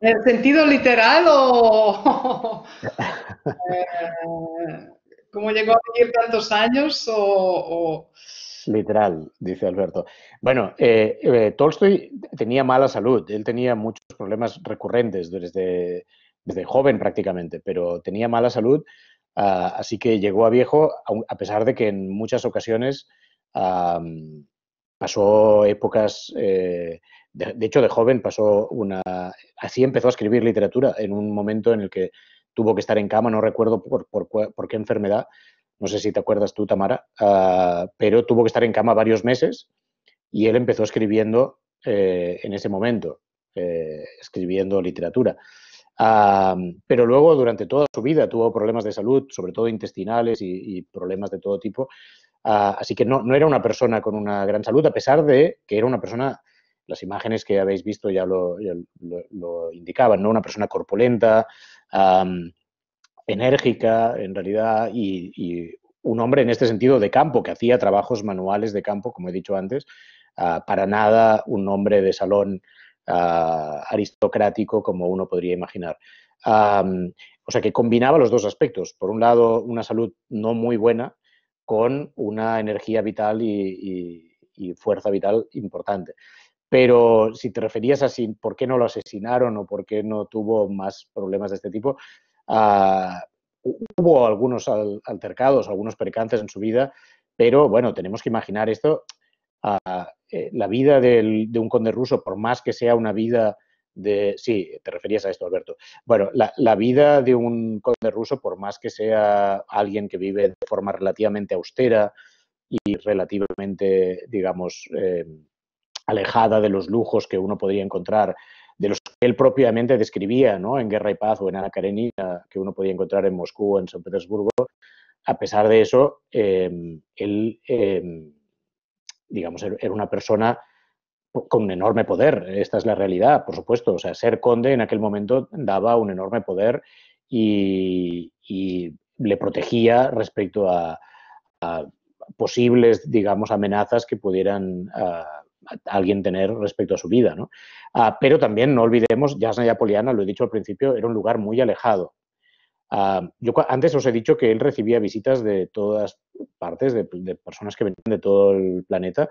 ¿En sentido literal o...? ¿Cómo llegó a vivir tantos años o...? Literal, dice Alberto. Bueno, eh, eh, Tolstoy tenía mala salud, él tenía muchos problemas recurrentes desde, desde joven prácticamente, pero tenía mala salud Ah, así que llegó a viejo, a pesar de que en muchas ocasiones pasó épocas, eh, de, hecho de joven pasó una... Así empezó a escribir literatura, en un momento en el que tuvo que estar en cama, no recuerdo por, qué enfermedad, no sé si te acuerdas tú, Tamara, ah, pero tuvo que estar en cama varios meses y él empezó escribiendo eh, en ese momento, eh, escribiendo literatura pero luego durante toda su vida tuvo problemas de salud, sobre todo intestinales y, problemas de todo tipo. Ah, así que no, no, era una persona con una gran salud, a pesar de que era una persona, las imágenes que habéis visto ya lo, lo, indicaban, ¿no? una persona corpulenta, enérgica en realidad y, un hombre en este sentido de campo, que hacía trabajos manuales de campo, como he dicho antes, ah, para nada un hombre de salón Ah, aristocrático como uno podría imaginar. o sea que combinaba los dos aspectos. Por un lado, una salud no muy buena con una energía vital y, fuerza vital importante. Pero si te referías a por qué no lo asesinaron o por qué no tuvo más problemas de este tipo, ah, hubo algunos altercados, algunos percances en su vida, pero bueno, tenemos que imaginar esto. Eh, la vida de un conde ruso, por más que sea una vida de... Sí, te referías a esto, Alberto. Bueno, la, vida de un conde ruso, por más que sea alguien que vive de forma relativamente austera y relativamente, digamos, em, alejada de los lujos que uno podría encontrar, de los que él propiamente describía, ¿no? En Guerra y Paz o en Ana Karenina, que uno podía encontrar en Moscú o en San Petersburgo, a pesar de eso, em, él em, digamos, er, era una persona con un enorme poder, esta es la realidad, por supuesto, o sea, ser conde en aquel momento daba un enorme poder y, le protegía respecto a, posibles, digamos, amenazas que pudieran alguien tener respecto a su vida, ah, pero también no olvidemos, y Apoliana, lo he dicho al principio, era un lugar muy alejado Ah, yo antes os he dicho que él recibía visitas de todas partes, de, personas que venían de todo el planeta.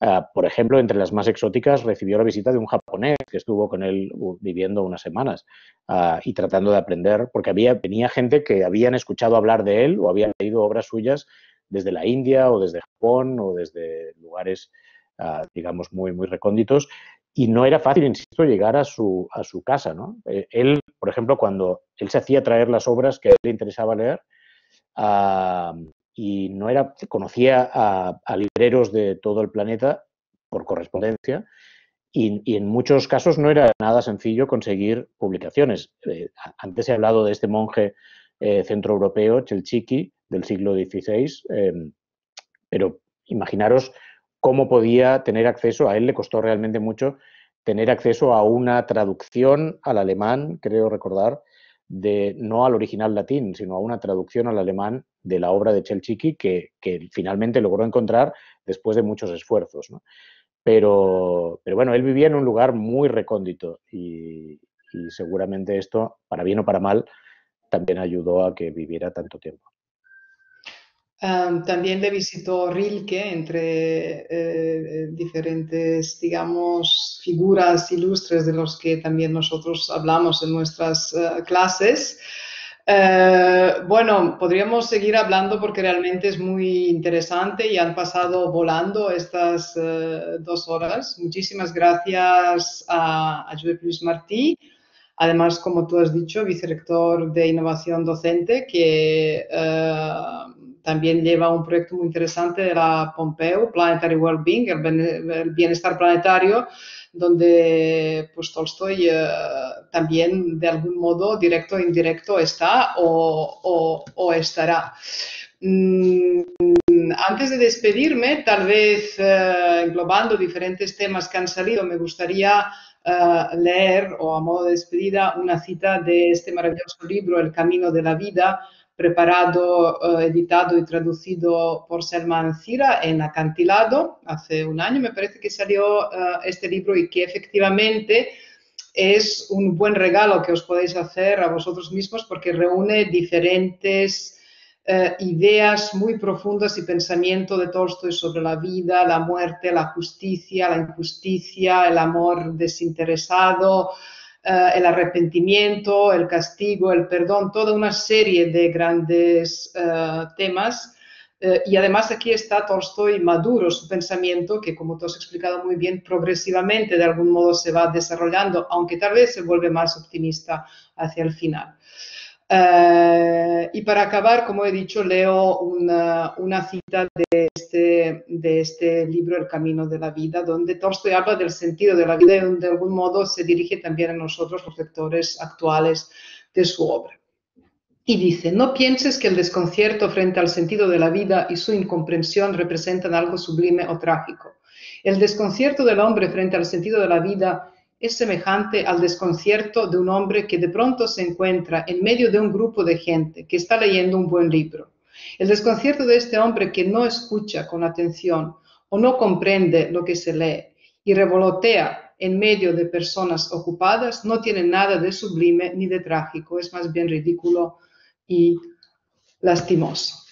Ah, por ejemplo, entre las más exóticas recibió la visita de un japonés que estuvo con él viviendo unas semanas ah, y tratando de aprender, porque había, venía gente que habían escuchado hablar de él o habían leído obras suyas desde la India o desde Japón o desde lugares, digamos, muy, muy recónditos y no era fácil, insisto, llegar a su, casa. Eh, él, por ejemplo, cuando él se hacía traer las obras que a él le interesaba leer, y no era, conocía a, libreros de todo el planeta por correspondencia, y, en muchos casos no era nada sencillo conseguir publicaciones. Eh, antes he hablado de este monje centro eh, centroeuropeo, Chelchiki, del siglo XVI, em, pero imaginaros cómo podía tener acceso, a él le costó realmente mucho tener acceso a una traducción al alemán, creo recordar, de, no al original latín, sino a una traducción al alemán de la obra de Chelchiki que, finalmente logró encontrar después de muchos esfuerzos. Pero, pero bueno, él vivía en un lugar muy recóndito y seguramente esto, para bien o para mal, también ayudó a que viviera tanto tiempo también le visitó Rilke entre eh, eh, diferentes, digamos, figuras ilustres de los que también nosotros hablamos en nuestras eh, clases. bueno, podríamos seguir hablando porque realmente es muy interesante y han pasado volando estas dos horas. Muchísimas gracias a, a Martí además, como tú has dicho, vicerector de innovación docente, que también lleva un proyecto muy interesante de la Pompeu, Planetary Wellbeing, el bienestar planetario, donde pues Tolstoy eh, también de algún modo, directo o indirecto, está o, estará. Mm, antes de despedirme, tal vez eh, englobando diferentes temas que han salido, me gustaría eh, leer o a modo de despedida una cita de este maravilloso libro, El Camino de la Vida, preparado, eh, editado y traducido por Selman Cira en Acantilado, hace un año me parece que salió eh, este libro y que efectivamente es un buen regalo que os podéis hacer a vosotros mismos porque reúne diferentes eh, ideas muy profundas y pensamiento de Tolstoy sobre la vida, la muerte, la justicia, la injusticia, el amor desinteresado, eh, el arrepentimiento, el castigo, el perdón, toda una serie de grandes eh, temas. Eh, y además aquí está Tolstoy maduro, su pensamiento, que como tú has explicado muy bien, progresivamente de algún modo se va desarrollando, aunque tal vez se vuelve más optimista hacia el final. Eh, y para acabar, como he dicho, leo una, cita de este, de este, libro, El Camino de la Vida, donde Tolstoy habla del sentido de la vida y de algún modo se dirige también a nosotros, los lectores actuales de su obra. Y dice, no pienses que el desconcierto frente al sentido de la vida y su incomprensión representan algo sublime o trágico. El desconcierto del hombre frente al sentido de la vida es semejante al desconcierto de un hombre que de pronto se encuentra en medio de un grupo de gente que está leyendo un buen libro. El desconcierto de este hombre que no escucha con atención o no comprende lo que se lee y revolotea en medio de personas ocupadas no tiene nada de sublime ni de trágico, es más bien ridículo y lastimoso.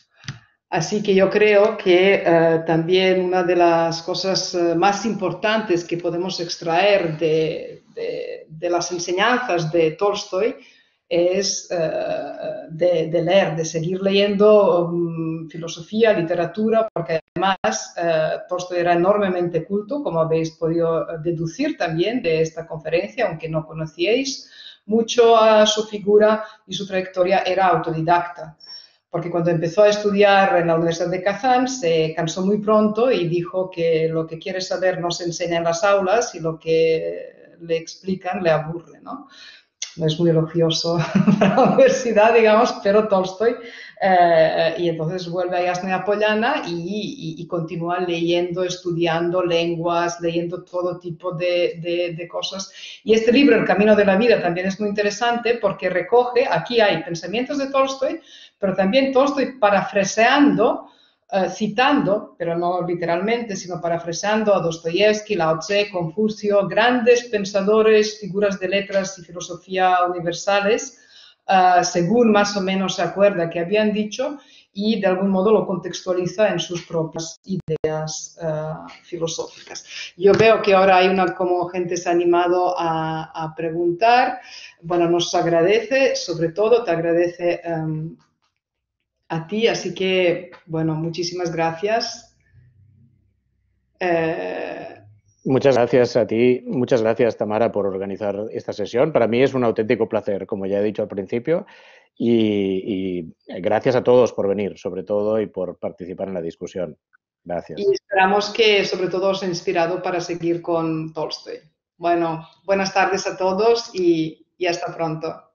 Así que yo creo que eh, también una de las cosas eh, más importantes que podemos extraer de, las enseñanzas de Tolstoy es eh, de, leer, de seguir leyendo mm, filosofía, literatura, porque además Tolstoy era enormemente culto, como habéis podido deducir también de esta conferencia, aunque no conocíais mucho a su figura y su trayectoria era autodidacta porque cuando empezó a estudiar en la Universidad de Kazán se cansó muy pronto y dijo que lo que quiere saber no se enseña en las aulas y lo que le explican le aburre, ¿no? no es muy elogioso para la universidad, digamos, pero Tolstoy. Eh, y entonces vuelve a Yasnaya Apollana y, continúa leyendo, estudiando lenguas, leyendo todo tipo de, de, cosas. Y este libro, El Camino de la Vida, también es muy interesante porque recoge, aquí hay pensamientos de Tolstoy, pero también todo estoy parafraseando, eh, citando, pero no literalmente, sino parafraseando a Dostoyevsky, Lao Tse, Confucio, grandes pensadores, figuras de letras y filosofía universales, eh, según más o menos se acuerda que habían dicho, y de algún modo lo contextualiza en sus propias ideas eh, filosóficas. Yo veo que ahora hay una, como gente se ha animado a, a preguntar, bueno, nos agradece, sobre todo te agradece em, a ti. Así que, bueno, muchísimas gracias. Eh, muchas gracias a ti, muchas gracias Tamara por organizar esta sesión. Para mí es un auténtico placer, como ya he dicho al principio, y, gracias a todos por venir, sobre todo, y por participar en la discusión. Gracias. Y esperamos que sobre todo os haya inspirado para seguir con Tolstoy. Bueno, buenas tardes a todos y hasta pronto.